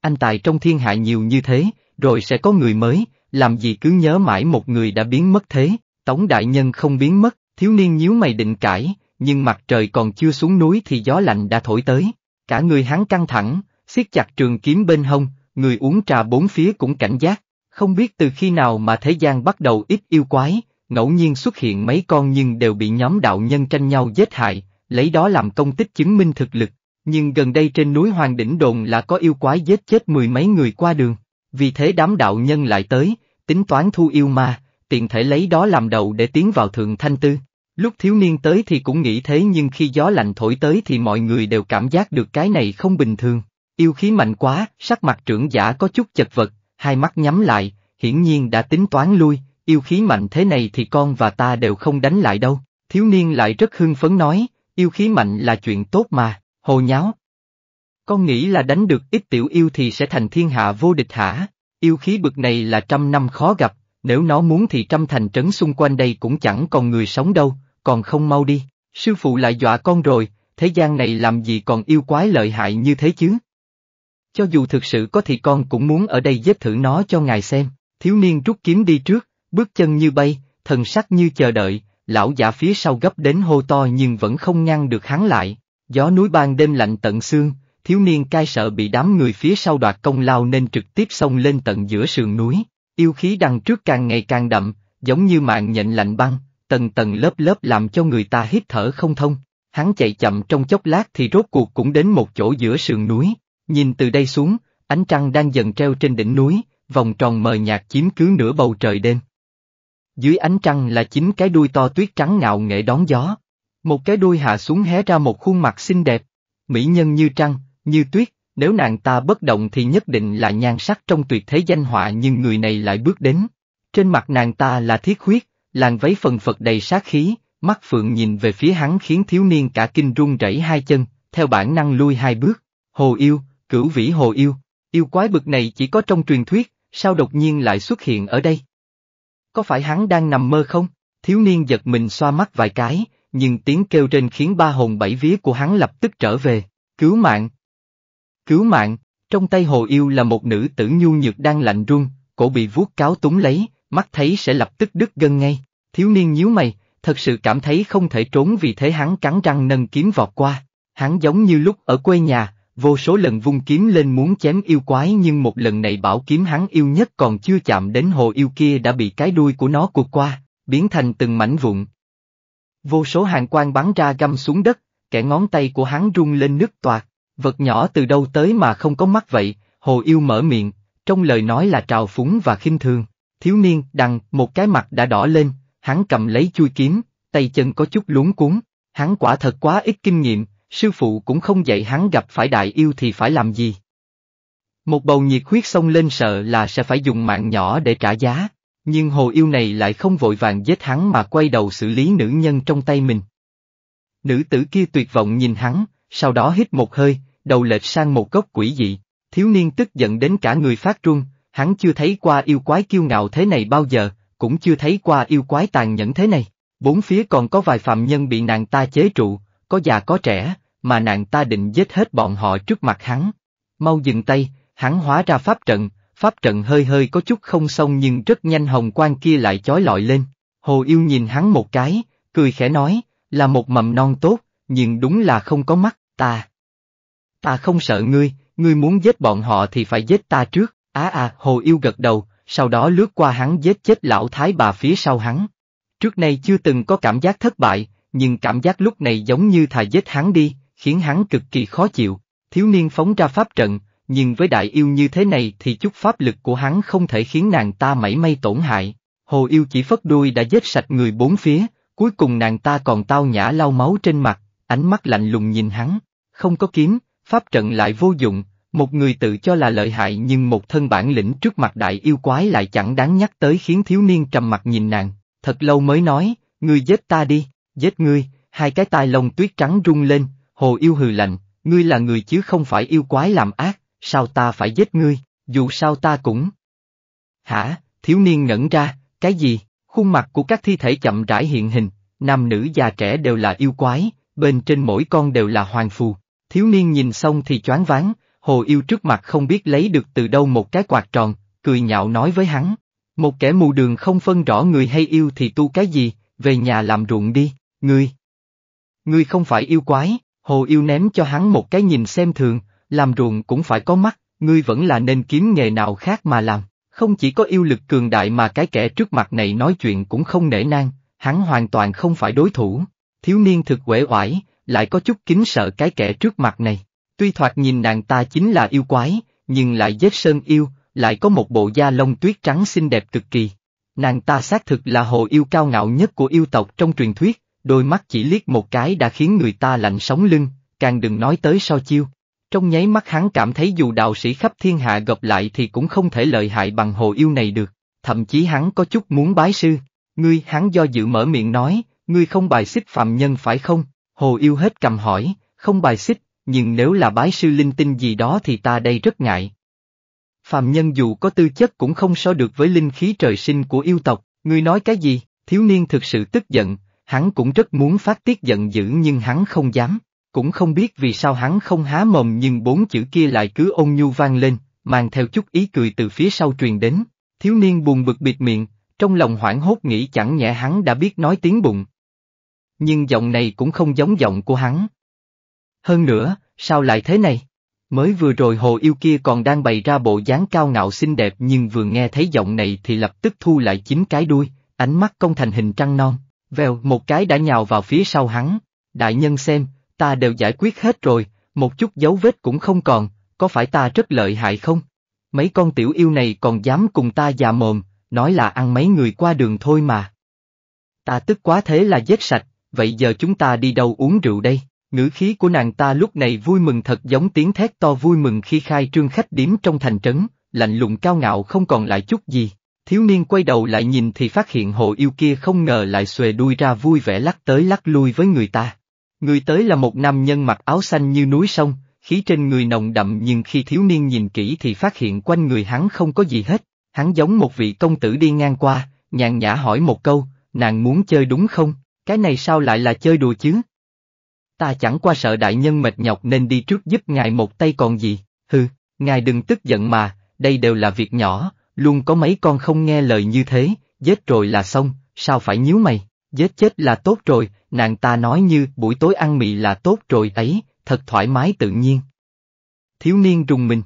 Anh tài trong thiên hạ nhiều như thế, rồi sẽ có người mới, làm gì cứ nhớ mãi một người đã biến mất thế, tống đại nhân không biến mất, thiếu niên nhíu mày định cãi, nhưng mặt trời còn chưa xuống núi thì gió lạnh đã thổi tới. Cả người hắn căng thẳng, siết chặt trường kiếm bên hông, người uống trà bốn phía cũng cảnh giác. Không biết từ khi nào mà thế gian bắt đầu ít yêu quái, ngẫu nhiên xuất hiện mấy con nhưng đều bị nhóm đạo nhân tranh nhau giết hại, lấy đó làm công tích chứng minh thực lực. Nhưng gần đây trên núi Hoàng Đỉnh Đồn là có yêu quái giết chết mười mấy người qua đường, vì thế đám đạo nhân lại tới, tính toán thu yêu ma, tiện thể lấy đó làm đầu để tiến vào Thượng Thanh Tư. Lúc thiếu niên tới thì cũng nghĩ thế nhưng khi gió lạnh thổi tới thì mọi người đều cảm giác được cái này không bình thường. Yêu khí mạnh quá, sắc mặt trưởng giả có chút chật vật, hai mắt nhắm lại, hiển nhiên đã tính toán lui, yêu khí mạnh thế này thì con và ta đều không đánh lại đâu. Thiếu niên lại rất hưng phấn nói, yêu khí mạnh là chuyện tốt mà, hồ nháo. Con nghĩ là đánh được ít tiểu yêu thì sẽ thành thiên hạ vô địch hả? Yêu khí bực này là trăm năm khó gặp, nếu nó muốn thì trăm thành trấn xung quanh đây cũng chẳng còn người sống đâu, còn không mau đi, sư phụ lại dọa con rồi, thế gian này làm gì còn yêu quái lợi hại như thế chứ? Cho dù thực sự có thì con cũng muốn ở đây giết thử nó cho ngài xem, thiếu niên rút kiếm đi trước, bước chân như bay, thần sắc như chờ đợi, lão giả phía sau gấp đến hô to nhưng vẫn không ngăn được hắn lại, gió núi ban đêm lạnh tận xương, thiếu niên cai sợ bị đám người phía sau đoạt công lao nên trực tiếp xông lên tận giữa sườn núi, yêu khí đằng trước càng ngày càng đậm, giống như mạng nhện lạnh băng, tầng tầng lớp lớp làm cho người ta hít thở không thông. Hắn chạy chậm trong chốc lát thì rốt cuộc cũng đến một chỗ giữa sườn núi, nhìn từ đây xuống, ánh trăng đang dần treo trên đỉnh núi, vòng tròn mờ nhạt chiếm cứ nửa bầu trời đêm. Dưới ánh trăng là chính cái đuôi to tuyết trắng ngạo nghệ đón gió. Một cái đuôi hạ xuống hé ra một khuôn mặt xinh đẹp, mỹ nhân như trăng, như tuyết, nếu nàng ta bất động thì nhất định là nhan sắc trong tuyệt thế danh họa nhưng người này lại bước đến. Trên mặt nàng ta là thiết huyết, làn váy phần phật đầy sát khí, mắt phượng nhìn về phía hắn khiến thiếu niên cả kinh run rẩy hai chân, theo bản năng lui hai bước. Hồ yêu, cửu vĩ hồ yêu, yêu quái bực này chỉ có trong truyền thuyết, sao đột nhiên lại xuất hiện ở đây? Có phải hắn đang nằm mơ không? Thiếu niên giật mình xoa mắt vài cái, nhưng tiếng kêu trên khiến ba hồn bảy vía của hắn lập tức trở về, cứu mạng. Cứu mạng, trong tay hồ yêu là một nữ tử nhu nhược đang lạnh run, cổ bị vuốt cáo túng lấy, mắt thấy sẽ lập tức đứt gân ngay, thiếu niên nhíu mày, thật sự cảm thấy không thể trốn vì thế hắn cắn răng nâng kiếm vọt qua, hắn giống như lúc ở quê nhà, vô số lần vung kiếm lên muốn chém yêu quái nhưng một lần này bảo kiếm hắn yêu nhất còn chưa chạm đến hồ yêu kia đã bị cái đuôi của nó cuột qua, biến thành từng mảnh vụn. Vô số hàng quang bắn ra găm xuống đất, kẻ ngón tay của hắn rung lên nước toạt, vật nhỏ từ đâu tới mà không có mắt vậy, hồ yêu mở miệng, trong lời nói là trào phúng và khinh thường, thiếu niên đằng một cái mặt đã đỏ lên, hắn cầm lấy chui kiếm, tay chân có chút luống cuốn, hắn quả thật quá ít kinh nghiệm, sư phụ cũng không dạy hắn gặp phải đại yêu thì phải làm gì. Một bầu nhiệt huyết xông lên sợ là sẽ phải dùng mạng nhỏ để trả giá, nhưng hồ yêu này lại không vội vàng giết hắn mà quay đầu xử lý nữ nhân trong tay mình. Nữ tử kia tuyệt vọng nhìn hắn, sau đó hít một hơi, đầu lệch sang một góc quỷ dị, thiếu niên tức giận đến cả người phát run, hắn chưa thấy qua yêu quái kiêu ngạo thế này bao giờ, cũng chưa thấy qua yêu quái tàn nhẫn thế này. Bốn phía còn có vài phạm nhân bị nàng ta chế trụ, có già có trẻ, mà nàng ta định giết hết bọn họ trước mặt hắn. Mau dừng tay, hắn hóa ra pháp trận, pháp trận hơi hơi có chút không xong nhưng rất nhanh hồng quang kia lại chói lọi lên. Hồ yêu nhìn hắn một cái, cười khẽ nói, là một mầm non tốt, nhưng đúng là không có mắt, ta. Ta không sợ ngươi, ngươi muốn giết bọn họ thì phải giết ta trước. Á à, à, hồ yêu gật đầu, sau đó lướt qua hắn giết chết lão thái bà phía sau hắn. Trước nay chưa từng có cảm giác thất bại, nhưng cảm giác lúc này giống như thà giết hắn đi, khiến hắn cực kỳ khó chịu. Thiếu niên phóng ra pháp trận, nhưng với đại yêu như thế này thì chút pháp lực của hắn không thể khiến nàng ta mảy may tổn hại. Hồ yêu chỉ phất đuôi đã giết sạch người bốn phía, cuối cùng nàng ta còn tao nhã lau máu trên mặt, ánh mắt lạnh lùng nhìn hắn. Không có kiếm, pháp trận lại vô dụng, một người tự cho là lợi hại nhưng một thân bản lĩnh trước mặt đại yêu quái lại chẳng đáng nhắc tới khiến thiếu niên trầm mặt nhìn nàng, thật lâu mới nói, ngươi giết ta đi, giết ngươi, hai cái tai lông tuyết trắng rung lên, hồ yêu hừ lạnh, ngươi là người chứ không phải yêu quái làm ác, sao ta phải giết ngươi, dù sao ta cũng... Hả, thiếu niên ngẩn ra, cái gì, khuôn mặt của các thi thể chậm rãi hiện hình, nam nữ già trẻ đều là yêu quái, bên trên mỗi con đều là hoàng phù, thiếu niên nhìn xong thì choáng váng, Hồ Yêu trước mặt không biết lấy được từ đâu một cái quạt tròn, cười nhạo nói với hắn. Một kẻ mù đường không phân rõ người hay yêu thì tu cái gì, về nhà làm ruộng đi, ngươi. Ngươi không phải yêu quái, Hồ Yêu ném cho hắn một cái nhìn xem thường, làm ruộng cũng phải có mắt, ngươi vẫn là nên kiếm nghề nào khác mà làm. Không chỉ có yêu lực cường đại mà cái kẻ trước mặt này nói chuyện cũng không nể nang, hắn hoàn toàn không phải đối thủ. Thiếu niên thực uể oải, lại có chút kính sợ cái kẻ trước mặt này. Tuy thoạt nhìn nàng ta chính là yêu quái, nhưng lại vết sơn yêu, lại có một bộ da lông tuyết trắng xinh đẹp cực kỳ. Nàng ta xác thực là hồ yêu cao ngạo nhất của yêu tộc trong truyền thuyết, đôi mắt chỉ liếc một cái đã khiến người ta lạnh sóng lưng, càng đừng nói tới so chiêu. Trong nháy mắt hắn cảm thấy dù đạo sĩ khắp thiên hạ gặp lại thì cũng không thể lợi hại bằng hồ yêu này được, thậm chí hắn có chút muốn bái sư. Ngươi hắn do dự mở miệng nói, ngươi không bài xích phạm nhân phải không? Hồ yêu hết cầm hỏi, không bài xích, nhưng nếu là bái sư linh tinh gì đó thì ta đây rất ngại. Phạm nhân dù có tư chất cũng không so được với linh khí trời sinh của yêu tộc, ngươi nói cái gì, thiếu niên thực sự tức giận, hắn cũng rất muốn phát tiết giận dữ nhưng hắn không dám, cũng không biết vì sao hắn không há mồm nhưng bốn chữ kia lại cứ ôn nhu vang lên, mang theo chút ý cười từ phía sau truyền đến, thiếu niên buồn bực bịt miệng, trong lòng hoảng hốt nghĩ chẳng nhẽ hắn đã biết nói tiếng bụng. Nhưng giọng này cũng không giống giọng của hắn hơn nữa, sao lại thế này? Mới vừa rồi hồ yêu kia còn đang bày ra bộ dáng cao ngạo xinh đẹp nhưng vừa nghe thấy giọng này thì lập tức thu lại chính cái đuôi, ánh mắt công thành hình trăng non, vèo một cái đã nhào vào phía sau hắn. Đại nhân xem, ta đều giải quyết hết rồi, một chút dấu vết cũng không còn, có phải ta rất lợi hại không? Mấy con tiểu yêu này còn dám cùng ta già mồm, nói là ăn mấy người qua đường thôi mà. Ta tức quá thế là giết sạch, vậy giờ chúng ta đi đâu uống rượu đây? Ngữ khí của nàng ta lúc này vui mừng thật giống tiếng thét to vui mừng khi khai trương khách điếm trong thành trấn, lạnh lùng cao ngạo không còn lại chút gì. Thiếu niên quay đầu lại nhìn thì phát hiện hộ yêu kia không ngờ lại xuề đuôi ra vui vẻ lắc tới lắc lui với người ta. Người tới là một nam nhân mặc áo xanh như núi sông, khí trên người nồng đậm nhưng khi thiếu niên nhìn kỹ thì phát hiện quanh người hắn không có gì hết, hắn giống một vị công tử đi ngang qua, nhàn nhã hỏi một câu, nàng muốn chơi đúng không, cái này sao lại là chơi đùa chứ, ta chẳng qua sợ đại nhân mệt nhọc nên đi trước giúp ngài một tay còn gì, hừ, ngài đừng tức giận mà, đây đều là việc nhỏ, luôn có mấy con không nghe lời như thế, giết rồi là xong, sao phải nhíu mày, giết chết là tốt rồi, nàng ta nói như buổi tối ăn mì là tốt rồi ấy, thật thoải mái tự nhiên. Thiếu niên rùng mình,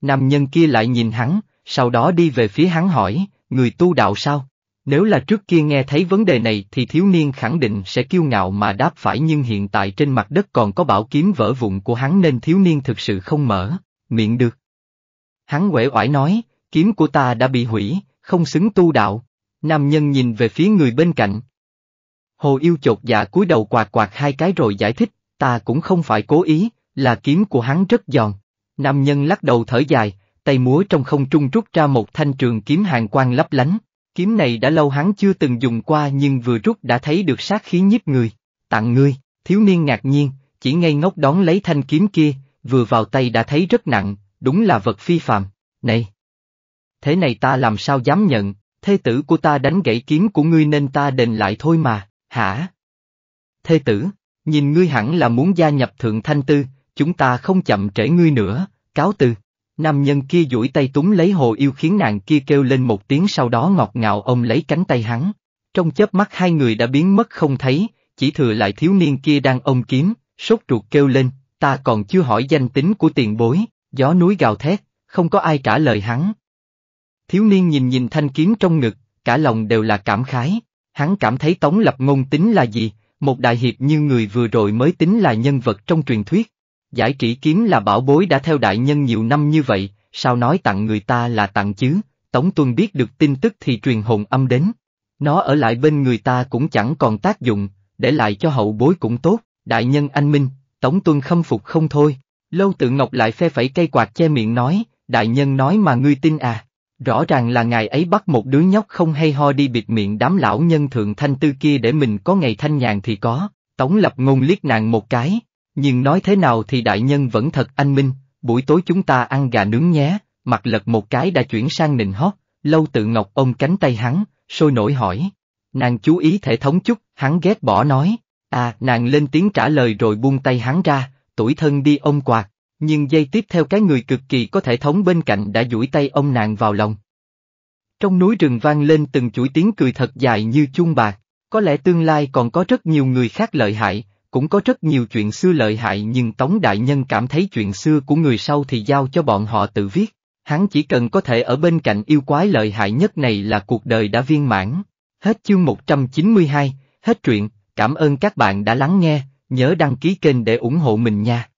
nam nhân kia lại nhìn hắn, sau đó đi về phía hắn hỏi, người tu đạo sao? Nếu là trước kia nghe thấy vấn đề này thì thiếu niên khẳng định sẽ kiêu ngạo mà đáp phải nhưng hiện tại trên mặt đất còn có bảo kiếm vỡ vụn của hắn nên thiếu niên thực sự không mở, miệng được. Hắn quể oải nói, kiếm của ta đã bị hủy, không xứng tu đạo. Nam nhân nhìn về phía người bên cạnh. Hồ yêu chột dạ cúi đầu quạt quạt hai cái rồi giải thích, ta cũng không phải cố ý, là kiếm của hắn rất giòn. Nam nhân lắc đầu thở dài, tay múa trong không trung rút ra một thanh trường kiếm hàng quang lấp lánh Kiếm này đã lâu hắn chưa từng dùng qua nhưng vừa rút đã thấy được sát khí nhiếp người. Tặng ngươi, thiếu niên ngạc nhiên, chỉ ngây ngốc đón lấy thanh kiếm kia, vừa vào tay đã thấy rất nặng, đúng là vật phi phạm. Này! Thế này ta làm sao dám nhận, thê tử của ta đánh gãy kiếm của ngươi nên ta đền lại thôi mà, hả? Thê tử, nhìn ngươi hẳn là muốn gia nhập thượng thanh tư, chúng ta không chậm trễ ngươi nữa, cáo từ. Nam nhân kia duỗi tay túm lấy hồ yêu khiến nàng kia kêu lên một tiếng sau đó ngọt ngào ôm lấy cánh tay hắn. Trong chớp mắt hai người đã biến mất không thấy, chỉ thừa lại thiếu niên kia đang ôm kiếm, sốt ruột kêu lên, ta còn chưa hỏi danh tính của tiền bối, gió núi gào thét, không có ai trả lời hắn. Thiếu niên nhìn nhìn thanh kiếm trong ngực, cả lòng đều là cảm khái, hắn cảm thấy tống lập ngôn tính là gì, một đại hiệp như người vừa rồi mới tính là nhân vật trong truyền thuyết, Giải kỹ kiếm là bảo bối đã theo đại nhân nhiều năm như vậy, sao nói tặng người ta là tặng chứ, Tống Tuân biết được tin tức thì truyền hồn âm đến. Nó ở lại bên người ta cũng chẳng còn tác dụng, để lại cho hậu bối cũng tốt, đại nhân anh minh, Tống Tuân khâm phục không thôi. Lâu tự ngọc lại phe phẩy cây quạt che miệng nói, đại nhân nói mà ngươi tin à. Rõ ràng là ngài ấy bắt một đứa nhóc không hay ho đi bịt miệng đám lão nhân thượng thanh tư kia để mình có ngày thanh nhàn thì có, Tống lập ngôn liếc nàng một cái, nhưng nói thế nào thì đại nhân vẫn thật anh minh, buổi tối chúng ta ăn gà nướng nhé, mặt lật một cái đã chuyển sang nịnh hót, lâu tự ngọc ôm cánh tay hắn, sôi nổi hỏi. Nàng chú ý thể thống chút, hắn ghét bỏ nói. À, nàng lên tiếng trả lời rồi buông tay hắn ra, tuổi thân đi ôm quạt, nhưng giây tiếp theo cái người cực kỳ có thể thống bên cạnh đã duỗi tay ông nàng vào lòng. Trong núi rừng vang lên từng chuỗi tiếng cười thật dài như chuông bạc, có lẽ tương lai còn có rất nhiều người khác lợi hại, cũng có rất nhiều chuyện xưa lợi hại nhưng Tống Đại Nhân cảm thấy chuyện xưa của người sau thì giao cho bọn họ tự viết. Hắn chỉ cần có thể ở bên cạnh yêu quái lợi hại nhất này là cuộc đời đã viên mãn. Hết chương 192, hết truyện, cảm ơn các bạn đã lắng nghe, nhớ đăng ký kênh để ủng hộ mình nha.